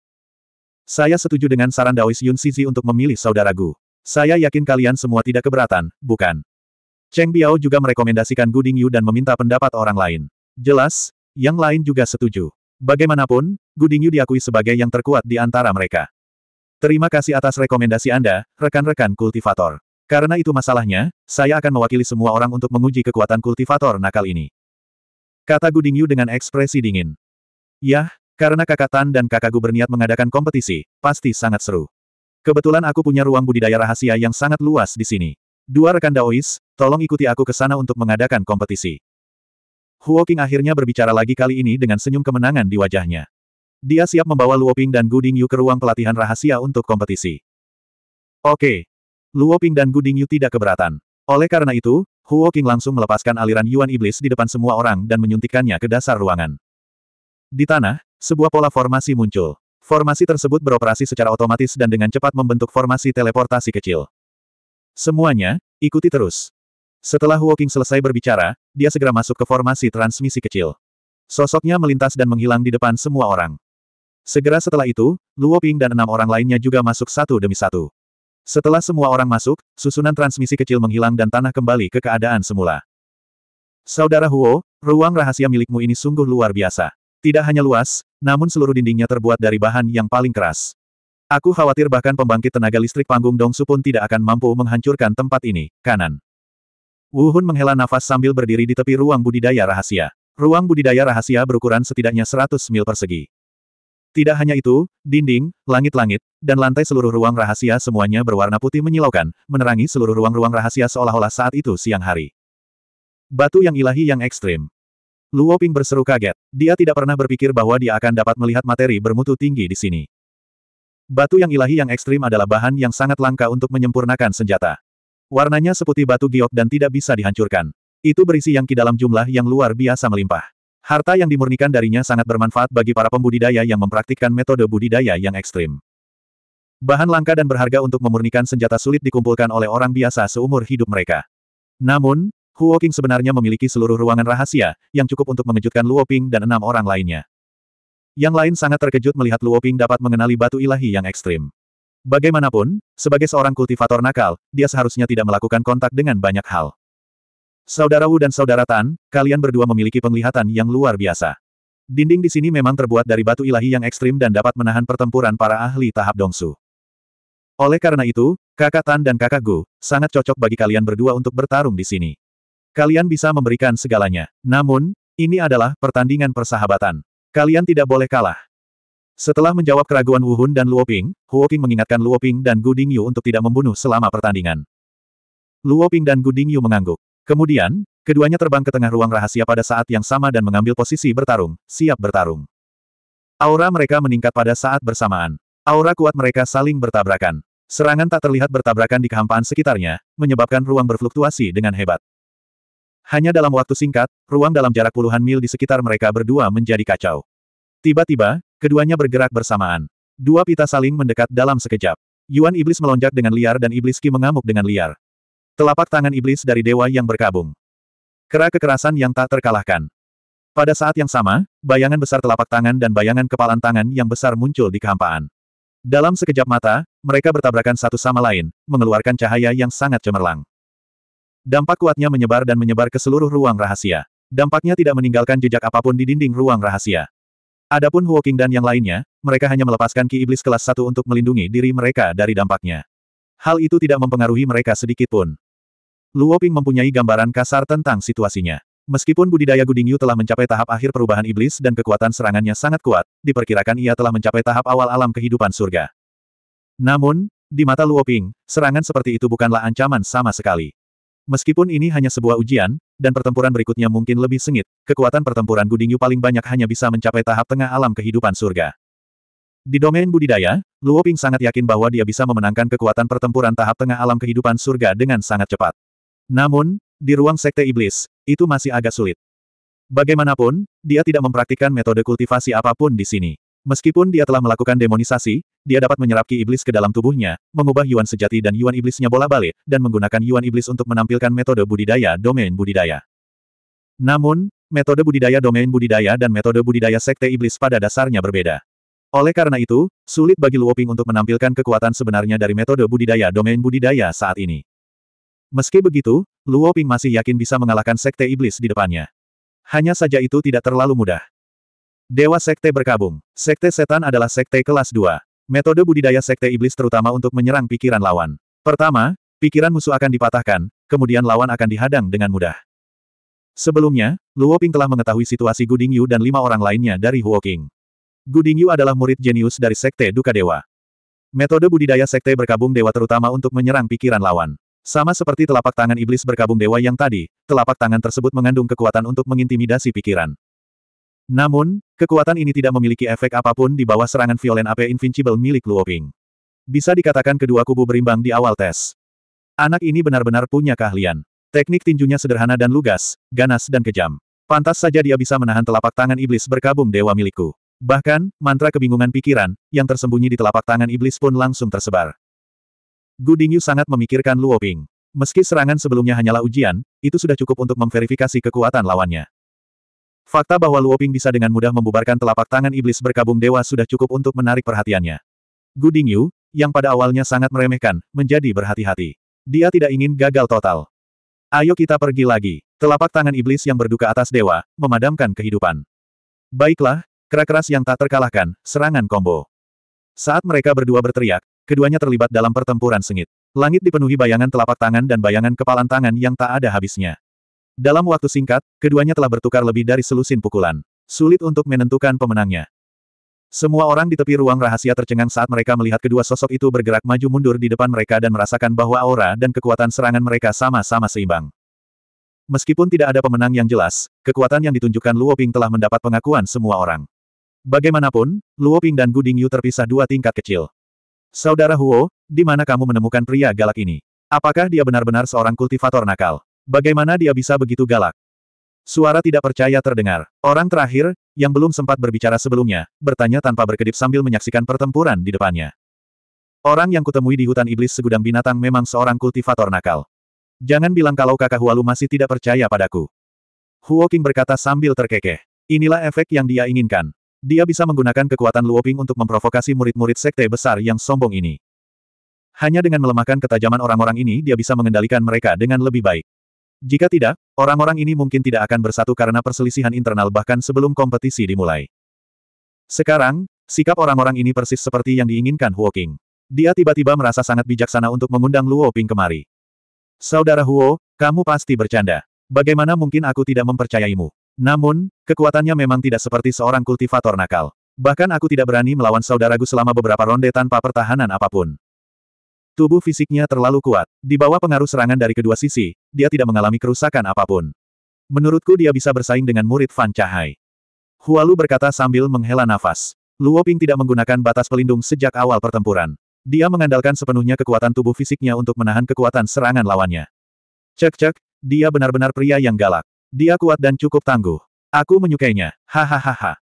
Saya setuju dengan saran Daois Yun Sizi untuk memilih saudara Gu. Saya yakin kalian semua tidak keberatan, bukan? Cheng Biao juga merekomendasikan Gu Dingyu dan meminta pendapat orang lain. Jelas, yang lain juga setuju. Bagaimanapun, Gu Dingyu diakui sebagai yang terkuat di antara mereka. Terima kasih atas rekomendasi Anda, rekan-rekan kultivator. Karena itu masalahnya, saya akan mewakili semua orang untuk menguji kekuatan kultivator nakal ini. Kata Guding Yu dengan ekspresi dingin. Yah, karena kakak Tan dan kakakku berniat mengadakan kompetisi, pasti sangat seru. Kebetulan aku punya ruang budidaya rahasia yang sangat luas di sini. Dua rekan Daois, tolong ikuti aku ke sana untuk mengadakan kompetisi. Huoking akhirnya berbicara lagi kali ini dengan senyum kemenangan di wajahnya. Dia siap membawa Luoping dan Guding Yu ke ruang pelatihan rahasia untuk kompetisi. Oke, Luo Ping dan Guding Yu tidak keberatan. Oleh karena itu, Huo Qing langsung melepaskan aliran Yuan Iblis di depan semua orang dan menyuntikkannya ke dasar ruangan. Di tanah, sebuah pola formasi muncul. Formasi tersebut beroperasi secara otomatis dan dengan cepat membentuk formasi teleportasi kecil. Semuanya, ikuti terus. Setelah Huo Qing selesai berbicara, dia segera masuk ke formasi transmisi kecil. Sosoknya melintas dan menghilang di depan semua orang. Segera setelah itu, Luo Ping dan enam orang lainnya juga masuk satu demi satu. Setelah semua orang masuk, susunan transmisi kecil menghilang dan tanah kembali ke keadaan semula. Saudara Huo, ruang rahasia milikmu ini sungguh luar biasa. Tidak hanya luas, namun seluruh dindingnya terbuat dari bahan yang paling keras. Aku khawatir bahkan pembangkit tenaga listrik panggung Dongsu pun tidak akan mampu menghancurkan tempat ini, kanan. Wu Hun menghela nafas sambil berdiri di tepi ruang budidaya rahasia. Ruang budidaya rahasia berukuran setidaknya 100 mil persegi. Tidak hanya itu, dinding, langit-langit, dan lantai seluruh ruang rahasia semuanya berwarna putih menyilaukan, menerangi seluruh ruang-ruang rahasia seolah-olah saat itu siang hari. Batu yang ilahi yang ekstrim. Luo Ping berseru kaget. Dia tidak pernah berpikir bahwa dia akan dapat melihat materi bermutu tinggi di sini. Batu yang ilahi yang ekstrim adalah bahan yang sangat langka untuk menyempurnakan senjata. Warnanya seputih batu giok dan tidak bisa dihancurkan. Itu berisi yang ki dalam jumlah yang luar biasa melimpah. Harta yang dimurnikan darinya sangat bermanfaat bagi para pembudidaya yang mempraktikkan metode budidaya yang ekstrim. Bahan langka dan berharga untuk memurnikan senjata sulit dikumpulkan oleh orang biasa seumur hidup mereka. Namun, Huo Qing sebenarnya memiliki seluruh ruangan rahasia, yang cukup untuk mengejutkan Luo Ping dan enam orang lainnya. Yang lain sangat terkejut melihat Luo Ping dapat mengenali batu ilahi yang ekstrim. Bagaimanapun, sebagai seorang kultivator nakal, dia seharusnya tidak melakukan kontak dengan banyak hal. Saudara Wu dan Saudara Tan, kalian berdua memiliki penglihatan yang luar biasa. Dinding di sini memang terbuat dari batu ilahi yang ekstrim dan dapat menahan pertempuran para ahli tahap dongsu. Oleh karena itu, kakak Tan dan kakak Gu, sangat cocok bagi kalian berdua untuk bertarung di sini. Kalian bisa memberikan segalanya. Namun, ini adalah pertandingan persahabatan. Kalian tidak boleh kalah. Setelah menjawab keraguan Wu Hun dan Luo Luoping, Huoqing mengingatkan Luo Ping dan Gu Dingyu untuk tidak membunuh selama pertandingan. Luo Ping dan Gu Dingyu mengangguk. Kemudian, keduanya terbang ke tengah ruang rahasia pada saat yang sama dan mengambil posisi bertarung, siap bertarung. Aura mereka meningkat pada saat bersamaan. Aura kuat mereka saling bertabrakan. Serangan tak terlihat bertabrakan di kehampaan sekitarnya, menyebabkan ruang berfluktuasi dengan hebat. Hanya dalam waktu singkat, ruang dalam jarak puluhan mil di sekitar mereka berdua menjadi kacau. Tiba-tiba, keduanya bergerak bersamaan. Dua pita saling mendekat dalam sekejap. Yuan Iblis melonjak dengan liar dan Iblis Ki mengamuk dengan liar. Telapak tangan iblis dari dewa yang berkabung. Kera kekerasan yang tak terkalahkan. Pada saat yang sama, bayangan besar telapak tangan dan bayangan kepalan tangan yang besar muncul di kehampaan. Dalam sekejap mata, mereka bertabrakan satu sama lain, mengeluarkan cahaya yang sangat cemerlang. Dampak kuatnya menyebar dan menyebar ke seluruh ruang rahasia. Dampaknya tidak meninggalkan jejak apapun di dinding ruang rahasia. Adapun Huoking dan yang lainnya, mereka hanya melepaskan ki iblis kelas satu untuk melindungi diri mereka dari dampaknya. Hal itu tidak mempengaruhi mereka sedikit pun. Luo Ping mempunyai gambaran kasar tentang situasinya. Meskipun budidaya Gudingyu telah mencapai tahap akhir perubahan iblis dan kekuatan serangannya sangat kuat, diperkirakan ia telah mencapai tahap awal alam kehidupan surga. Namun, di mata Luo Ping, serangan seperti itu bukanlah ancaman sama sekali. Meskipun ini hanya sebuah ujian, dan pertempuran berikutnya mungkin lebih sengit, kekuatan pertempuran Gudingyu paling banyak hanya bisa mencapai tahap tengah alam kehidupan surga. Di domain budidaya, Luo Ping sangat yakin bahwa dia bisa memenangkan kekuatan pertempuran tahap tengah alam kehidupan surga dengan sangat cepat. Namun, di ruang sekte iblis, itu masih agak sulit. Bagaimanapun, dia tidak mempraktikkan metode kultivasi apapun di sini. Meskipun dia telah melakukan demonisasi, dia dapat menyerap ki iblis ke dalam tubuhnya, mengubah yuan sejati dan yuan iblisnya bola balik, dan menggunakan yuan iblis untuk menampilkan metode budidaya domain budidaya. Namun, metode budidaya domain budidaya dan metode budidaya sekte iblis pada dasarnya berbeda. Oleh karena itu, sulit bagi Luoping untuk menampilkan kekuatan sebenarnya dari metode budidaya domain budidaya saat ini. Meski begitu, Luo Ping masih yakin bisa mengalahkan Sekte Iblis di depannya. Hanya saja itu tidak terlalu mudah. Dewa Sekte Berkabung Sekte Setan adalah Sekte kelas 2. Metode budidaya Sekte Iblis terutama untuk menyerang pikiran lawan. Pertama, pikiran musuh akan dipatahkan, kemudian lawan akan dihadang dengan mudah. Sebelumnya, Luo Ping telah mengetahui situasi Guding Yu dan lima orang lainnya dari Huo King. Guding Yu adalah murid jenius dari Sekte Duka Dewa. Metode budidaya Sekte Berkabung Dewa terutama untuk menyerang pikiran lawan. Sama seperti telapak tangan iblis berkabung dewa yang tadi, telapak tangan tersebut mengandung kekuatan untuk mengintimidasi pikiran. Namun, kekuatan ini tidak memiliki efek apapun di bawah serangan Violent AP Invincible milik Luoping. Bisa dikatakan kedua kubu berimbang di awal tes. Anak ini benar-benar punya keahlian. Teknik tinjunya sederhana dan lugas, ganas dan kejam. Pantas saja dia bisa menahan telapak tangan iblis berkabung dewa milikku. Bahkan, mantra kebingungan pikiran, yang tersembunyi di telapak tangan iblis pun langsung tersebar. Gu Dingyu sangat memikirkan Luo Ping. Meski serangan sebelumnya hanyalah ujian, itu sudah cukup untuk memverifikasi kekuatan lawannya. Fakta bahwa Luo Ping bisa dengan mudah membubarkan telapak tangan iblis berkabung dewa sudah cukup untuk menarik perhatiannya. Gu Dingyu, yang pada awalnya sangat meremehkan, menjadi berhati-hati. Dia tidak ingin gagal total. Ayo kita pergi lagi. Telapak tangan iblis yang berduka atas dewa, memadamkan kehidupan. Baiklah, kera keras yang tak terkalahkan, serangan kombo. Saat mereka berdua berteriak, Keduanya terlibat dalam pertempuran sengit. Langit dipenuhi bayangan telapak tangan dan bayangan kepalan tangan yang tak ada habisnya. Dalam waktu singkat, keduanya telah bertukar lebih dari selusin pukulan. Sulit untuk menentukan pemenangnya. Semua orang di tepi ruang rahasia tercengang saat mereka melihat kedua sosok itu bergerak maju mundur di depan mereka dan merasakan bahwa aura dan kekuatan serangan mereka sama-sama seimbang. Meskipun tidak ada pemenang yang jelas, kekuatan yang ditunjukkan Luo Ping telah mendapat pengakuan semua orang. Bagaimanapun, Luo Ping dan Gu Dingyu terpisah dua tingkat kecil. Saudara Huo, di mana kamu menemukan pria galak ini? Apakah dia benar-benar seorang kultivator nakal? Bagaimana dia bisa begitu galak? Suara tidak percaya terdengar. Orang terakhir, yang belum sempat berbicara sebelumnya, bertanya tanpa berkedip sambil menyaksikan pertempuran di depannya. Orang yang kutemui di hutan iblis segudang binatang memang seorang kultivator nakal. Jangan bilang kalau kakak Hualu masih tidak percaya padaku. Huo King berkata sambil terkekeh. Inilah efek yang dia inginkan. Dia bisa menggunakan kekuatan Luoping untuk memprovokasi murid-murid sekte besar yang sombong ini. Hanya dengan melemahkan ketajaman orang-orang ini dia bisa mengendalikan mereka dengan lebih baik. Jika tidak, orang-orang ini mungkin tidak akan bersatu karena perselisihan internal bahkan sebelum kompetisi dimulai. Sekarang, sikap orang-orang ini persis seperti yang diinginkan Huo King. Dia tiba-tiba merasa sangat bijaksana untuk mengundang Luo Ping kemari. Saudara Huo, kamu pasti bercanda. Bagaimana mungkin aku tidak mempercayaimu? Namun, kekuatannya memang tidak seperti seorang kultivator nakal. Bahkan aku tidak berani melawan saudaraku selama beberapa ronde tanpa pertahanan apapun. Tubuh fisiknya terlalu kuat. Di bawah pengaruh serangan dari kedua sisi, dia tidak mengalami kerusakan apapun. Menurutku dia bisa bersaing dengan murid Fan Cahai. Hualu berkata sambil menghela nafas. Luo Ping tidak menggunakan batas pelindung sejak awal pertempuran. Dia mengandalkan sepenuhnya kekuatan tubuh fisiknya untuk menahan kekuatan serangan lawannya. Cek-cek, dia benar-benar pria yang galak. Dia kuat dan cukup tangguh. Aku menyukainya. Hahaha.